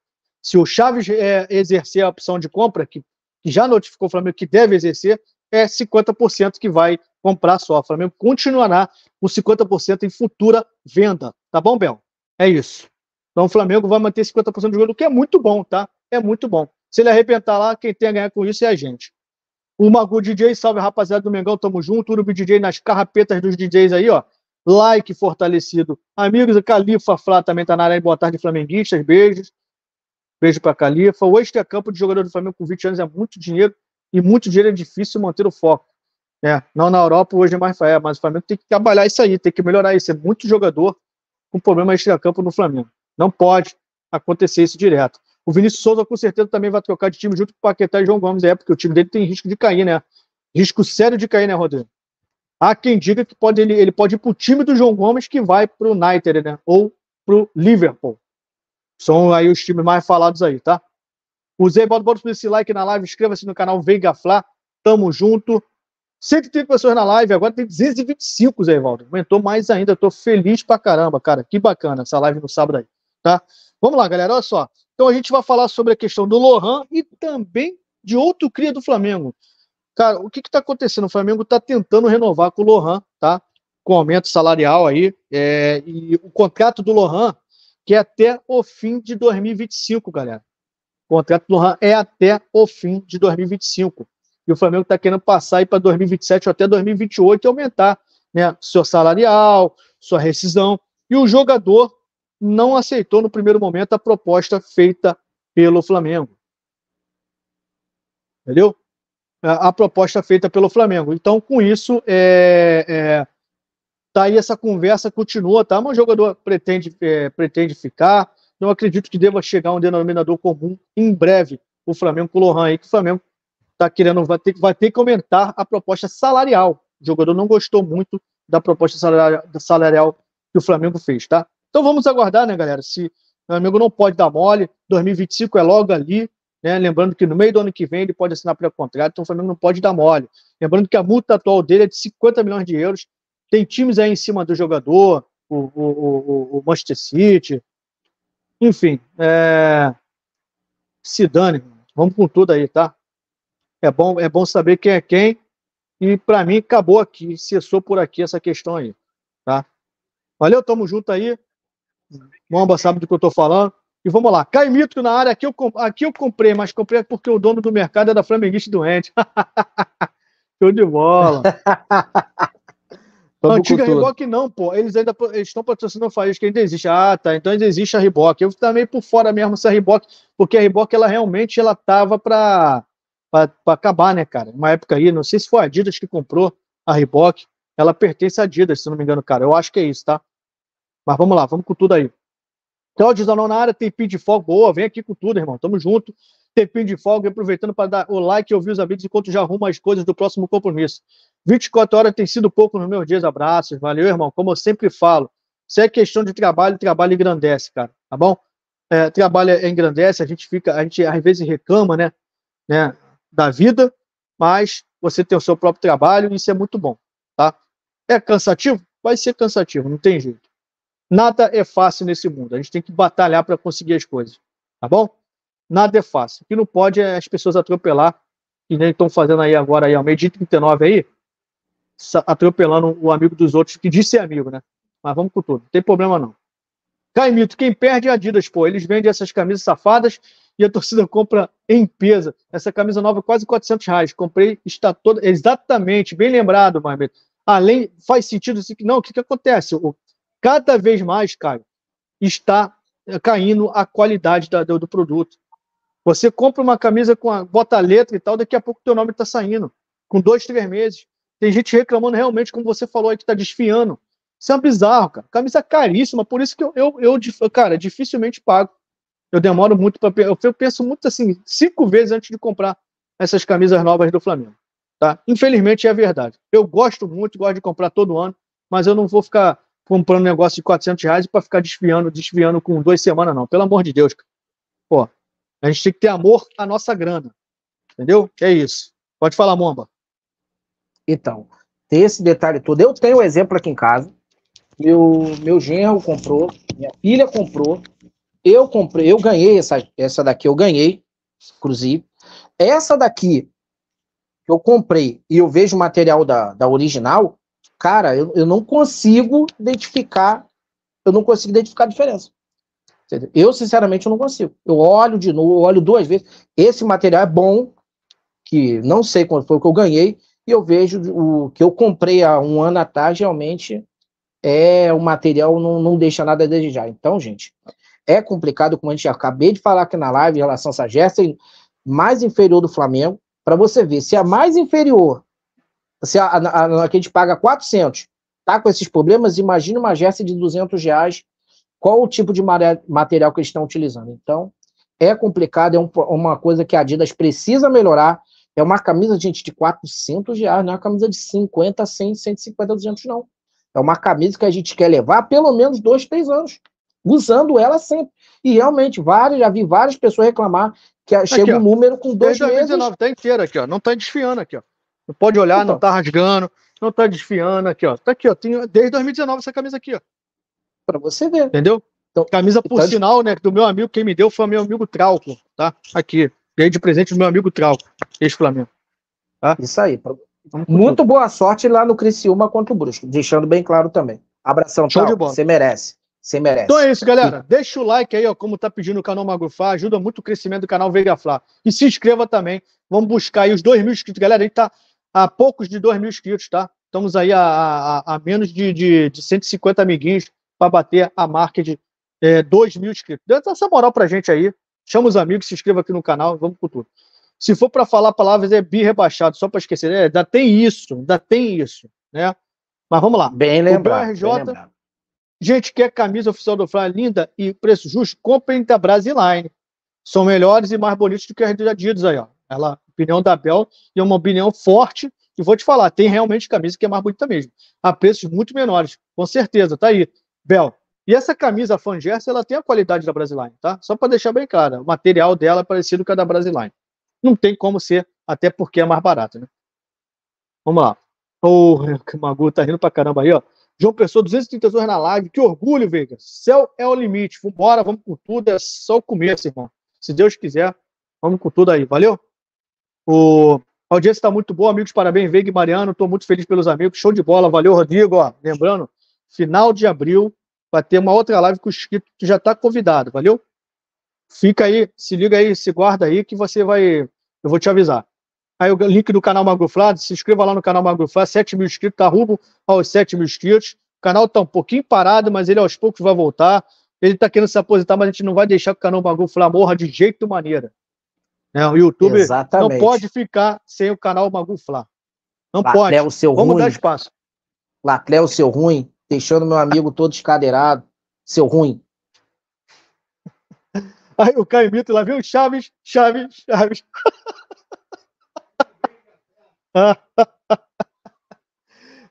se o Chaves é, exercer a opção de compra, que, que já notificou o Flamengo que deve exercer, é 50% que vai comprar só. O Flamengo continuará com 50% em futura venda. Tá bom, Bel? É isso. Então o Flamengo vai manter 50% do jogo, o que é muito bom, tá? É muito bom. Se ele arrebentar lá, quem tem a ganhar com isso é a gente. O Magu DJ, salve rapaziada do Mengão, tamo junto. Urubi DJ nas carrapetas dos DJs aí, ó. Like fortalecido. Amigos, a Califa Flá também tá na área aí. Boa tarde, flamenguistas. Beijos. Beijo pra Califa. O extra-campo de jogador do Flamengo com 20 anos é muito dinheiro. E muito dinheiro é difícil manter o foco. É, não na Europa, hoje é mais é, mas o Flamengo tem que trabalhar isso aí, tem que melhorar isso. É muito jogador com problema extra-campo no Flamengo. Não pode acontecer isso direto. O Vinícius Souza com certeza também vai trocar de time junto com o Paquetá e João Gomes, é, porque o time dele tem risco de cair, né? Risco sério de cair, né, Rodrigo? Há quem diga que pode, ele, ele pode ir para o time do João Gomes que vai para o United, né? Ou para o Liverpool. São aí os times mais falados aí, tá? Usei, bota, bota esse like na live, inscreva-se no canal Veiga Fla. Tamo junto. 130 pessoas na live, agora tem 225, Zé Valdo. Aumentou mais ainda, tô feliz pra caramba, cara. Que bacana essa live no sábado aí, tá? Vamos lá, galera, olha só. Então a gente vai falar sobre a questão do Lohan e também de outro cria do Flamengo. Cara, o que está acontecendo? O Flamengo está tentando renovar com o Lohan, tá? Com aumento salarial aí. É, e o contrato do Lohan, que é até o fim de 2025, galera. O contrato do Lohan é até o fim de 2025. E o Flamengo está querendo passar aí para 2027 ou até 2028 e aumentar né, seu salarial, sua rescisão. E o jogador não aceitou no primeiro momento a proposta feita pelo Flamengo. Entendeu? A proposta feita pelo Flamengo. Então, com isso, é, é, tá aí essa conversa, continua, tá? Mas o jogador pretende, é, pretende ficar. Não acredito que deva chegar um denominador comum em breve. O Flamengo com o Lohan aí, que o Flamengo tá querendo, vai ter, vai ter que aumentar a proposta salarial. O jogador não gostou muito da proposta salarial, salarial que o Flamengo fez, tá? Então vamos aguardar, né, galera? Se meu amigo não pode dar mole, 2025 é logo ali, né? Lembrando que no meio do ano que vem ele pode assinar pré-contrato, então o Flamengo não pode dar mole. Lembrando que a multa atual dele é de 50 milhões de euros. Tem times aí em cima do jogador, o, o, o, o Manchester City, enfim, é... se dane, vamos com tudo aí, tá? É bom, é bom saber quem é quem. E para mim acabou aqui, cessou por aqui essa questão aí, tá? Valeu, tamo junto aí. Bomba sabe do que eu estou falando. E vamos lá. Caimito na área, aqui eu, aqui eu comprei, mas comprei porque o dono do mercado era é flamenguista doente. Show de bola. Antiga Reebok não, pô. Eles ainda estão patrocinando o Faísca, ainda existe. Ah, tá. Então ainda existe a Reebok. Eu também por fora mesmo essa Reebok, porque a Reebok, ela realmente, ela tava pra, acabar, né, cara? Uma época aí, não sei se foi a Adidas que comprou a Reebok. Ela pertence à Adidas, se não me engano, cara. Eu acho que é isso, tá? Mas vamos lá, vamos com tudo aí. Então, Dizanão na área, tempinho de fogo. Boa, vem aqui com tudo, irmão. Tamo junto. Tempinho de fogo. Aproveitando para dar o like e ouvir os amigos enquanto já arrumo as coisas do próximo compromisso. 24 horas tem sido pouco nos meus dias. Abraços. Valeu, irmão. Como eu sempre falo, se é questão de trabalho, trabalho engrandece, cara. Tá bom? É, trabalho é, é engrandece. A gente fica, a gente às vezes reclama, né? né da vida, mas você tem o seu próprio trabalho e isso é muito bom, tá? É cansativo? Vai ser cansativo, não tem jeito. Nada é fácil nesse mundo. A gente tem que batalhar para conseguir as coisas, tá bom? Nada é fácil. O que não pode é as pessoas atropelar, que nem estão fazendo aí agora, aí, ao meio-dia 39 aí, atropelando o amigo dos outros, que disse amigo, né? Mas vamos com tudo, não tem problema não. Caimito, quem perde é a Adidas, pô. Eles vendem essas camisas safadas e a torcida compra em peso. Essa camisa nova quase 400 reais. Comprei, está toda. Exatamente, bem lembrado, Marmito. Além, faz sentido. assim Não, o que, que acontece? O cada vez mais, Caio, está caindo a qualidade da, do, do, produto. Você compra uma camisa com a bota a letra e tal, daqui a pouco teu nome está saindo, com dois, três meses. Tem gente reclamando realmente, como você falou aí, que está desfiando. Isso é um bizarro, cara. Camisa é caríssima, por isso que eu, eu, eu cara, dificilmente pago. Eu demoro muito para. Eu penso muito assim, cinco vezes antes de comprar essas camisas novas do Flamengo. Tá? Infelizmente é verdade. Eu gosto muito, gosto de comprar todo ano, mas eu não vou ficar comprando um negócio de 400 reais para ficar desfiando, desfiando com duas semanas, não. Pelo amor de Deus, cara. Pô, a gente tem que ter amor à nossa grana. Entendeu? É isso. Pode falar, Momba. Então, tem esse detalhe todo. Eu tenho um exemplo aqui em casa. Meu, meu genro comprou, minha filha comprou, eu comprei, eu ganhei essa, essa daqui, eu ganhei, inclusive. Essa daqui que eu comprei e eu vejo o material da, da original, Cara, eu, eu não consigo identificar, eu não consigo identificar a diferença. Entendeu? Eu, sinceramente, eu não consigo. Eu olho de novo, olho duas vezes. Esse material é bom, que não sei quanto foi que eu ganhei, e eu vejo o que eu comprei há um ano atrás, realmente é o material não, não deixa nada a desejar. Então, gente, é complicado, como a gente acabei de falar aqui na live, em relação a essa gesta mais inferior do Flamengo, para você ver se a é mais inferior você, a, a, aqui a gente paga 400, tá com esses problemas, imagina uma Gerce de 200 reais, qual o tipo de material que eles estão utilizando. Então, é complicado, é um, uma coisa que a Adidas precisa melhorar, é uma camisa, gente, de 400 reais, não é uma camisa de 50, 100, 150, 200, não. É uma camisa que a gente quer levar pelo menos dois, três anos, usando ela sempre. E realmente, várias, já vi várias pessoas reclamar que aqui, chega ó, um número com dois meses. 2019, tá inteira aqui, ó, não tá desfiando aqui, ó pode olhar, não tá rasgando, não tá desfiando. Aqui, ó. Tá aqui, ó. Tem, desde 2019 essa camisa aqui, ó. Pra você ver. Entendeu? Então, camisa, por tá sinal, de... né? Do meu amigo, quem me deu foi o meu amigo Trauco, tá? Aqui. Ganhei de presente do meu amigo Trauco, ex-Flamengo. Tá? Isso aí. Pra... Muito boa sorte lá no Criciúma contra o Brusco. Deixando bem claro também. Abração, Show Trauco. Você merece. Você merece. Então é isso, galera. Deixa o like aí, ó, como tá pedindo o canal Magufá. Ajuda muito o crescimento do canal Veiga Flá. E se inscreva também. Vamos buscar aí os dois mil inscritos. Galera, a gente tá a poucos de 2 mil inscritos, tá? Estamos aí a, a, a menos de, de, de 150 amiguinhos para bater a marca de é, 2 mil inscritos. Dá essa moral pra gente aí. Chama os amigos, se inscreva aqui no canal, vamos com tudo. Se for para falar palavras, é bi rebaixado, só para esquecer. É, ainda tem isso, ainda tem isso, né? Mas vamos lá. Bem lembrado. O BRJ, bem lembrado. gente, quer camisa oficial do Flamengo linda e preço justo? Comprem da Brasiline. São melhores e mais bonitos do que as da Adidas aí, ó. Ela opinião da Bel, e é uma opinião forte. E vou te falar, tem realmente camisa que é mais bonita mesmo. A preços muito menores, com certeza, tá aí. Bel, e essa camisa Fangers, ela tem a qualidade da Brasiline, tá? Só para deixar bem claro, o material dela é parecido com a da Brasiline. Não tem como ser, até porque é mais barata, né? Vamos lá. O oh, Magu tá rindo pra caramba aí, ó. João Pessoa, 232 na live. Que orgulho, Veiga. Céu é o limite. Vambora, vamos com tudo. É só o começo, irmão. Se Deus quiser, vamos com tudo aí. Valeu? O... A audiência está muito boa, amigos. Parabéns, Veiga e Mariano. Estou muito feliz pelos amigos. Show de bola. Valeu, Rodrigo. Ó, lembrando, final de abril vai ter uma outra live com o Chiquito. que já está convidado, valeu? Fica aí, se liga aí, se guarda aí que você vai. Eu vou te avisar. Aí o link do canal Magruflado, se inscreva lá no canal Magruflado, 7 mil inscritos, tá rumo aos 7 mil inscritos. O canal está um pouquinho parado, mas ele aos poucos vai voltar. Ele está querendo se aposentar, mas a gente não vai deixar que o canal Magruflado morra de jeito maneira. Né? O YouTube Exatamente. não pode ficar sem o canal Maguflar. Não Lá pode. É o seu Vamos ruim. dar espaço. Latlé, é o seu ruim, deixando meu amigo todo escadeirado. Seu ruim. Aí o Caimito lá viu Chaves, Chaves, Chaves.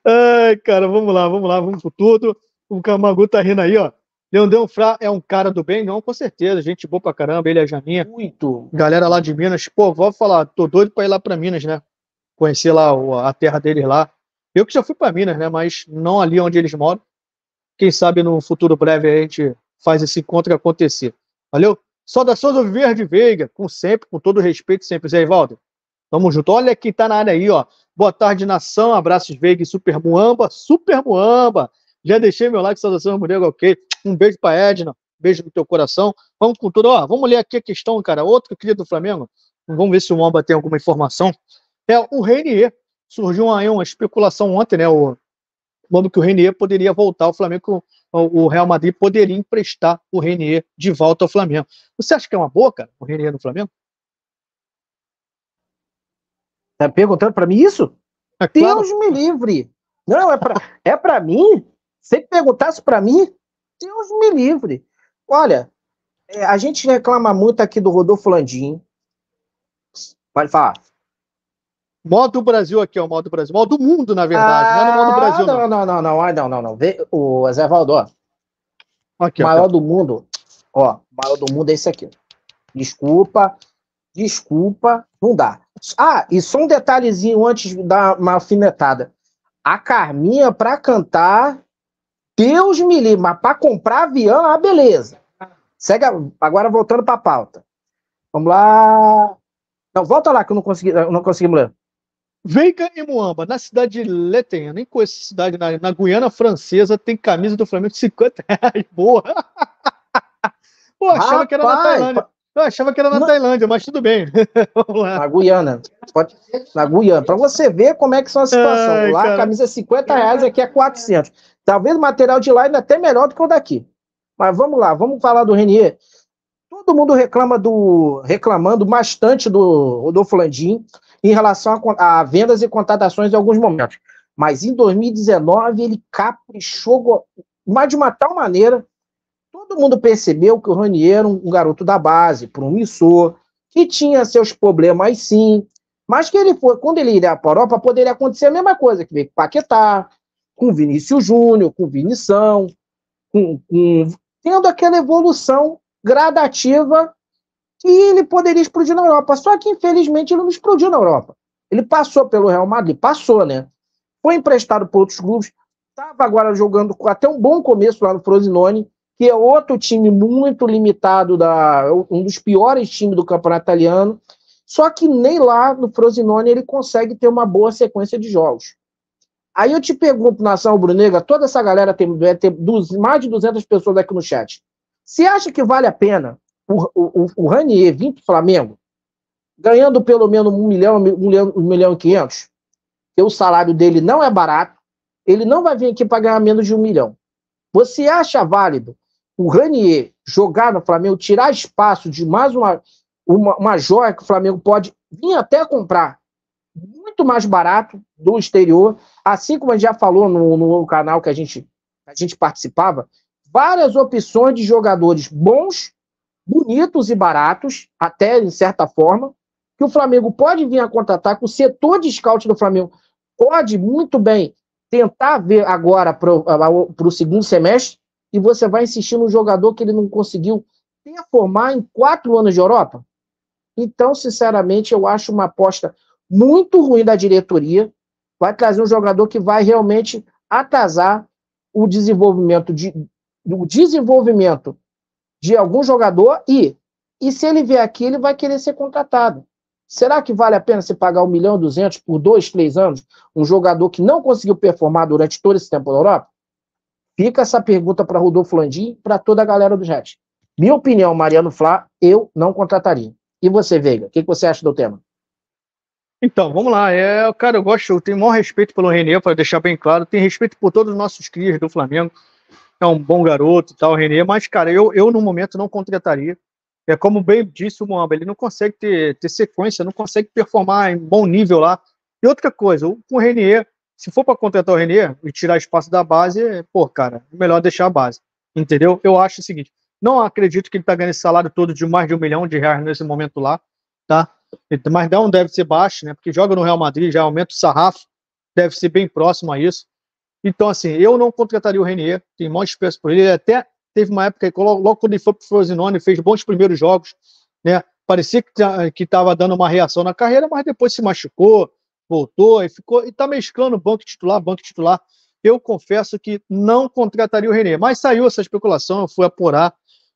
Ai, cara, vamos lá, vamos lá, vamos com tudo. O Camangu tá rindo aí, ó. Leandrão Frá é um cara do bem? Não, com certeza. Gente boa pra caramba, ele é a Janinha. Muito. Galera lá de Minas. Pô, vou falar, tô doido pra ir lá pra Minas, né? Conhecer lá a terra deles lá. Eu que já fui pra Minas, né? Mas não ali onde eles moram. Quem sabe no futuro breve a gente faz esse encontro acontecer. Valeu? Saudações ao Verde Veiga, com sempre, com todo respeito, sempre. Zé Ivaldo, tamo junto. Olha quem tá na área aí, ó. Boa tarde, nação. Abraços, Veiga e Super Muamba. Super Muamba. Já deixei meu like, saudações, Murego, ok. Um beijo para Edna, beijo no teu coração. Vamos com tudo. Ó, vamos ler aqui a questão, cara. Outro querido do Flamengo. Vamos ver se o Mamba tem alguma informação. É, o Renier. Surgiu aí uma especulação ontem, né? O, quando que o Renier poderia voltar ao Flamengo, o Real Madrid poderia emprestar o Renier de volta ao Flamengo. Você acha que é uma boa, cara, o Renier no Flamengo? Tá perguntando para mim isso? É, claro. Deus me livre! Não, é para é mim? Se perguntasse para mim, Deus me livre. Olha, é, a gente reclama muito aqui do Rodolfo Landim. Pode falar. Modo Brasil aqui, ó, modo Brasil. Modo mundo, na verdade, ah, não é no modo ah, Brasil. Não, não, não, não, não, não, não. Vê, o Zé Valdo, ó. Aqui, maior do mundo, ó, o maior do mundo é esse aqui. Desculpa, desculpa, não dá. Ah, e só um detalhezinho antes da uma alfinetada. A Carminha, para cantar, Deus me livre, mas para comprar avião, ah, beleza. Segue agora voltando para a pauta. Vamos lá. Não, volta lá que eu não consegui, eu não consegui ler. Veiga e Moamba, na cidade de Letem, nem conheço essa cidade, na, na Guiana Francesa, tem camisa do Flamengo de 50 reais, boa. Pô, achava Rapaz, que era na Tailândia. Eu achava que era na não. Tailândia, mas tudo bem. Vamos lá. Na Guiana. Pode... Na Guiana. Para você ver como é que são as situações. Lá cara. a camisa é 50 reais, aqui é 400. Talvez tá o material de lá ainda é até melhor do que o daqui. Mas vamos lá, vamos falar do Renier. Todo mundo reclama do, reclamando bastante do Rodolfo Landim em relação a, a vendas e contratações em alguns momentos. Mas em 2019 ele caprichou, mas de uma tal maneira, todo mundo percebeu que o Ranier era um, garoto da base, promissor, que tinha seus problemas sim, mas que ele foi, quando ele iria para a Europa, poderia acontecer a mesma coisa que veio com Paquetá, com Vinícius Júnior, com Vinição, com, com, tendo aquela evolução gradativa que ele poderia explodir na Europa. Só que, infelizmente, ele não explodiu na Europa. Ele passou pelo Real Madrid, passou, né? Foi emprestado por outros clubes, estava agora jogando até um bom começo lá no Frosinone, que é outro time muito limitado, da, um dos piores times do campeonato italiano. Só que nem lá no Frosinone ele consegue ter uma boa sequência de jogos. Aí eu te pergunto, Nação Brunega, toda essa galera tem, é, tem mais de 200 pessoas aqui no chat. Você acha que vale a pena o, o, o Ranier vir pro Flamengo ganhando pelo menos 1 um milhão, um milhão, e 500? Porque o salário dele não é barato, ele não vai vir aqui para ganhar menos de 1 um milhão. Você acha válido o Ranier jogar no Flamengo, tirar espaço de mais uma, uma, uma joia que o Flamengo pode vir até comprar muito mais barato do exterior, assim como a gente já falou no, no canal que a gente, a gente participava, várias opções de jogadores bons, bonitos e baratos, até em certa forma, que o Flamengo pode vir a contratar, que o setor de scout do Flamengo pode muito bem tentar ver agora para o segundo semestre, e você vai insistir no jogador que ele não conseguiu performar em quatro anos de Europa? Então, sinceramente, eu acho uma aposta muito ruim da diretoria, vai trazer um jogador que vai realmente atrasar o desenvolvimento de, o desenvolvimento de algum jogador e, e se ele vier aqui, ele vai querer ser contratado. Será que vale a pena se pagar um milhão e duzentos por dois, três anos um jogador que não conseguiu performar durante todo esse tempo na Europa? Fica essa pergunta para Rodolfo Landim para toda a galera do chat. Minha opinião, Mariano Flá, eu não contrataria. E você, Veiga, o que, que você acha do tema? Então, vamos lá. É, cara, eu gosto, eu tenho o maior respeito pelo Renê, para deixar bem claro. Tenho respeito por todos os nossos crias do Flamengo. É um bom garoto tal, Renê. Mas, cara, eu, eu no momento não contrataria. É como bem disse o Moamba, ele não consegue ter, ter sequência, não consegue performar em bom nível lá. E outra coisa, com o Renê, se for para contratar o Renê e tirar espaço da base, é, pô, cara, é melhor deixar a base. Entendeu? Eu acho o seguinte: não acredito que ele está ganhando esse salário todo de mais de um milhão de reais nesse momento lá, tá? mas dá um deve ser baixo, né? Porque joga no Real Madrid, já aumenta o sarrafo, deve ser bem próximo a isso. Então, assim, eu não contrataria o Renier, tem maior espécie por ele. ele até teve uma época, logo quando ele foi para o Frosinone, fez bons primeiros jogos, né? Parecia que tá, estava dando uma reação na carreira, mas depois se machucou, voltou e ficou. E está mesclando banco titular, banco titular. Eu confesso que não contrataria o Renier, mas saiu essa especulação, eu fui apurar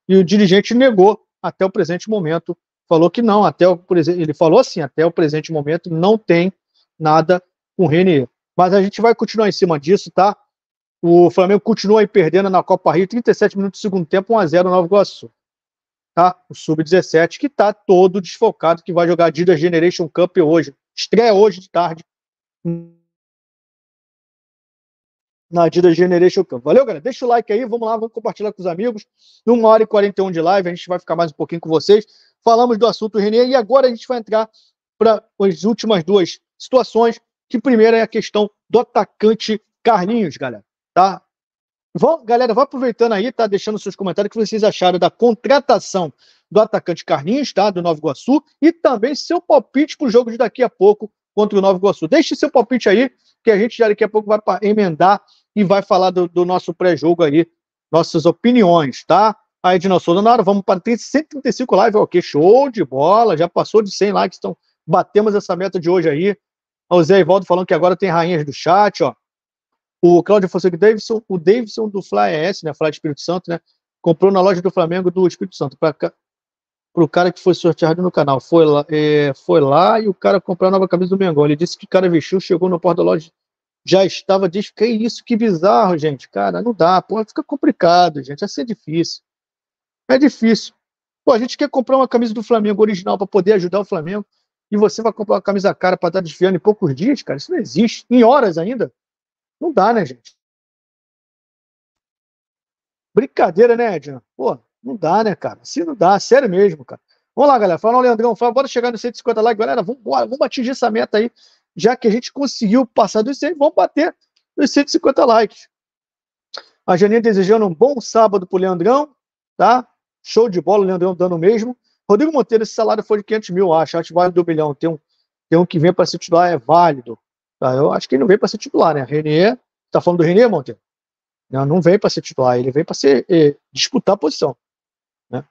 e o dirigente negou até o presente momento falou que não, até o ele falou assim, até o presente momento não tem nada com o Renier. Mas a gente vai continuar em cima disso, tá? O Flamengo continua aí perdendo na Copa Rio, 37 minutos do segundo tempo, 1x0 Nova Iguaçu. Tá? O Sub-17, que está todo desfocado, que vai jogar a Adidas Generation Cup hoje. Estreia hoje de tarde. Na Dida Generation Cup. Valeu, galera. Deixa o like aí, vamos lá, vamos compartilhar com os amigos. Numa hora e 41 de live, a gente vai ficar mais um pouquinho com vocês falamos do assunto Renê e agora a gente vai entrar para as últimas duas situações, que primeiro é a questão do atacante Carlinhos, galera, tá? Vão, galera, vai aproveitando aí, tá? Deixando seus comentários que vocês acharam da contratação do atacante Carlinhos, tá? Do Nova Iguaçu e também seu palpite para o jogo de daqui a pouco contra o Nova Iguaçu. Deixe seu palpite aí, que a gente já daqui a pouco vai emendar e vai falar do, do nosso pré-jogo aí, nossas opiniões, tá? Aí Dina na hora, vamos para 135 lives. Ok, show de bola, já passou de 100 likes, então batemos essa meta de hoje aí. O Zé Ivaldo falando que agora tem rainhas do chat, ó. O Cláudio Fonseca Davidson, o Davidson do Fly S, né? Fly Espírito Santo, né? Comprou na loja do Flamengo do Espírito Santo para o cara que foi sorteado no canal. Foi lá, é, foi lá e o cara comprou a nova camisa do Mengão. Ele disse que o cara vestiu, chegou no porta da loja, já estava diz Que isso, que bizarro, gente. Cara, não dá, pô, fica complicado, gente. Assim é difícil. É difícil. Pô, a gente quer comprar uma camisa do Flamengo original para poder ajudar o Flamengo e você vai comprar uma camisa cara para estar tá desfiando em poucos dias, cara. Isso não existe. Em horas ainda. Não dá, né, gente? Brincadeira, né, Edna? Pô, não dá, né, cara? Se não dá, sério mesmo, cara. Vamos lá, galera. Fala, Leandrão. Fala, bora chegar nos 150 likes, galera. Vamos vamos atingir essa meta aí. Já que a gente conseguiu passar dos 100, vamos bater nos 150 likes. A Janinha desejando um bom sábado pro Leandrão, tá? Show de bola, o né, Leandrão dando o mesmo. Rodrigo Monteiro, esse salário foi de 500 mil, acho. Acho válido do bilhão. Tem um, tem um que vem para ser titular, é válido. Tá? Eu acho que ele não vem para ser titular, né? Renier, tá falando do Renier, Monteiro? Não, não vem para ser titular, ele vem para ser é, disputar a posição. Né?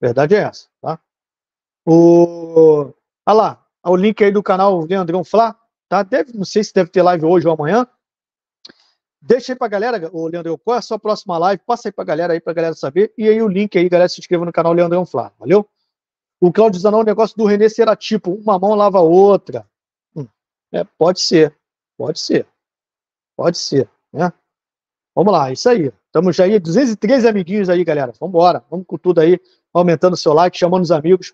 Verdade é essa, tá? O... Olha lá, o link aí do canal Leandrão né, Flá, tá? Deve, não sei se deve ter live hoje ou amanhã, Deixa aí pra galera, ô Leandrão, qual é a sua próxima live? Passa aí pra galera aí, pra galera saber. E aí o link aí, galera, se inscreva no canal Leandrão Flá, valeu? O Claudio Zanão, o negócio do Renê será tipo, uma mão lava a outra. Hum, é, pode ser, pode ser, pode ser, né? Vamos lá, é isso aí. Estamos já aí, 213 amiguinhos aí, galera. Vamos embora, vamos com tudo aí, aumentando o seu like, chamando os amigos.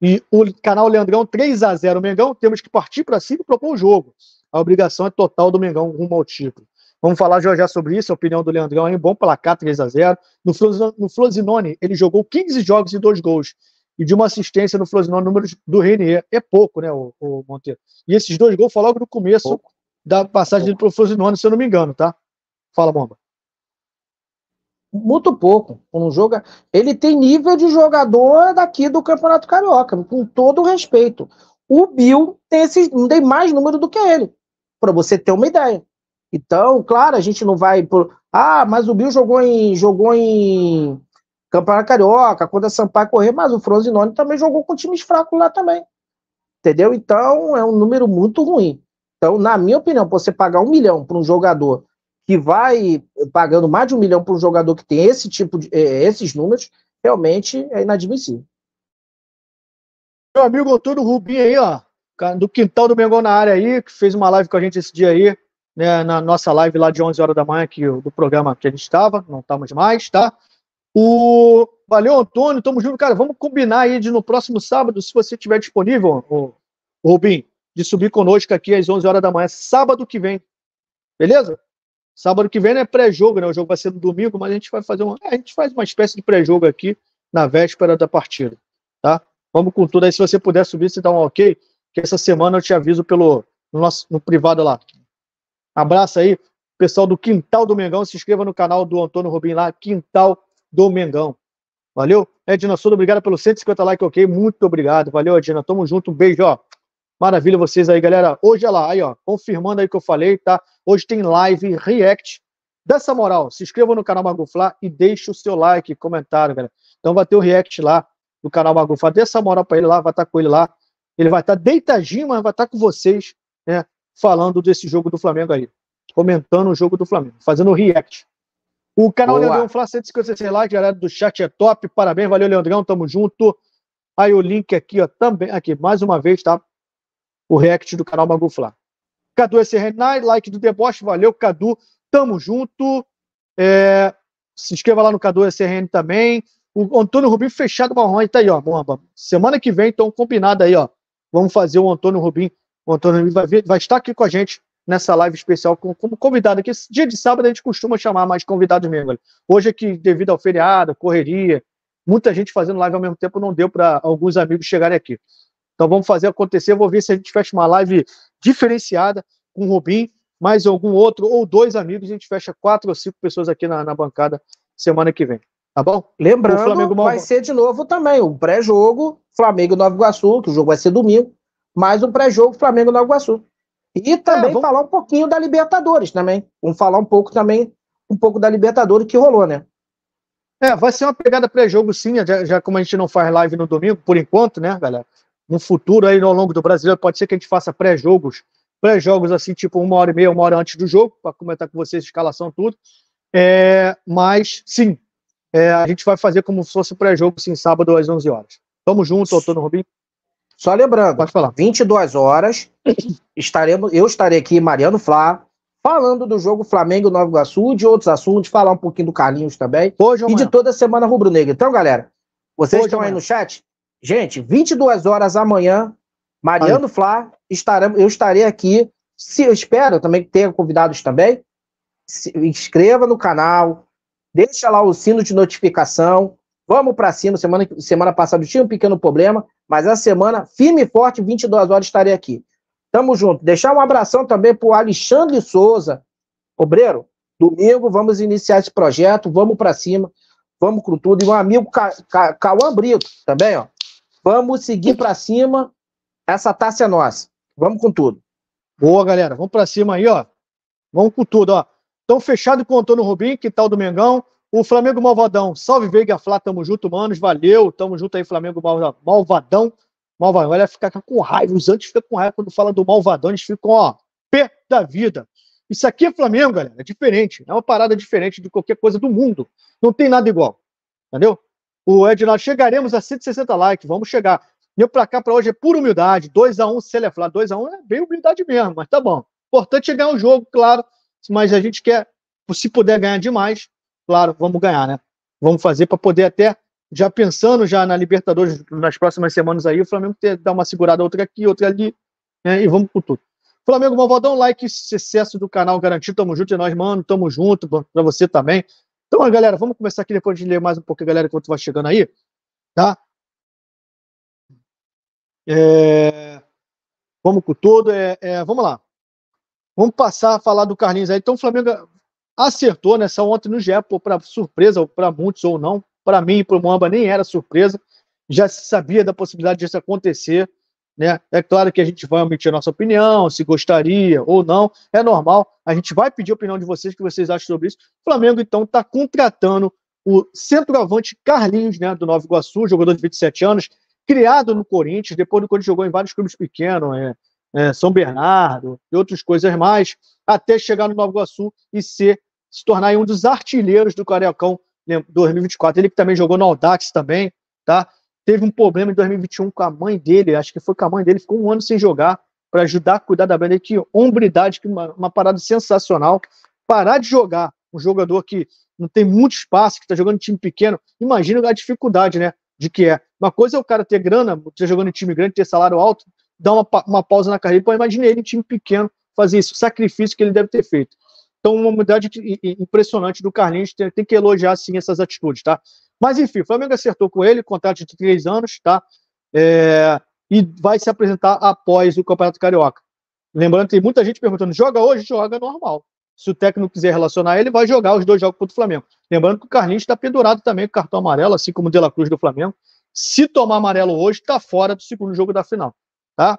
E o canal Leandrão 3 a 0 Mengão, temos que partir para cima e propor o jogo. A obrigação é total do Mengão rumo ao título. Vamos falar já já sobre isso, a opinião do Leandrão aí, um bom placar, 3 a 0 No, no Flosinone, ele jogou 15 jogos e 2 gols. E de uma assistência no Flosinone, número do Renier. É pouco, né, o, o, Monteiro? E esses dois gols foi logo no começo pouco. da passagem pouco. dele pro Flosinone, se eu não me engano, tá? Fala, Bomba. Muito pouco. Um joga... Ele tem nível de jogador daqui do Campeonato Carioca, com todo respeito. O Bill tem, esses... tem mais número do que ele, para você ter uma ideia. Então, claro, a gente não vai por. Ah, mas o Bill jogou em. jogou em Campeonato Carioca, quando a Sampaio correr, mas o Frosinone também jogou com times fracos lá também. Entendeu? Então é um número muito ruim. Então, na minha opinião, você pagar um milhão para um jogador que vai pagando mais de um milhão para um jogador que tem esse tipo de eh, esses números, realmente é inadmissível. Meu amigo Antônio Rubinho aí, ó, do quintal do Mengão na área aí, que fez uma live com a gente esse dia aí né, na nossa live lá de 11 horas da manhã que, do programa que a gente estava, não estamos mais, tá? O... Valeu, Antônio, tamo junto, cara. Vamos combinar aí de no próximo sábado, se você tiver disponível, o, o Rubim, de subir conosco aqui às 11 horas da manhã, sábado que vem. Beleza? Sábado que vem é pré-jogo, né? O jogo vai ser no domingo, mas a gente vai fazer uma, é, a gente faz uma espécie de pré-jogo aqui na véspera da partida, tá? Vamos com tudo aí, se você puder subir, você dá um OK, que essa semana eu te aviso pelo no nosso no privado lá. Abraço aí, pessoal do Quintal do Mengão. Se inscreva no canal do Antônio Rubim lá, Quintal do Mengão. Valeu? Edna Souza, obrigado pelo 150 like, ok? Muito obrigado. Valeu, Edna. Tamo junto. Um beijo, ó. Maravilha vocês aí, galera. Hoje, é lá, aí, ó. Confirmando aí que eu falei, tá? Hoje tem live react dessa moral. Se inscreva no canal Maguflá e deixe o seu like, comentário, galera. Então vai ter o react lá do canal Maguflá. Dê essa moral pra ele lá, vai estar tá com ele lá. Ele vai estar tá deitadinho, mas vai estar tá com vocês, né? falando desse jogo do Flamengo aí. Comentando o jogo do Flamengo, fazendo react. O canal Boa. Leandrão Flá 156 likes, galera do chat é top. Parabéns, valeu, Leandrão, tamo junto. Aí o link aqui, ó, também, aqui, mais uma vez, tá? O react do canal Magu Flá. Cadu S. like do Deboche, valeu, Cadu, tamo junto. É, se inscreva lá no Cadu SRN também. O Antônio Rubim fechado marrom, tá aí, ó, bomba. Semana que vem, então, combinado aí, ó. Vamos fazer o Antônio Rubim o Antônio vai, vai estar aqui com a gente nessa live especial como convidado, que dia de sábado a gente costuma chamar mais convidados mesmo. Olha. Hoje é que, devido ao feriado, correria, muita gente fazendo live ao mesmo tempo, não deu para alguns amigos chegarem aqui. Então vamos fazer acontecer, vou ver se a gente fecha uma live diferenciada com o Rubim, mais algum outro, ou dois amigos, a gente fecha quatro ou cinco pessoas aqui na, na bancada semana que vem. Tá bom? Lembrando, vai ser de novo também o pré-jogo Flamengo Novo Nova Iguaçu, que o jogo vai ser domingo mais um pré-jogo Flamengo no Iguaçu. E também é, vamos... falar um pouquinho da Libertadores também. Vamos falar um pouco também, um pouco da Libertadores que rolou, né? É, vai ser uma pegada pré-jogo sim, já, já, como a gente não faz live no domingo, por enquanto, né, galera? No futuro aí, ao longo do Brasil, pode ser que a gente faça pré-jogos, pré-jogos assim, tipo uma hora e meia, uma hora antes do jogo, para comentar com vocês escalação, tudo. É, mas, sim, é, a gente vai fazer como se fosse pré-jogo, sim, sábado às 11 horas. Tamo junto, Antônio Rubinho. Só lembrando, Pode falar. 22 horas, estaremos, eu estarei aqui, Mariano Flá, falando do jogo Flamengo Nova Iguaçu, de outros assuntos, falar um pouquinho do Carlinhos também. Hoje, e de toda a semana rubro-negra. Então, galera, vocês Hoje, estão aí no chat? Gente, 22 horas amanhã, Mariano aí. Flá, estaremos, eu estarei aqui. Se, eu espero também que tenha convidados também. Se inscreva no canal, deixa lá o sino de notificação, Vamos para cima. Semana, semana passada eu tinha um pequeno problema, mas essa semana, firme e forte, 22 horas estarei aqui. Tamo junto. Deixar um abração também pro Alexandre Souza. Obreiro, domingo vamos iniciar esse projeto, vamos para cima, vamos com tudo. E um amigo Ca Ca Cauã Brito também, ó. Vamos seguir para cima. Essa taça é nossa. Vamos com tudo. Boa, galera. Vamos para cima aí, ó. Vamos com tudo, ó. Então, fechado com o Antônio Rubim, que tal do Mengão? O Flamengo Malvadão, salve Veiga Flá, tamo junto, manos, valeu, tamo junto aí, Flamengo Malvadão. Malvadão, olha, fica com raiva, os antes ficam com raiva quando fala do Malvadão, eles ficam, ó, pé da vida. Isso aqui é Flamengo, galera, é diferente, é uma parada diferente de qualquer coisa do mundo, não tem nada igual, entendeu? O Edinaldo, chegaremos a 160 likes, vamos chegar. Meu pra cá pra hoje é pura humildade, 2x1 Célia é Flá, 2x1 é bem humildade mesmo, mas tá bom. Importante é ganhar o um jogo, claro, mas a gente quer, se puder ganhar demais, claro, vamos ganhar, né? Vamos fazer para poder até, já pensando já na Libertadores nas próximas semanas aí, o Flamengo ter, dar uma segurada outra aqui, outra ali, né? E vamos com tudo. Flamengo, vovó, dar um like, sucesso do canal garantido, tamo junto, é nós, mano, tamo junto, pra você também. Então, galera, vamos começar aqui depois de ler mais um pouco, galera, enquanto vai chegando aí, tá? É... Vamos com tudo, é, é... vamos lá. Vamos passar a falar do Carlinhos aí. Então, Flamengo, acertou nessa né? ontem no Gepo, para surpresa para muitos ou não, para mim e para o Mamba nem era surpresa, já se sabia da possibilidade disso acontecer, né? É claro que a gente vai omitir a nossa opinião, se gostaria ou não, é normal, a gente vai pedir a opinião de vocês, o que vocês acham sobre isso. O Flamengo, então, está contratando o centroavante Carlinhos, né, do Nova Iguaçu, jogador de 27 anos, criado no Corinthians, depois do Corinthians jogou em vários clubes pequenos, é, é, São Bernardo e outras coisas mais, até chegar no Nova Iguaçu e ser, se tornar um dos artilheiros do Cariocão 2024. Né, Ele que também jogou no Audax também, tá? Teve um problema em 2021 com a mãe dele, acho que foi com a mãe dele, ficou um ano sem jogar para ajudar a cuidar da banda. Que hombridade, que uma, uma parada sensacional. Parar de jogar um jogador que não tem muito espaço, que está jogando em time pequeno, imagina a dificuldade, né? De que é. Uma coisa é o cara ter grana, ter jogando em time grande, ter salário alto, dar uma, uma pausa na carreira. Pô, imagine ele em time pequeno fazer isso, o sacrifício que ele deve ter feito. Então, uma mudança impressionante do Carlinhos, tem, tem, que elogiar, sim, essas atitudes, tá? Mas, enfim, o Flamengo acertou com ele, contrato de três anos, tá? É, e vai se apresentar após o Campeonato Carioca. Lembrando que tem muita gente perguntando, joga hoje? Joga normal. Se o técnico quiser relacionar ele, vai jogar os dois jogos contra o Flamengo. Lembrando que o Carlinhos está pendurado também com cartão amarelo, assim como o De La Cruz do Flamengo. Se tomar amarelo hoje, está fora do segundo jogo da final. Tá?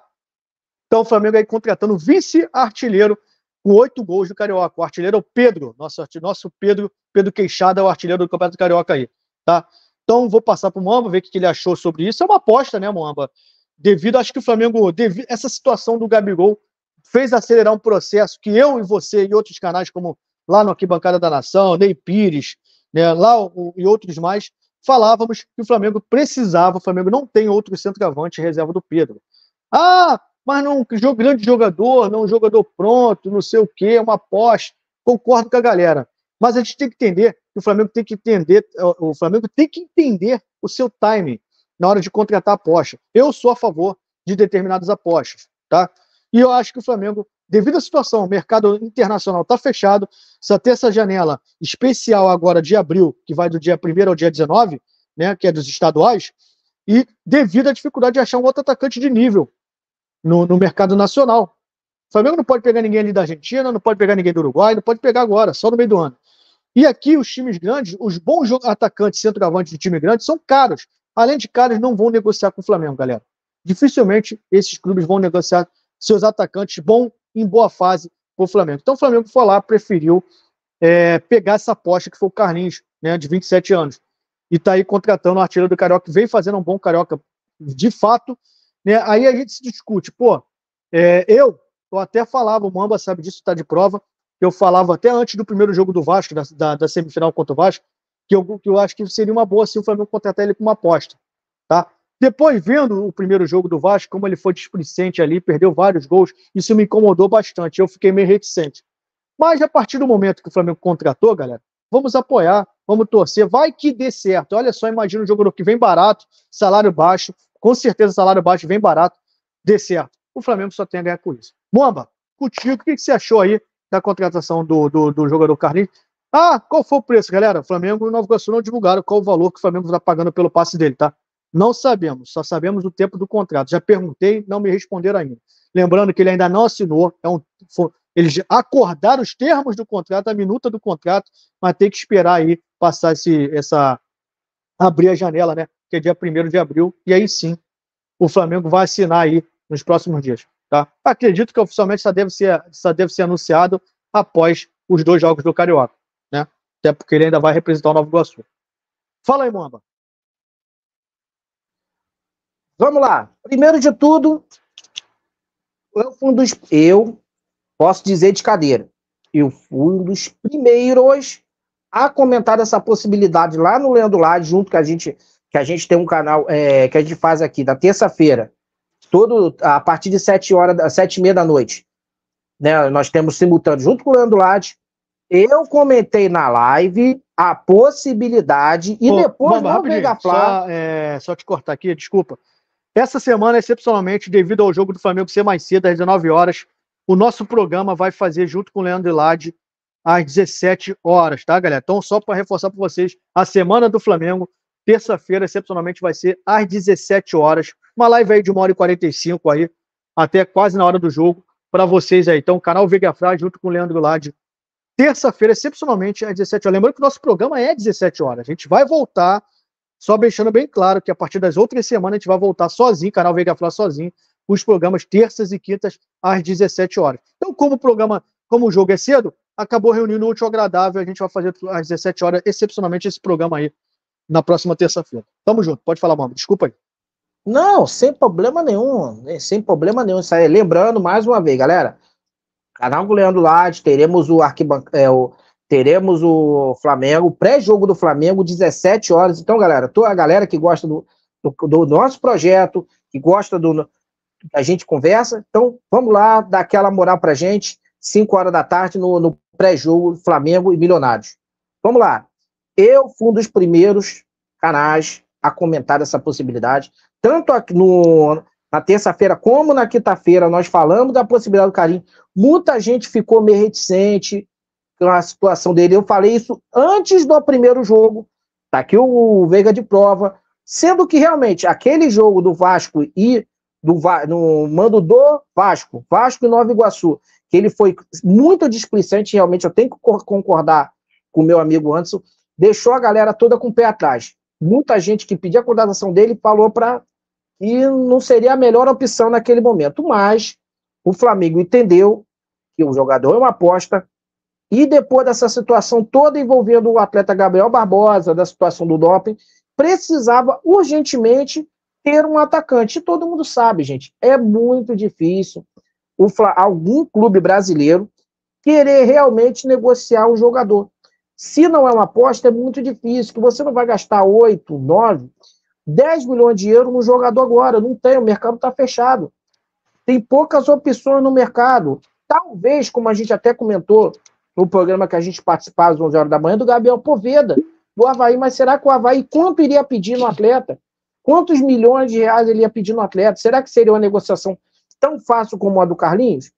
Então o Flamengo aí contratando vice-artilheiro com oito gols do Carioca. O artilheiro é o Pedro, nosso, nosso Pedro, Pedro Queixada é o artilheiro do Campeonato Carioca aí. Tá? Então vou passar para o Moamba, ver o que ele achou sobre isso. É uma aposta, né, Moamba? Devido, acho que o Flamengo, devido, essa situação do Gabigol fez acelerar um processo que eu e você e outros canais, como lá no Arquibancada da Nação, Ney Pires, né, lá o, e outros mais, falávamos que o Flamengo precisava, o Flamengo não tem outro centroavante reserva do Pedro. Ah, mas não um grande jogador, não um jogador pronto, não sei o quê, é uma aposta. Concordo com a galera. Mas a gente tem que entender que o Flamengo tem que entender, o Flamengo tem que entender o seu timing na hora de contratar aposta. Eu sou a favor de determinadas apostas, tá? E eu acho que o Flamengo, devido à situação, o mercado internacional está fechado, só tem essa janela especial agora de abril, que vai do dia 1 ao dia 19, né, que é dos estaduais, e devido à dificuldade de achar um outro atacante de nível no, no mercado nacional. O Flamengo não pode pegar ninguém ali da Argentina, não pode pegar ninguém do Uruguai, não pode pegar agora, só no meio do ano. E aqui os times grandes, os bons atacantes, centroavantes de time grande são caros. Além de caros, não vão negociar com o Flamengo, galera. Dificilmente esses clubes vão negociar seus atacantes bom em boa fase com o Flamengo. Então o Flamengo foi lá, preferiu é, pegar essa aposta que foi o Carlinhos, né, de 27 anos. E está aí contratando o artilheiro do Carioca, que vem fazendo um bom Carioca de fato, né? Aí a gente se discute, pô, é, eu, eu até falava, o Mamba sabe disso, está de prova, eu falava até antes do primeiro jogo do Vasco, da, da, da semifinal contra o Vasco, que eu, que eu acho que seria uma boa se o Flamengo contratar ele com uma aposta, tá? Depois, vendo o primeiro jogo do Vasco, como ele foi displicente ali, perdeu vários gols, isso me incomodou bastante, eu fiquei meio reticente. Mas a partir do momento que o Flamengo contratou, galera, vamos apoiar, vamos torcer, vai que dê certo. Olha só, imagina o jogo que vem barato, salário baixo, com certeza salário baixo vem barato, dê certo. O Flamengo só tem a ganhar com isso. Bomba, contigo, o que, você achou aí da contratação do, do, do jogador Carlinhos? Ah, qual foi o preço, galera? O Flamengo e o Iguaçu não divulgaram qual o valor que o Flamengo está pagando pelo passe dele, tá? Não sabemos, só sabemos o tempo do contrato. Já perguntei, não me responderam ainda. Lembrando que ele ainda não assinou, é um, foi, eles acordaram os termos do contrato, a minuta do contrato, mas tem que esperar aí passar esse, essa. abrir a janela, né? que é dia 1 de abril, e aí sim o Flamengo vai assinar aí nos próximos dias. Tá? Acredito que oficialmente só deve, ser, só deve ser anunciado após os dois jogos do Carioca, né? Até porque ele ainda vai representar o Novo Iguaçu. Fala aí, Mamba. Vamos lá. Primeiro de tudo, eu fui um dos. Eu posso dizer de cadeira. Eu fui um dos primeiros a comentar essa possibilidade lá no Leandro Lade, junto que a gente que a gente tem um canal é, que a gente faz aqui da terça-feira, todo a partir de sete horas, sete e meia da noite. Né, nós temos simultâneo junto com o Leandro Lade. Eu comentei na live a possibilidade e Pô, depois bomba, pegar Mega Só, é, só te cortar aqui, desculpa. Essa semana, excepcionalmente, devido ao jogo do Flamengo ser mais cedo, às 19 horas, o nosso programa vai fazer junto com o Leandro Lade às 17 horas, tá, galera? Então, só para reforçar para vocês, a semana do Flamengo terça-feira, excepcionalmente, vai ser às 17 horas. Uma live aí de 1 hora e 45 aí, até quase na hora do jogo, para vocês aí. Então, canal Vega junto com o Leandro Lade. Terça-feira, excepcionalmente, às 17 horas. Lembrando que o nosso programa é 17 horas. A gente vai voltar, só deixando bem claro que a partir das outras semanas a gente vai voltar sozinho, canal Vega Frade sozinho, os programas terças e quintas às 17 horas. Então, como o programa, como o jogo é cedo, acabou reunindo o último agradável, a gente vai fazer às 17 horas, excepcionalmente, esse programa aí na próxima terça-feira. Tamo junto, pode falar, mano. Desculpa aí. Não, sem problema nenhum, né, sem problema nenhum. Isso aí. Lembrando, mais uma vez, galera, canal do Leandro Lade, teremos o arquibancada, é, o, teremos o Flamengo, pré-jogo do Flamengo, 17 horas. Então, galera, toda a galera que gosta do, do, do nosso projeto, que gosta do a gente conversa, então vamos lá dar aquela moral pra gente, 5 horas da tarde no, no pré-jogo Flamengo e Milionários. Vamos lá, eu fui um dos primeiros canais a comentar essa possibilidade. Tanto aqui no, na terça-feira como na quinta-feira, nós falamos da possibilidade do Carim. Muita gente ficou meio reticente com a situação dele. Eu falei isso antes do primeiro jogo. Está aqui o, o Veiga de prova. Sendo que realmente aquele jogo do Vasco e do no mando do Vasco, Vasco e Nova Iguaçu, que ele foi muito displicente, realmente eu tenho que concordar com o meu amigo Anderson, deixou a galera toda com o pé atrás. Muita gente que pedia a contratação dele falou para e não seria a melhor opção naquele momento, mas o Flamengo entendeu que o jogador é uma aposta e depois dessa situação toda envolvendo o atleta Gabriel Barbosa, da situação do doping, precisava urgentemente ter um atacante. E todo mundo sabe, gente, é muito difícil o, algum clube brasileiro querer realmente negociar um jogador. Se não é uma aposta, é muito difícil, que você não vai gastar 8, 9, 10 milhões de euros no jogador agora. Não tem, o mercado está fechado. Tem poucas opções no mercado. Talvez, como a gente até comentou no programa que a gente participava às 11 horas da manhã, do Gabriel Poveda, do Havaí, mas será que o Havaí quanto iria pedir no atleta? Quantos milhões de reais ele ia pedir no atleta? Será que seria uma negociação tão fácil como a do Carlinhos?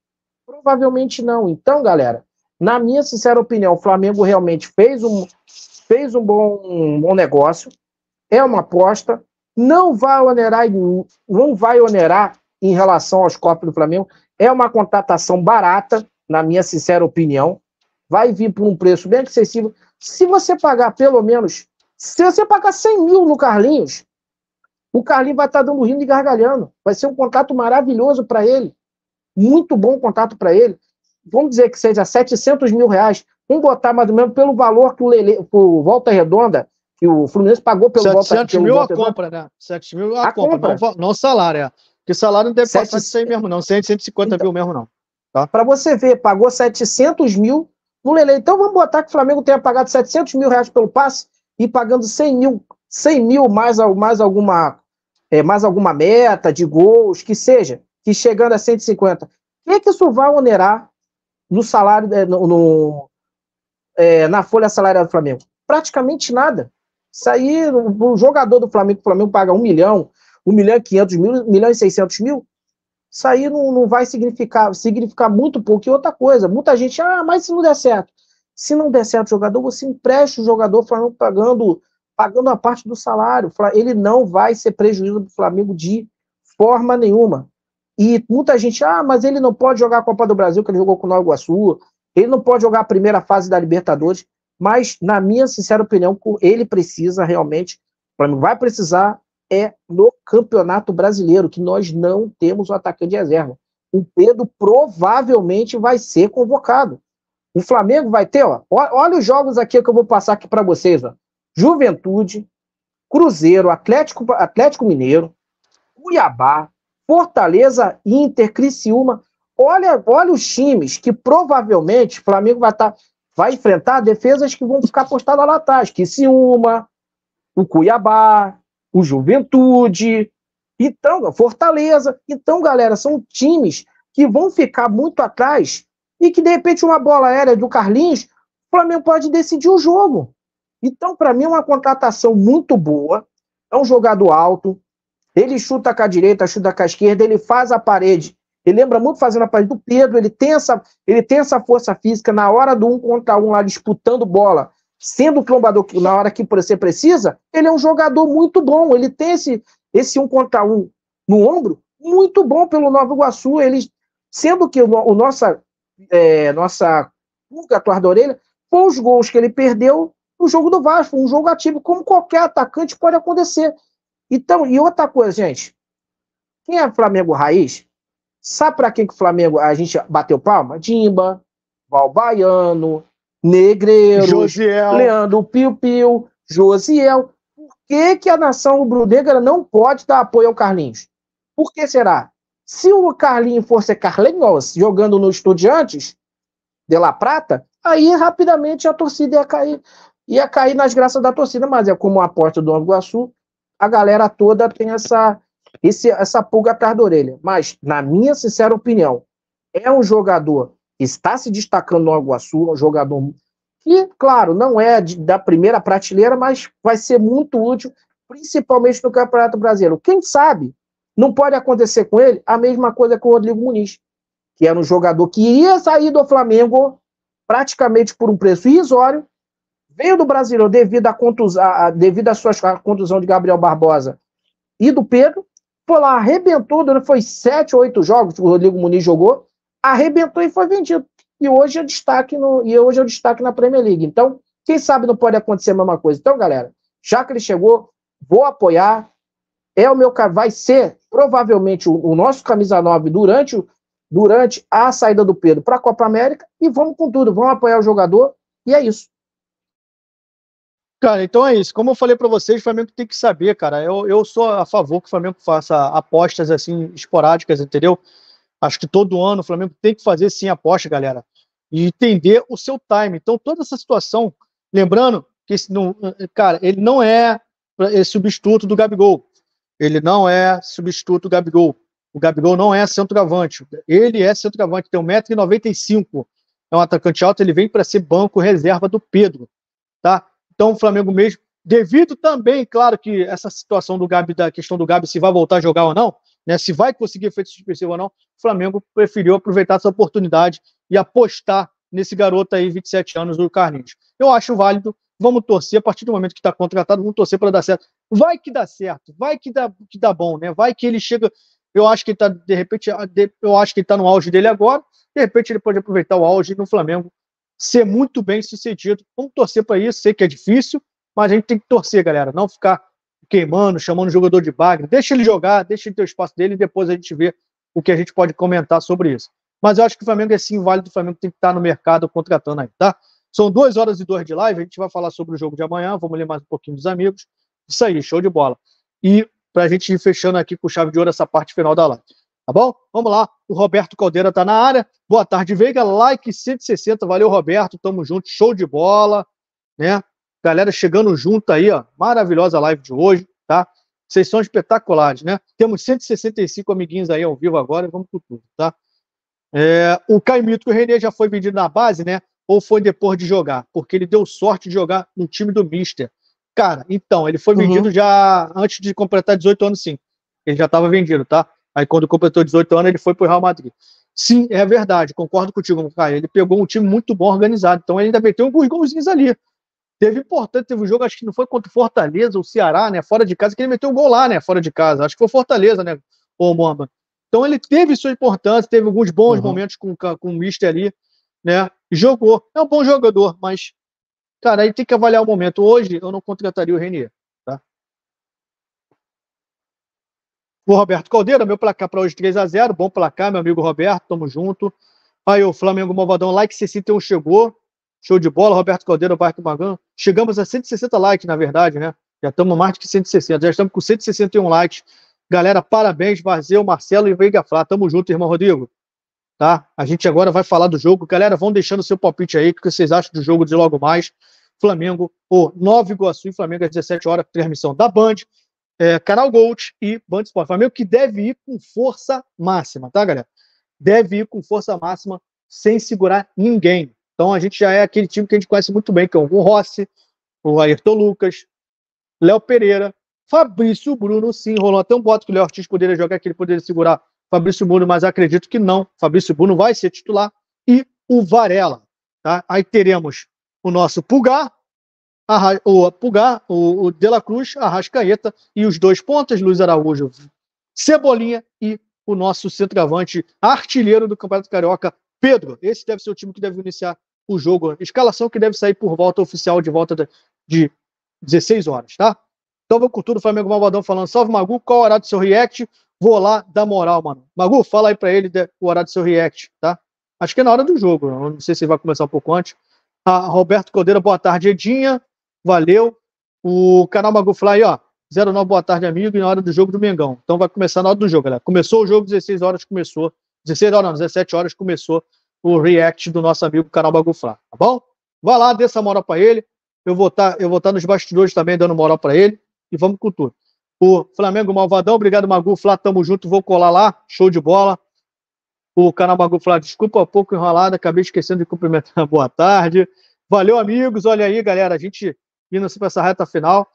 Provavelmente não. Então, galera, na minha sincera opinião, o Flamengo realmente fez um, fez um, bom, um bom negócio, é uma aposta, não vai onerar, não vai onerar em relação aos copos do Flamengo, é uma contratação barata, na minha sincera opinião, vai vir por um preço bem acessível. Se você pagar pelo menos, se você pagar 100 mil no Carlinhos, o Carlinhos vai estar dando rindo e gargalhando. Vai ser um contato maravilhoso para ele. Muito bom contato para ele vamos dizer que seja 700 mil reais, vamos botar mais ou menos pelo valor que o, Lele, o Volta Redonda, que o Fluminense pagou pelo 700 Volta Redonda. mil a compra, né? 7 mil a, a compra, compra. Não, não salário, é. Porque salário não deve 7... de 100 mesmo, não. 100, 150 então, mil mesmo, não. Tá? Para você ver, pagou 700 mil no Lele. Então vamos botar que o Flamengo tenha pagado 700 mil reais pelo passe e pagando 100 mil, 100 mil mais, mais, alguma, é, mais alguma meta de gols, que seja, que chegando a 150. O que, é que isso vai onerar no salário, é, no, no é, na folha salarial do Flamengo? Praticamente nada. Isso aí, o jogador do Flamengo, o Flamengo paga um milhão, um milhão e quinhentos mil, 1 milhão e seiscentos mil, isso aí não, não vai significar, significar muito pouco. E outra coisa, muita gente, ah, mas se não der certo. Se não der certo o jogador, você empresta o jogador, o Flamengo pagando, pagando a parte do salário. Ele não vai ser prejuízo do Flamengo de forma nenhuma. E muita gente, ah, mas ele não pode jogar a Copa do Brasil, que ele jogou com o Nova Iguaçu, ele não pode jogar a primeira fase da Libertadores, mas, na minha sincera opinião, ele precisa realmente, para mim, vai precisar é no Campeonato Brasileiro, que nós não temos o um atacante de reserva. O Pedro provavelmente vai ser convocado. O Flamengo vai ter, ó, olha os jogos aqui que eu vou passar aqui para vocês, ó. Juventude, Cruzeiro, Atlético, Atlético Mineiro, Cuiabá, Fortaleza, Inter, Criciúma. Olha, olha os times que provavelmente o Flamengo vai, tá, vai enfrentar defesas que vão ficar postadas lá atrás. Criciúma, o Cuiabá, o Juventude, então, Fortaleza. Então, galera, são times que vão ficar muito atrás e que, de repente, uma bola aérea do Carlinhos, o Flamengo pode decidir o jogo. Então, para mim, é uma contratação muito boa. É um jogador alto, ele chuta com a direita, chuta com a esquerda, ele faz a parede. Ele lembra muito fazendo a parede do Pedro, ele tem essa, ele tem essa força física na hora do um contra um lá disputando bola, sendo o trombador na hora que você precisa, ele é um jogador muito bom, ele tem esse, esse um contra um no ombro, muito bom pelo Nova Iguaçu, ele, sendo que o, o nossa, é, nossa nunca atuar da orelha, foi os gols que ele perdeu no jogo do Vasco, um jogo ativo, como qualquer atacante pode acontecer. Então, e outra coisa, gente. Quem é Flamengo raiz? Sabe para quem que o Flamengo a gente bateu palma? Dimba, Valbaiano, Negreiro, Leandro Piu Piu, Josiel. Por que, que a nação rubro-negra não pode dar apoio ao Carlinhos? Por que será? Se o Carlinhos fosse Carlinhos jogando no Estudiantes de La Prata, aí rapidamente a torcida ia cair, ia cair nas graças da torcida, mas é como a aposta do Nova a galera toda tem essa, esse, essa pulga atrás da orelha. Mas, na minha sincera opinião, é um jogador que está se destacando no Aguaçu, é um jogador que, claro, não é de, da primeira prateleira, mas vai ser muito útil, principalmente no Campeonato Brasileiro. Quem sabe não pode acontecer com ele a mesma coisa com o Rodrigo Muniz, que era um jogador que ia sair do Flamengo praticamente por um preço irrisório veio do Brasileiro devido à contusão, devido à sua contusão de Gabriel Barbosa e do Pedro, foi lá, arrebentou, foi sete ou oito jogos que o Rodrigo Muniz jogou, arrebentou e foi vendido. E hoje é destaque no, e hoje é destaque na Premier League. Então, quem sabe não pode acontecer a mesma coisa. Então, galera, já que ele chegou, vou apoiar. É o meu vai ser provavelmente o, o nosso camisa 9 durante, durante a saída do Pedro para a Copa América e vamos com tudo, vamos apoiar o jogador e é isso. Cara, então é isso. Como eu falei para vocês, o Flamengo tem que saber, cara. Eu, eu sou a favor que o Flamengo faça apostas assim esporádicas, entendeu? Acho que todo ano o Flamengo tem que fazer sim aposta, galera. E entender o seu time. Então, toda essa situação, lembrando que esse não, cara, ele não é substituto do Gabigol. Ele não é substituto do Gabigol. O Gabigol não é centroavante. Ele é centroavante, tem 1,95m. É um atacante alto, ele vem para ser banco reserva do Pedro, tá? Então o Flamengo mesmo, devido também, claro, que essa situação do Gabi, da questão do Gabi, se vai voltar a jogar ou não, né, se vai conseguir efeito suspensivo ou não, o Flamengo preferiu aproveitar essa oportunidade e apostar nesse garoto aí, 27 anos, do Carlinhos. Eu acho válido, vamos torcer, a partir do momento que está contratado, vamos torcer para dar certo. Vai que dá certo, vai que dá, que dá bom, né? Vai que ele chega. Eu acho que ele está, de repente, eu acho que ele está no auge dele agora, de repente ele pode aproveitar o auge no Flamengo ser muito bem sucedido. Vamos torcer para isso, sei que é difícil, mas a gente tem que torcer, galera, não ficar queimando, chamando o jogador de bagre, deixa ele jogar, deixa ele ter o espaço dele e depois a gente vê o que a gente pode comentar sobre isso. Mas eu acho que o Flamengo é sim válido, o Flamengo tem que estar tá no mercado contratando aí, tá? São duas horas e duas de live, a gente vai falar sobre o jogo de amanhã, vamos ler mais um pouquinho dos amigos. Isso aí, show de bola. E para a gente ir fechando aqui com chave de ouro essa parte final da live. Tá bom? Vamos lá. O Roberto Caldeira tá na área. Boa tarde, Veiga. Like 160. Valeu, Roberto. Tamo junto. Show de bola. Né? Galera chegando junto aí, ó. Maravilhosa live de hoje, tá? Vocês são espetaculares, né? Temos 165 amiguinhos aí ao vivo agora. Vamos com tudo, tá? É, o Caimito que o René já foi vendido na base, né? Ou foi depois de jogar? Porque ele deu sorte de jogar no time do Mister. Cara, então, ele foi uhum. vendido uhum. já antes de completar 18 anos, sim. Ele já estava vendido, tá? Aí quando completou 18 anos, ele foi pro Real Madrid. Sim, é verdade, concordo contigo, cara. Ele pegou um time muito bom organizado, então ele ainda meteu alguns golzinhos ali. Teve importante, teve um jogo, acho que não foi contra o Fortaleza, o Ceará, né? Fora de casa, que ele meteu um gol lá, né? Fora de casa. Acho que foi Fortaleza, né? Ô, Momba. Então ele teve sua importância, teve alguns bons uhum. momentos com, com o Mister ali, né? Jogou. É um bom jogador, mas, cara, aí tem que avaliar o momento. Hoje eu não contrataria o Renier. O Roberto Caldeira, meu placar para hoje 3 a 0 Bom placar, meu amigo Roberto, tamo junto. Aí o Flamengo Movadão, like 61 chegou. Show de bola, Roberto Caldeira, Parque Magan. Chegamos a 160 likes, na verdade, né? Já estamos mais de 160, já estamos com 161 likes. Galera, parabéns, Varzeu, Marcelo e Veiga Flá. Tamo junto, irmão Rodrigo. Tá? A gente agora vai falar do jogo. Galera, vão deixando seu palpite aí, o que vocês acham do jogo de logo mais. Flamengo, ou Nova Iguaçu e Flamengo às 17 horas, transmissão da Band é, Canal Gold e Band Esporte. Flamengo que deve ir com força máxima, tá, galera? Deve ir com força máxima, sem segurar ninguém. Então a gente já é aquele time que a gente conhece muito bem, que é o Rossi, o Ayrton Lucas, Léo Pereira, Fabrício Bruno, sim, rolou até um boto que o Léo Ortiz poderia jogar, que ele poderia segurar Fabrício Bruno, mas acredito que não. Fabrício Bruno vai ser titular e o Varela. Tá? Aí teremos o nosso Pulgar, o Pulgar, o, De La Cruz, Arrascaeta e os dois pontas, Luiz Araújo, Cebolinha e o nosso centroavante artilheiro do Campeonato Carioca, Pedro. Esse deve ser o time que deve iniciar o jogo. Escalação que deve sair por volta oficial de volta de 16 horas, tá? Então vou com tudo, Flamengo Malvadão falando, salve Magu, qual é o horário do seu react? Vou lá dar moral, mano. Magu, fala aí pra ele o horário do seu react, tá? Acho que é na hora do jogo, não sei se vai começar um pouco antes. Ah, Roberto Codeira, boa tarde, Edinha. Valeu. O canal Magufly, ó. 09, boa tarde, amigo, e na hora do jogo do Mengão. Então vai começar na hora do jogo, galera. Começou o jogo, 16 horas começou. 16 horas, não, 17 horas começou o react do nosso amigo canal Baguflá, tá bom? Vai lá, dê essa moral pra ele. Eu vou estar tá, eu vou tá nos bastidores também dando moral pra ele. E vamos com tudo. O Flamengo Malvadão, obrigado, Magufla Tamo junto, vou colar lá. Show de bola. O canal Magufla desculpa um pouco enrolada, acabei esquecendo de cumprimentar. Boa tarde. Valeu, amigos. Olha aí, galera. A gente assim para essa reta final,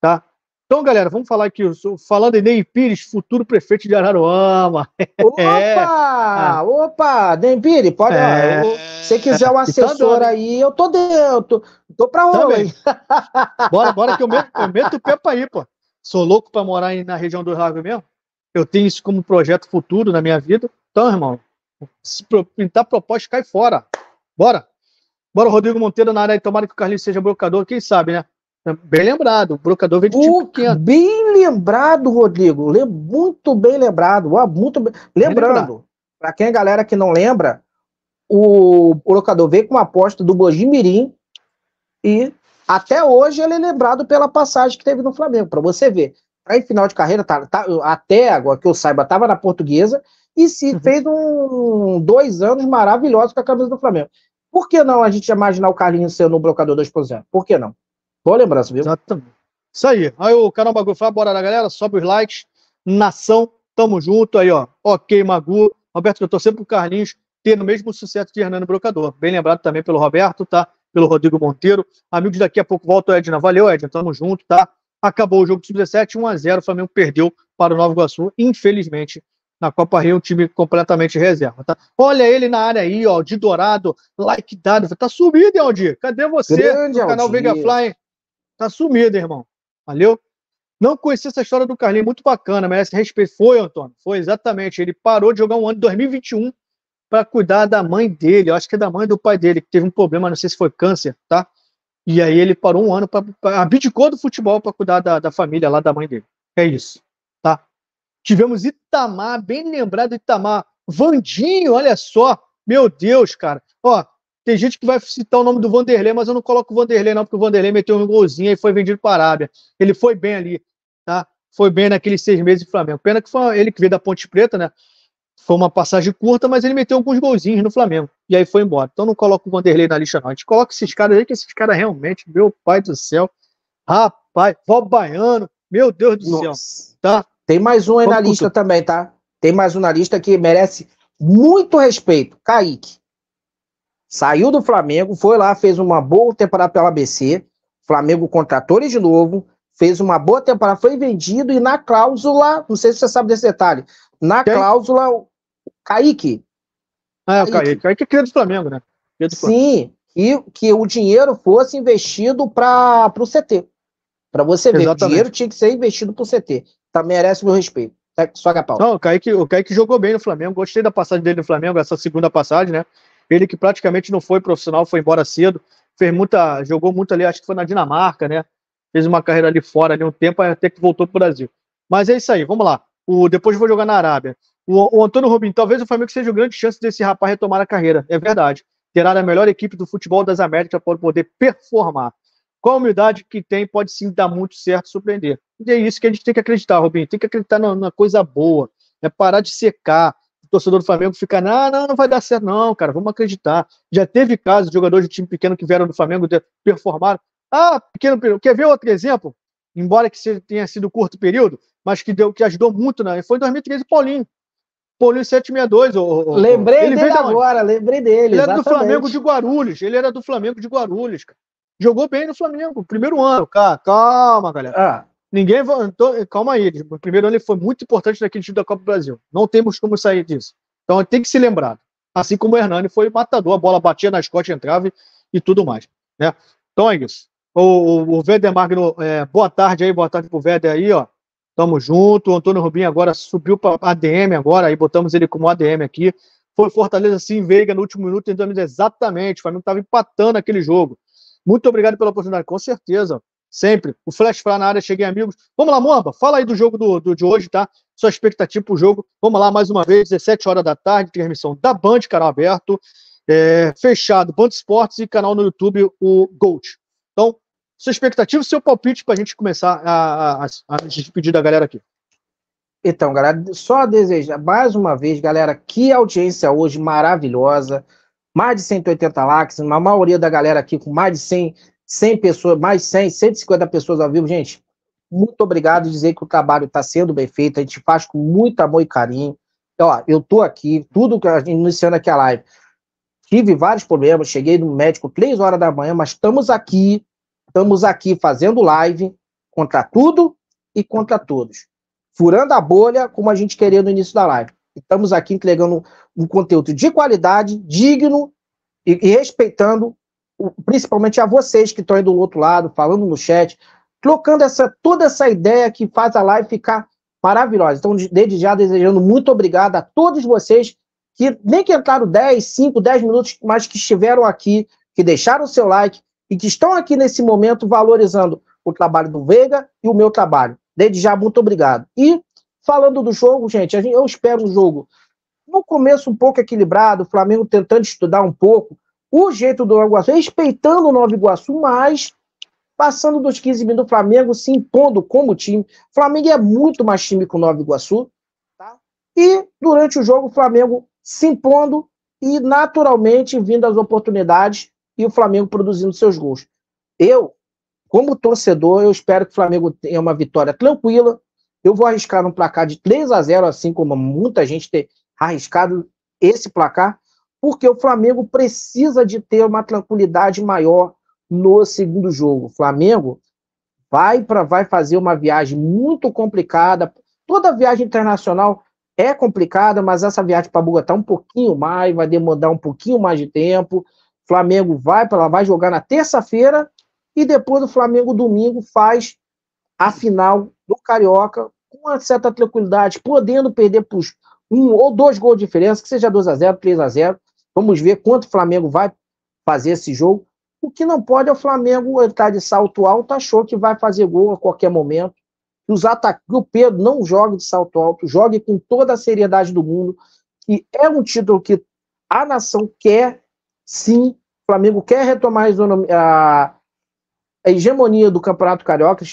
tá? Então, galera, vamos falar aqui, falando em Ney Pires, futuro prefeito de Araruama. Opa! é. Opa! Ney Pires, pode. É. Eu, se quiser um assessor tá aí, eu tô dentro. Tô pra hoje. bora, bora que eu meto, eu meto o pé pra ir, pô. Sou louco pra morar aí na região do Lago mesmo. Eu tenho isso como projeto futuro na minha vida. Então, irmão, se pintar proposta, cai fora. Bora! Bora o Rodrigo Monteiro na área, tomara que o Carlinhos seja brocador, quem sabe, né? Bem lembrado, o brocador vem de o, tipo Bem lembrado, Rodrigo, muito bem lembrado, muito bem, lembrando, para quem é galera que não lembra, o brocador veio com uma aposta do Bojimirim e até hoje ele é lembrado pela passagem que teve no Flamengo, para você ver. aí tá em final de carreira, tá, tá, até agora que eu saiba, estava na portuguesa e se uhum. fez um dois anos maravilhosos com a camisa do Flamengo. Por que não a gente imaginar o Carlinhos sendo o blocador 2.0? Por que não? Boa lembrança, viu? Exatamente. Isso aí. Aí o canal Magu fala, bora lá, galera. Sobe os likes. Nação, tamo junto. Aí, ó. Ok, Magu. Roberto, eu tô sempre pro Carlinhos tendo o mesmo sucesso de Hernando Brocador. Bem lembrado também pelo Roberto, tá? Pelo Rodrigo Monteiro. Amigos, daqui a pouco volta o Edna. Valeu, Edna. Tamo junto, tá? Acabou o jogo sub-17, 1x0. O Flamengo perdeu para o Nova Iguaçu, infelizmente, na Copa Rio, um time completamente reserva, tá? Olha ele na área aí, ó, de dourado, like dado. Tá sumido, Aldir. Cadê você? Grande, no canal Vega Fly. Tá sumido, irmão. Valeu? Não conheci essa história do Carlinhos, muito bacana, merece respeito. Foi, Antônio, foi exatamente. Ele parou de jogar um ano 2021 para cuidar da mãe dele, eu acho que é da mãe do pai dele, que teve um problema, não sei se foi câncer, tá? E aí ele parou um ano, pra, pra abdicou do futebol para cuidar da, da família lá, da mãe dele. É isso. Tivemos Itamar, bem lembrado Itamar. Vandinho, olha só. Meu Deus, cara. Ó, tem gente que vai citar o nome do Vanderlei, mas eu não coloco o Vanderlei, não, porque o Vanderlei meteu um golzinho e foi vendido para a Arábia. Ele foi bem ali, tá? Foi bem naqueles seis meses do Flamengo. Pena que foi ele que veio da Ponte Preta, né? Foi uma passagem curta, mas ele meteu alguns golzinhos no Flamengo. E aí foi embora. Então não coloca o Vanderlei na lista, não. A gente coloca esses caras aí, que esses caras realmente, meu pai do céu. Rapaz, Val Baiano, meu Deus do Nossa. céu. Tá? Tem mais um aí na lista tu... também, tá? Tem mais um na lista que merece muito respeito. Kaique. Saiu do Flamengo, foi lá, fez uma boa temporada pela ABC. Flamengo contratou ele de novo, fez uma boa temporada, foi vendido e na cláusula, não sei se você sabe desse detalhe, na Quem? cláusula, o Kaique. Ah, é o Kaique. Kaique é cria do Flamengo, né? Do Flamengo. Sim, e que o dinheiro fosse investido para o CT. Para você ver, Exatamente. o dinheiro tinha que ser investido para o CT tá, merece meu respeito. Tá, a pau. Não, o Kaique, o Kaique jogou bem no Flamengo. Gostei da passagem dele no Flamengo, essa segunda passagem, né? Ele que praticamente não foi profissional, foi embora cedo. Fez muita. Jogou muito ali, acho que foi na Dinamarca, né? Fez uma carreira ali fora ali um tempo, até que voltou pro Brasil. Mas é isso aí, vamos lá. O, depois vou jogar na Arábia. O, o Antônio Rubim, talvez o Flamengo seja uma grande chance desse rapaz retomar a carreira. É verdade. Terá a melhor equipe do futebol das Américas para poder performar. Com a humildade que tem, pode sim dar muito certo surpreender. E é isso que a gente tem que acreditar, Rubinho. Tem que acreditar na, na coisa boa. É parar de secar. O torcedor do Flamengo ficar, ah, não, não vai dar certo, não, cara, vamos acreditar. Já teve casos de jogadores de time pequeno que vieram do Flamengo performaram. Ah, pequeno período. Quer ver outro exemplo? Embora que tenha sido curto período, mas que deu, que ajudou muito, né? Foi em 2013 Paulinho. Paulinho 762. O, lembrei ele dele agora, lembrei dele. Ele exatamente. era do Flamengo de Guarulhos. Ele era do Flamengo de Guarulhos, cara. Jogou bem no Flamengo, primeiro ano, cara. Calma, galera. Ah. Ninguém. Então, calma aí, o primeiro ano ele foi muito importante naquele time da Copa do Brasil. Não temos como sair disso. Então tem que se lembrar. Assim como o Hernani foi matador, a bola batia nas costas, entrava e, tudo mais. Né? Então é isso. O, o, o Magno, é, boa tarde aí, boa tarde pro Veder aí, ó. Tamo junto. O Antônio Rubinho agora subiu para ADM agora, aí botamos ele como ADM aqui. Foi Fortaleza sim, Veiga no último minuto tentando exatamente. O Flamengo estava empatando aquele jogo. Muito obrigado pela oportunidade, com certeza sempre. O Flash Fla na área, cheguei amigos. Vamos lá, Morba, fala aí do jogo do, do de hoje, tá? Sua expectativa pro jogo. Vamos lá, mais uma vez, 17 horas da tarde, transmissão da Band, canal aberto, é, fechado, Band Esportes e canal no YouTube, o Gold. Então, sua expectativa, seu palpite para a gente começar a, a, a despedir da galera aqui. Então, galera, só desejar mais uma vez, galera, que audiência hoje maravilhosa mais de 180 likes, uma maioria da galera aqui com mais de 100 100 pessoas, mais 100, 150 pessoas ao vivo, gente, muito obrigado, dizer que o trabalho está sendo bem feito, a gente faz com muito amor e carinho, então, ó, eu tô aqui, tudo que a gente iniciando aqui a live, tive vários problemas, cheguei no médico 3 horas da manhã, mas estamos aqui, estamos aqui fazendo live contra tudo e contra todos, furando a bolha como a gente queria no início da live. Estamos aqui entregando um conteúdo de qualidade, digno e, e respeitando principalmente a vocês que estão aí do outro lado, falando no chat, trocando essa, toda essa ideia que faz a live ficar maravilhosa. Então, desde já, desejando muito obrigado a todos vocês que nem que entraram 10, 5, 10 minutos, mas que estiveram aqui, que deixaram o seu like e que estão aqui nesse momento valorizando o trabalho do Veiga e o meu trabalho. Desde já, muito obrigado. E falando do jogo, gente, eu espero um jogo no começo um pouco equilibrado, o Flamengo tentando estudar um pouco, o jeito do Nova Iguaçu, respeitando o Nova Iguaçu, mas passando dos 15 mil do Flamengo, se impondo como time. O Flamengo é muito mais time que o Nova Iguaçu. Tá? E durante o jogo, o Flamengo se impondo e naturalmente vindo as oportunidades e o Flamengo produzindo seus gols. Eu, como torcedor, eu espero que o Flamengo tenha uma vitória tranquila. Eu vou arriscar um placar de 3 a 0 assim como muita gente tem arriscado esse placar, porque o Flamengo precisa de ter uma tranquilidade maior no segundo jogo. O Flamengo vai para vai fazer uma viagem muito complicada. Toda viagem internacional é complicada, mas essa viagem para Bogotá um pouquinho mais, vai demandar um pouquinho mais de tempo. O Flamengo vai para lá, vai jogar na terça-feira e depois o Flamengo domingo faz a final do Carioca com uma certa tranquilidade, podendo perder por um ou dois gols de diferença, que seja 2 a 0, 3 a 0, Vamos ver quanto o Flamengo vai fazer esse jogo. O que não pode é o Flamengo estar tá de salto alto, achou que vai fazer gol a qualquer momento. Que os ataques, o Pedro não jogue de salto alto, jogue com toda a seriedade do mundo. E é um título que a nação quer, sim. O Flamengo quer retomar a, a hegemonia do Campeonato Carioca.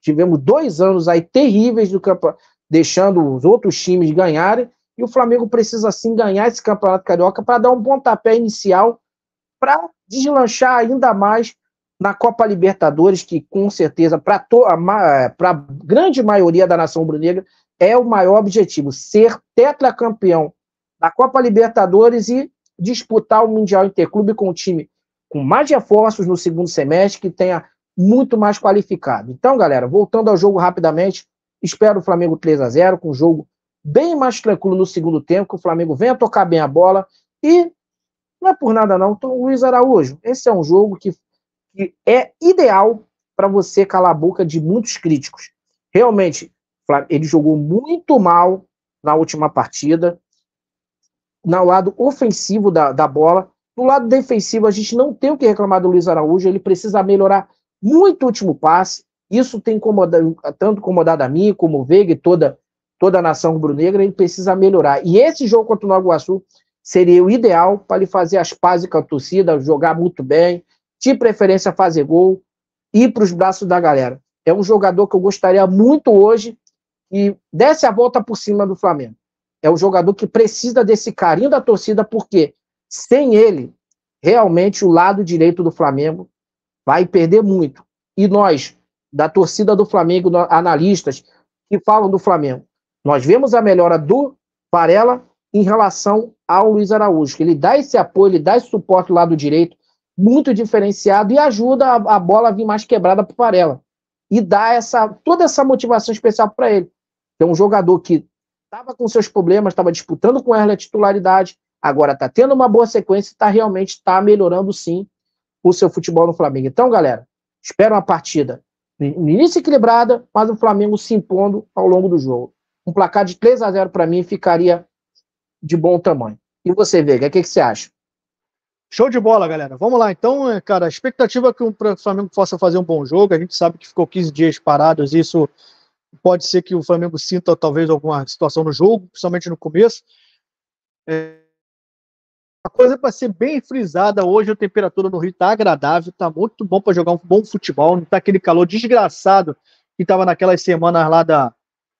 tivemos dois anos aí terríveis do campeonato, deixando os outros times ganharem. E o Flamengo precisa, sim, ganhar esse Campeonato Carioca para dar um pontapé inicial para deslanchar ainda mais na Copa Libertadores, que com certeza, para a ma grande maioria da nação brasileira, é o maior objetivo: ser tetracampeão da Copa Libertadores e disputar o Mundial Interclube com um time com mais reforços no segundo semestre, que tenha muito mais qualificado. Então, galera, voltando ao jogo rapidamente, espero o Flamengo 3 a 0 com o jogo bem mais tranquilo no segundo tempo, que o Flamengo venha tocar bem a bola e não é por nada não, então Luiz Araújo, esse é um jogo que, que é ideal para você calar a boca de muitos críticos. Realmente, ele jogou muito mal na última partida, no lado ofensivo da, da bola, no lado defensivo a gente não tem o que reclamar do Luiz Araújo, ele precisa melhorar muito o último passe, isso tem incomodado, tanto incomodado a mim, como o Veiga e toda toda a nação rubro-negra, ele precisa melhorar. E esse jogo contra o Nova seria o ideal para ele fazer as pazes com a torcida, jogar muito bem, de preferência fazer gol, ir para os braços da galera. É um jogador que eu gostaria muito hoje e desse a volta por cima do Flamengo. É um jogador que precisa desse carinho da torcida, porque sem ele, realmente o lado direito do Flamengo vai perder muito. E nós, da torcida do Flamengo, analistas que falam do Flamengo, nós vemos a melhora do Varela em relação ao Luiz Araújo, que ele dá esse apoio, ele dá esse suporte do lado direito, muito diferenciado, e ajuda a, a bola a vir mais quebrada para o Varela. E dá essa, toda essa motivação especial para ele. É um jogador que estava com seus problemas, estava disputando com ela a titularidade, agora está tendo uma boa sequência e está realmente está melhorando sim o seu futebol no Flamengo. Então, galera, espero uma partida no início equilibrada, mas o Flamengo se impondo ao longo do jogo. Um placar de 3 a 0 para mim ficaria de bom tamanho. E você, Veiga, o que, que você acha? Show de bola, galera. Vamos lá, então, é, cara, a expectativa é que o Flamengo possa fazer um bom jogo. A gente sabe que ficou 15 dias parados, isso pode ser que o Flamengo sinta talvez alguma situação no jogo, principalmente no começo. É... A coisa para ser bem frisada hoje, a temperatura no Rio está agradável, está muito bom para jogar um bom futebol, não está aquele calor desgraçado que estava naquelas semanas lá da,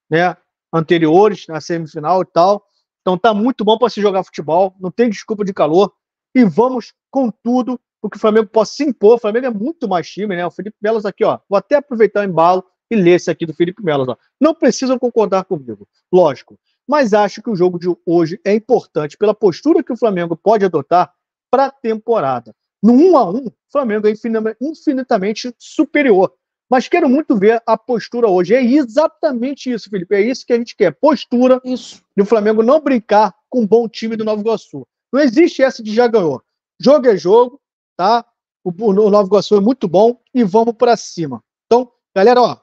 né, anteriores, na semifinal e tal. Então tá muito bom para se jogar futebol, não tem desculpa de calor. E vamos com tudo o que o Flamengo possa se impor. O Flamengo é muito mais time, né? O Felipe Melos aqui, ó. Vou até aproveitar o embalo e ler esse aqui do Felipe Melos, ó. Não precisam concordar comigo, lógico. Mas acho que o jogo de hoje é importante pela postura que o Flamengo pode adotar para a temporada. No 1 a 1 o Flamengo é infinitamente superior mas quero muito ver a postura hoje. É exatamente isso, Felipe. É isso que a gente quer. Postura isso. do Flamengo não brincar com um bom time do Nova Iguaçu. Não existe essa de já ganhou. Jogo é jogo, tá? O, o Nova Iguaçu é muito bom e vamos para cima. Então, galera, ó,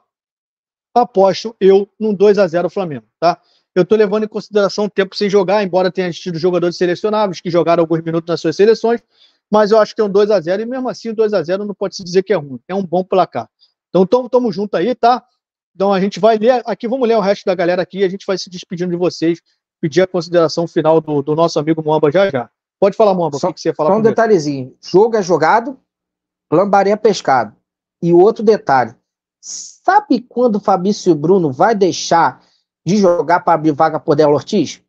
aposto eu num 2 a 0 Flamengo, tá? Eu tô levando em consideração o tempo sem jogar, embora tenha tido jogadores selecionáveis que jogaram alguns minutos nas suas seleções, mas eu acho que é um 2 a 0 e mesmo assim 2 a 0 não pode se dizer que é ruim. É um bom placar. Então, tamo, tamo junto aí, tá? Então, a gente vai ler aqui, vamos ler o resto da galera aqui, a gente vai se despedindo de vocês, pedir a consideração final do, do nosso amigo Moamba já já. Pode falar, Moamba, só, o que, que você ia falar? Só um detalhezinho: jogo é jogado, lambaria é pescado. E outro detalhe: sabe quando o Fabrício Bruno vai deixar de jogar para abrir vaga por Del Ortiz?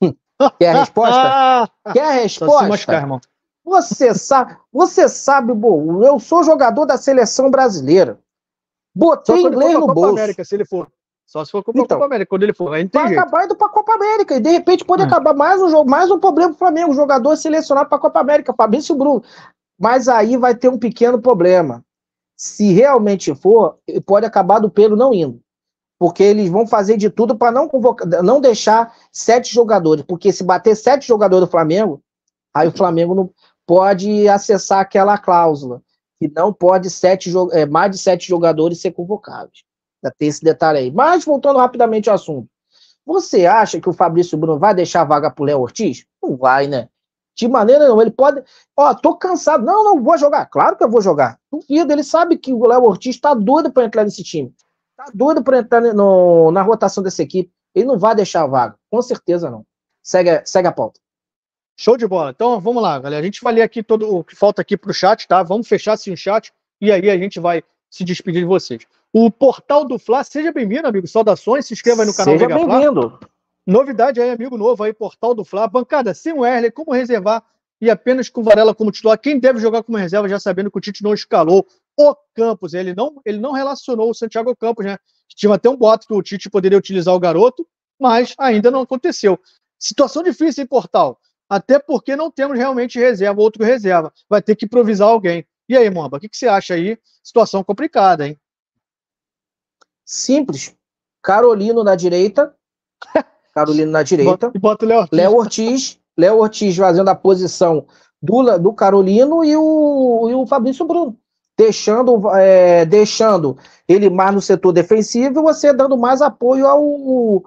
Hum, quer a resposta? Quer a resposta? se machucar, irmão. Você sabe, você sabe, Bolu, eu sou jogador da seleção brasileira. Botei inglês no bolso. América, se ele for. Só se for Copa, então, Copa América, quando ele for. Aí não tem vai jeito. acabar indo pra Copa América. E de repente pode é. acabar mais um jogo, mais um problema pro Flamengo. O jogador selecionado pra Copa América, Fabrício Bruno. Mas aí vai ter um pequeno problema. Se realmente for, pode acabar do pelo não indo. Porque eles vão fazer de tudo para não convocar, não deixar sete jogadores. Porque se bater sete jogadores do Flamengo, aí o Flamengo não pode acessar aquela cláusula, que não pode sete, é, mais de sete jogadores ser convocados. Ainda tem esse detalhe aí. Mas, voltando rapidamente ao assunto, você acha que o Fabrício Bruno vai deixar vaga pro Léo Ortiz? Não vai, né? De maneira nenhuma. Ele pode. Ó, tô cansado. Não, não vou jogar. Claro que eu vou jogar. Duvido. Ele sabe que o Léo Ortiz tá doido para entrar nesse time. Tá doido para entrar no, na rotação dessa equipe. Ele não vai deixar vaga. Com certeza não. Segue, segue a pauta. Show de bola. Então vamos lá, galera. A gente vai ler aqui todo o que falta aqui para o chat, tá? Vamos fechar assim o chat e aí a gente vai se despedir de vocês. O portal do Fla, seja bem-vindo, amigo. Saudações, se inscreva aí no canal. Seja bem-vindo. Novidade aí, amigo novo aí, portal do Fla. Bancada sem o Erle, como reservar e apenas com Varela como titular. Quem deve jogar como reserva, já sabendo que o Tite não escalou o Campos. Ele não, ele não relacionou o Santiago Campos, né? Tinha até um boato que o Tite poderia utilizar o garoto, mas ainda não aconteceu. Situação difícil, hein, Portal? até porque não temos realmente reserva, outro reserva. Vai ter que improvisar alguém. E aí, Momba, o que, que você acha aí? Situação complicada, hein? Simples. Carolino na direita. Carolino na direita. E bota o Léo Ortiz. Léo Ortiz, Léo Ortiz fazendo a posição do, do Carolino e o, e o Fabrício Bruno. Deixando, é, deixando ele mais no setor defensivo e você dando mais apoio ao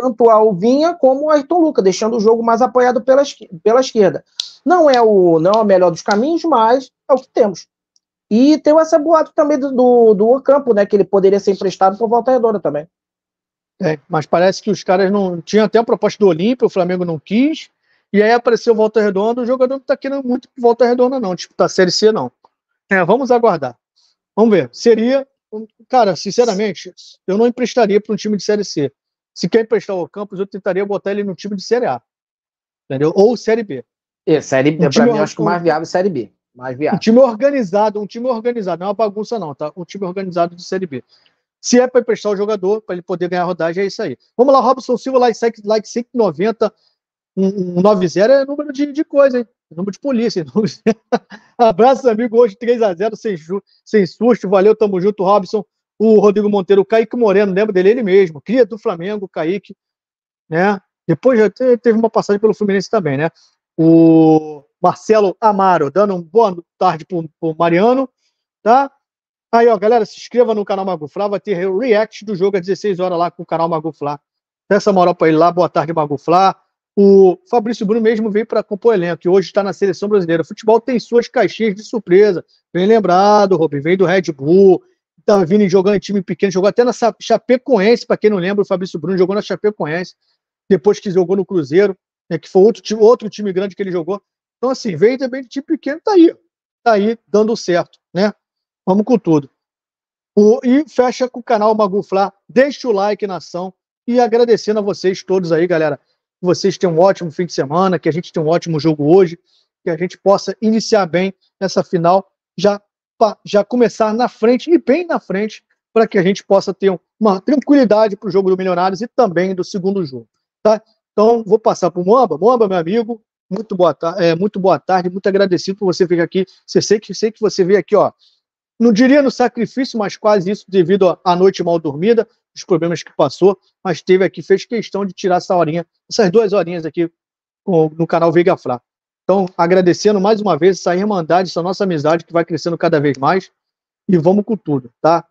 tanto a Uvinha como o Ayrton Lucas, deixando o jogo mais apoiado pela, pela esquerda. Não é o não é o melhor dos caminhos, mas é o que temos. E tem essa boato também do, do, do Ocampo, né? Que ele poderia ser emprestado por volta redonda também. É, mas parece que os caras não. Tinha até a proposta do Olímpio, o Flamengo não quis. E aí apareceu Volta Redonda, o jogador não está querendo muito Volta Redonda, não, tipo a Série C, não. É, vamos aguardar. Vamos ver. Seria. Cara, sinceramente, eu não emprestaria para um time de Série C se quer emprestar o Campos, eu tentaria botar ele no time de Série A. Entendeu? Ou Série B. É, série B, um pra mim, eu acho que o mais viável é Série B. Mais viável. Um time organizado, um time organizado, não é uma bagunça, não, tá? Um time organizado de Série B. Se é para emprestar o jogador, para ele poder ganhar rodagem, é isso aí. Vamos lá, Robson Silva, like, like 190, um, um 90 é número de, de coisa, hein? É número de polícia. Número então. de... Abraços, amigo, hoje 3x0, sem, sem susto. Valeu, tamo junto, Robson o Rodrigo Monteiro, o Kaique Moreno, lembra dele, ele mesmo, cria do Flamengo, Kaique, né? Depois já teve uma passagem pelo Fluminense também, né? O Marcelo Amaro, dando um boa tarde para o Mariano, tá? Aí, ó, galera, se inscreva no canal Magufla, vai ter o react do jogo às 16 horas lá com o canal Magufla. Peça moral para ele lá, boa tarde, Magufla. O Fabrício Bruno mesmo veio para compor elenco, que hoje está na seleção brasileira. O futebol tem suas caixinhas de surpresa. Bem lembrado, Robin, vem do Red Bull, estava vindo jogando em time pequeno, jogou até na Chapecoense, para quem não lembra, o Fabrício Bruno jogou na Chapecoense, depois que jogou no Cruzeiro, né, que foi outro time, outro time grande que ele jogou. Então, assim, veio também de time pequeno, tá aí. Tá aí dando certo, né? Vamos com tudo. O, e fecha com o canal Maguflar. Deixa o like na ação e agradecendo a vocês todos aí, galera. Que vocês tenham um ótimo fim de semana, que a gente tenha um ótimo jogo hoje, que a gente possa iniciar bem essa final já já começar na frente e bem na frente para que a gente possa ter uma tranquilidade para o jogo do Milionários e também do segundo jogo, tá? Então, vou passar para o Moamba. Moamba, meu amigo, muito boa, é, muito boa tarde, muito agradecido por você vir aqui. Você sei que, sei que você veio aqui, ó, não diria no sacrifício, mas quase isso devido à noite mal dormida, os problemas que passou, mas teve aqui, fez questão de tirar essa horinha, essas duas horinhas aqui no canal Veiga então, agradecendo mais uma vez essa irmandade, essa nossa amizade que vai crescendo cada vez mais. E vamos com tudo, tá?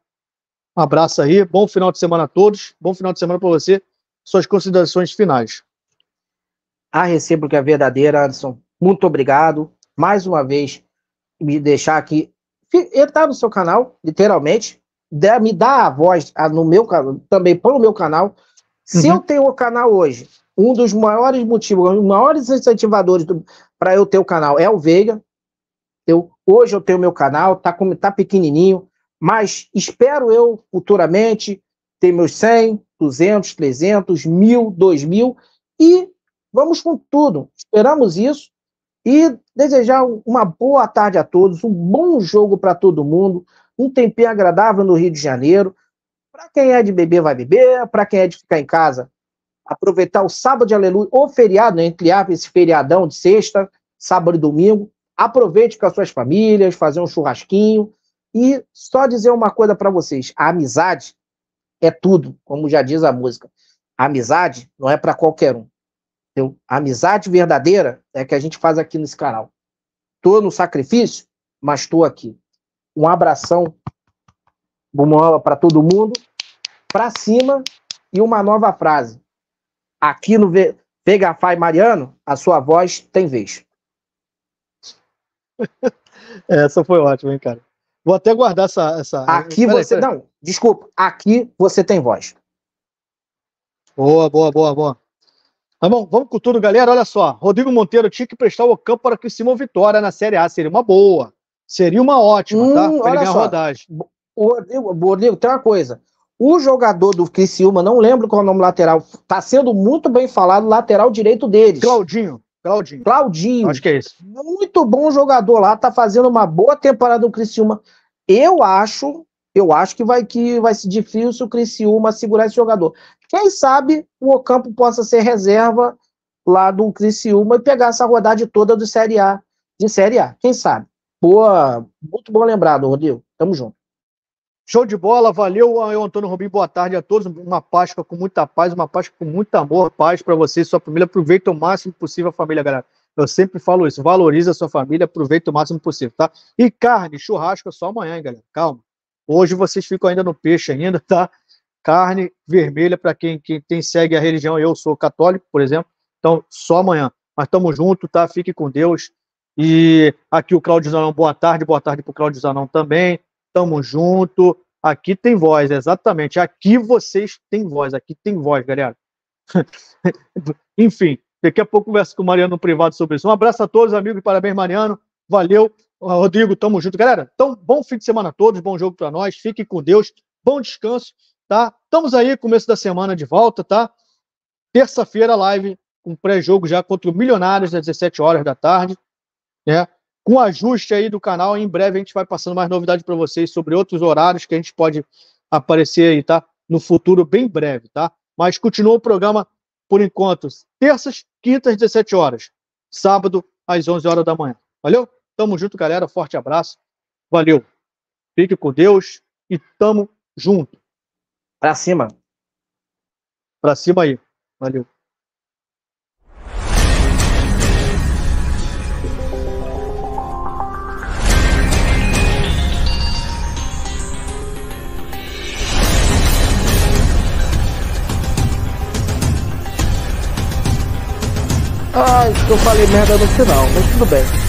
Um abraço aí, bom final de semana a todos, bom final de semana para você. Suas considerações finais. A recíproca é verdadeira, Anderson. Muito obrigado. Mais uma vez, me deixar aqui. Entrar no seu canal, literalmente. Me dar a voz no meu também para o meu canal. Se uhum. eu tenho o canal hoje um dos maiores motivos, um dos maiores incentivadores para eu ter o canal é o Veiga. Eu, hoje eu tenho meu canal, tá, tá pequenininho, mas espero eu futuramente ter meus 100, 200, 300, 1000, 2000 e vamos com tudo. Esperamos isso e desejar uma boa tarde a todos, um bom jogo para todo mundo, um tempinho agradável no Rio de Janeiro. Para quem é de beber, vai beber, para quem é de ficar em casa, aproveitar o sábado de aleluia, ou feriado, né, entre aspas, esse feriadão de sexta, sábado e domingo. Aproveite com as suas famílias, fazer um churrasquinho. E só dizer uma coisa para vocês: a amizade é tudo, como já diz a música. A amizade não é para qualquer um. Então, a amizade verdadeira é que a gente faz aqui nesse canal. Tô no sacrifício, mas estou aqui. Um abração, bumola para todo mundo. Para cima e uma nova frase. Aqui no Vegafá e Mariano, a sua voz tem vez. Essa foi ótima, hein, cara. Vou até guardar essa. essa... Aqui pera você. Aí, não, desculpa. Aqui você tem voz. Boa, boa, boa, boa. Tá bom, vamos com tudo, galera. Olha só. Rodrigo Monteiro tinha que prestar o campo para que o Simão Vitória na Série A. Seria uma boa. Seria uma ótima, tá? hum, tá? Pra olha ele ganhar só. rodagem. Rodrigo, tem uma coisa. O jogador do Criciúma, não lembro qual é o nome lateral, tá sendo muito bem falado, lateral direito deles. Claudinho. Claudinho. Claudinho. Acho que é isso. Muito bom jogador lá, tá fazendo uma boa temporada no Criciúma. Eu acho, eu acho que vai que vai ser difícil o Criciúma segurar esse jogador. Quem sabe o Ocampo possa ser reserva lá do Criciúma e pegar essa rodada toda do Série A, de Série A. Quem sabe? Boa, muito bom lembrado, Rodrigo. Tamo junto. Show de bola, valeu, eu, Antônio Rubim, boa tarde a todos. Uma Páscoa com muita paz, uma Páscoa com muito amor, paz para você e sua família. Aproveita o máximo possível a família, galera. Eu sempre falo isso, valoriza a sua família, aproveita o máximo possível, tá? E carne, churrasco é só amanhã, hein, galera, calma. Hoje vocês ficam ainda no peixe ainda, tá? Carne vermelha para quem, quem, quem segue a religião, eu sou católico, por exemplo, então só amanhã. Mas tamo junto, tá? Fique com Deus. E aqui o Claudio Zanão, boa tarde, boa tarde pro Claudio Zanão também tamo junto. Aqui tem voz, exatamente. Aqui vocês têm voz, aqui tem voz, galera. Enfim, daqui a pouco converso com o Mariano no privado sobre isso. Um abraço a todos, amigos, parabéns, Mariano. Valeu, Rodrigo, tamo junto. Galera, então, bom fim de semana a todos, bom jogo para nós, fiquem com Deus, bom descanso, tá? Estamos aí, começo da semana de volta, tá? Terça-feira, live, um pré-jogo já contra o Milionários, às 17 horas da tarde, né? com ajuste aí do canal. Em breve a gente vai passando mais novidade para vocês sobre outros horários que a gente pode aparecer aí, tá? No futuro, bem breve, tá? Mas continua o programa por enquanto, terças, quintas, 17 horas, sábado, às 11 horas da manhã. Valeu? Tamo junto, galera. Forte abraço. Valeu. Fique com Deus e tamo junto. Pra cima. Pra cima aí. Valeu. Ai, ah, eu falei merda no final, mas tudo bem.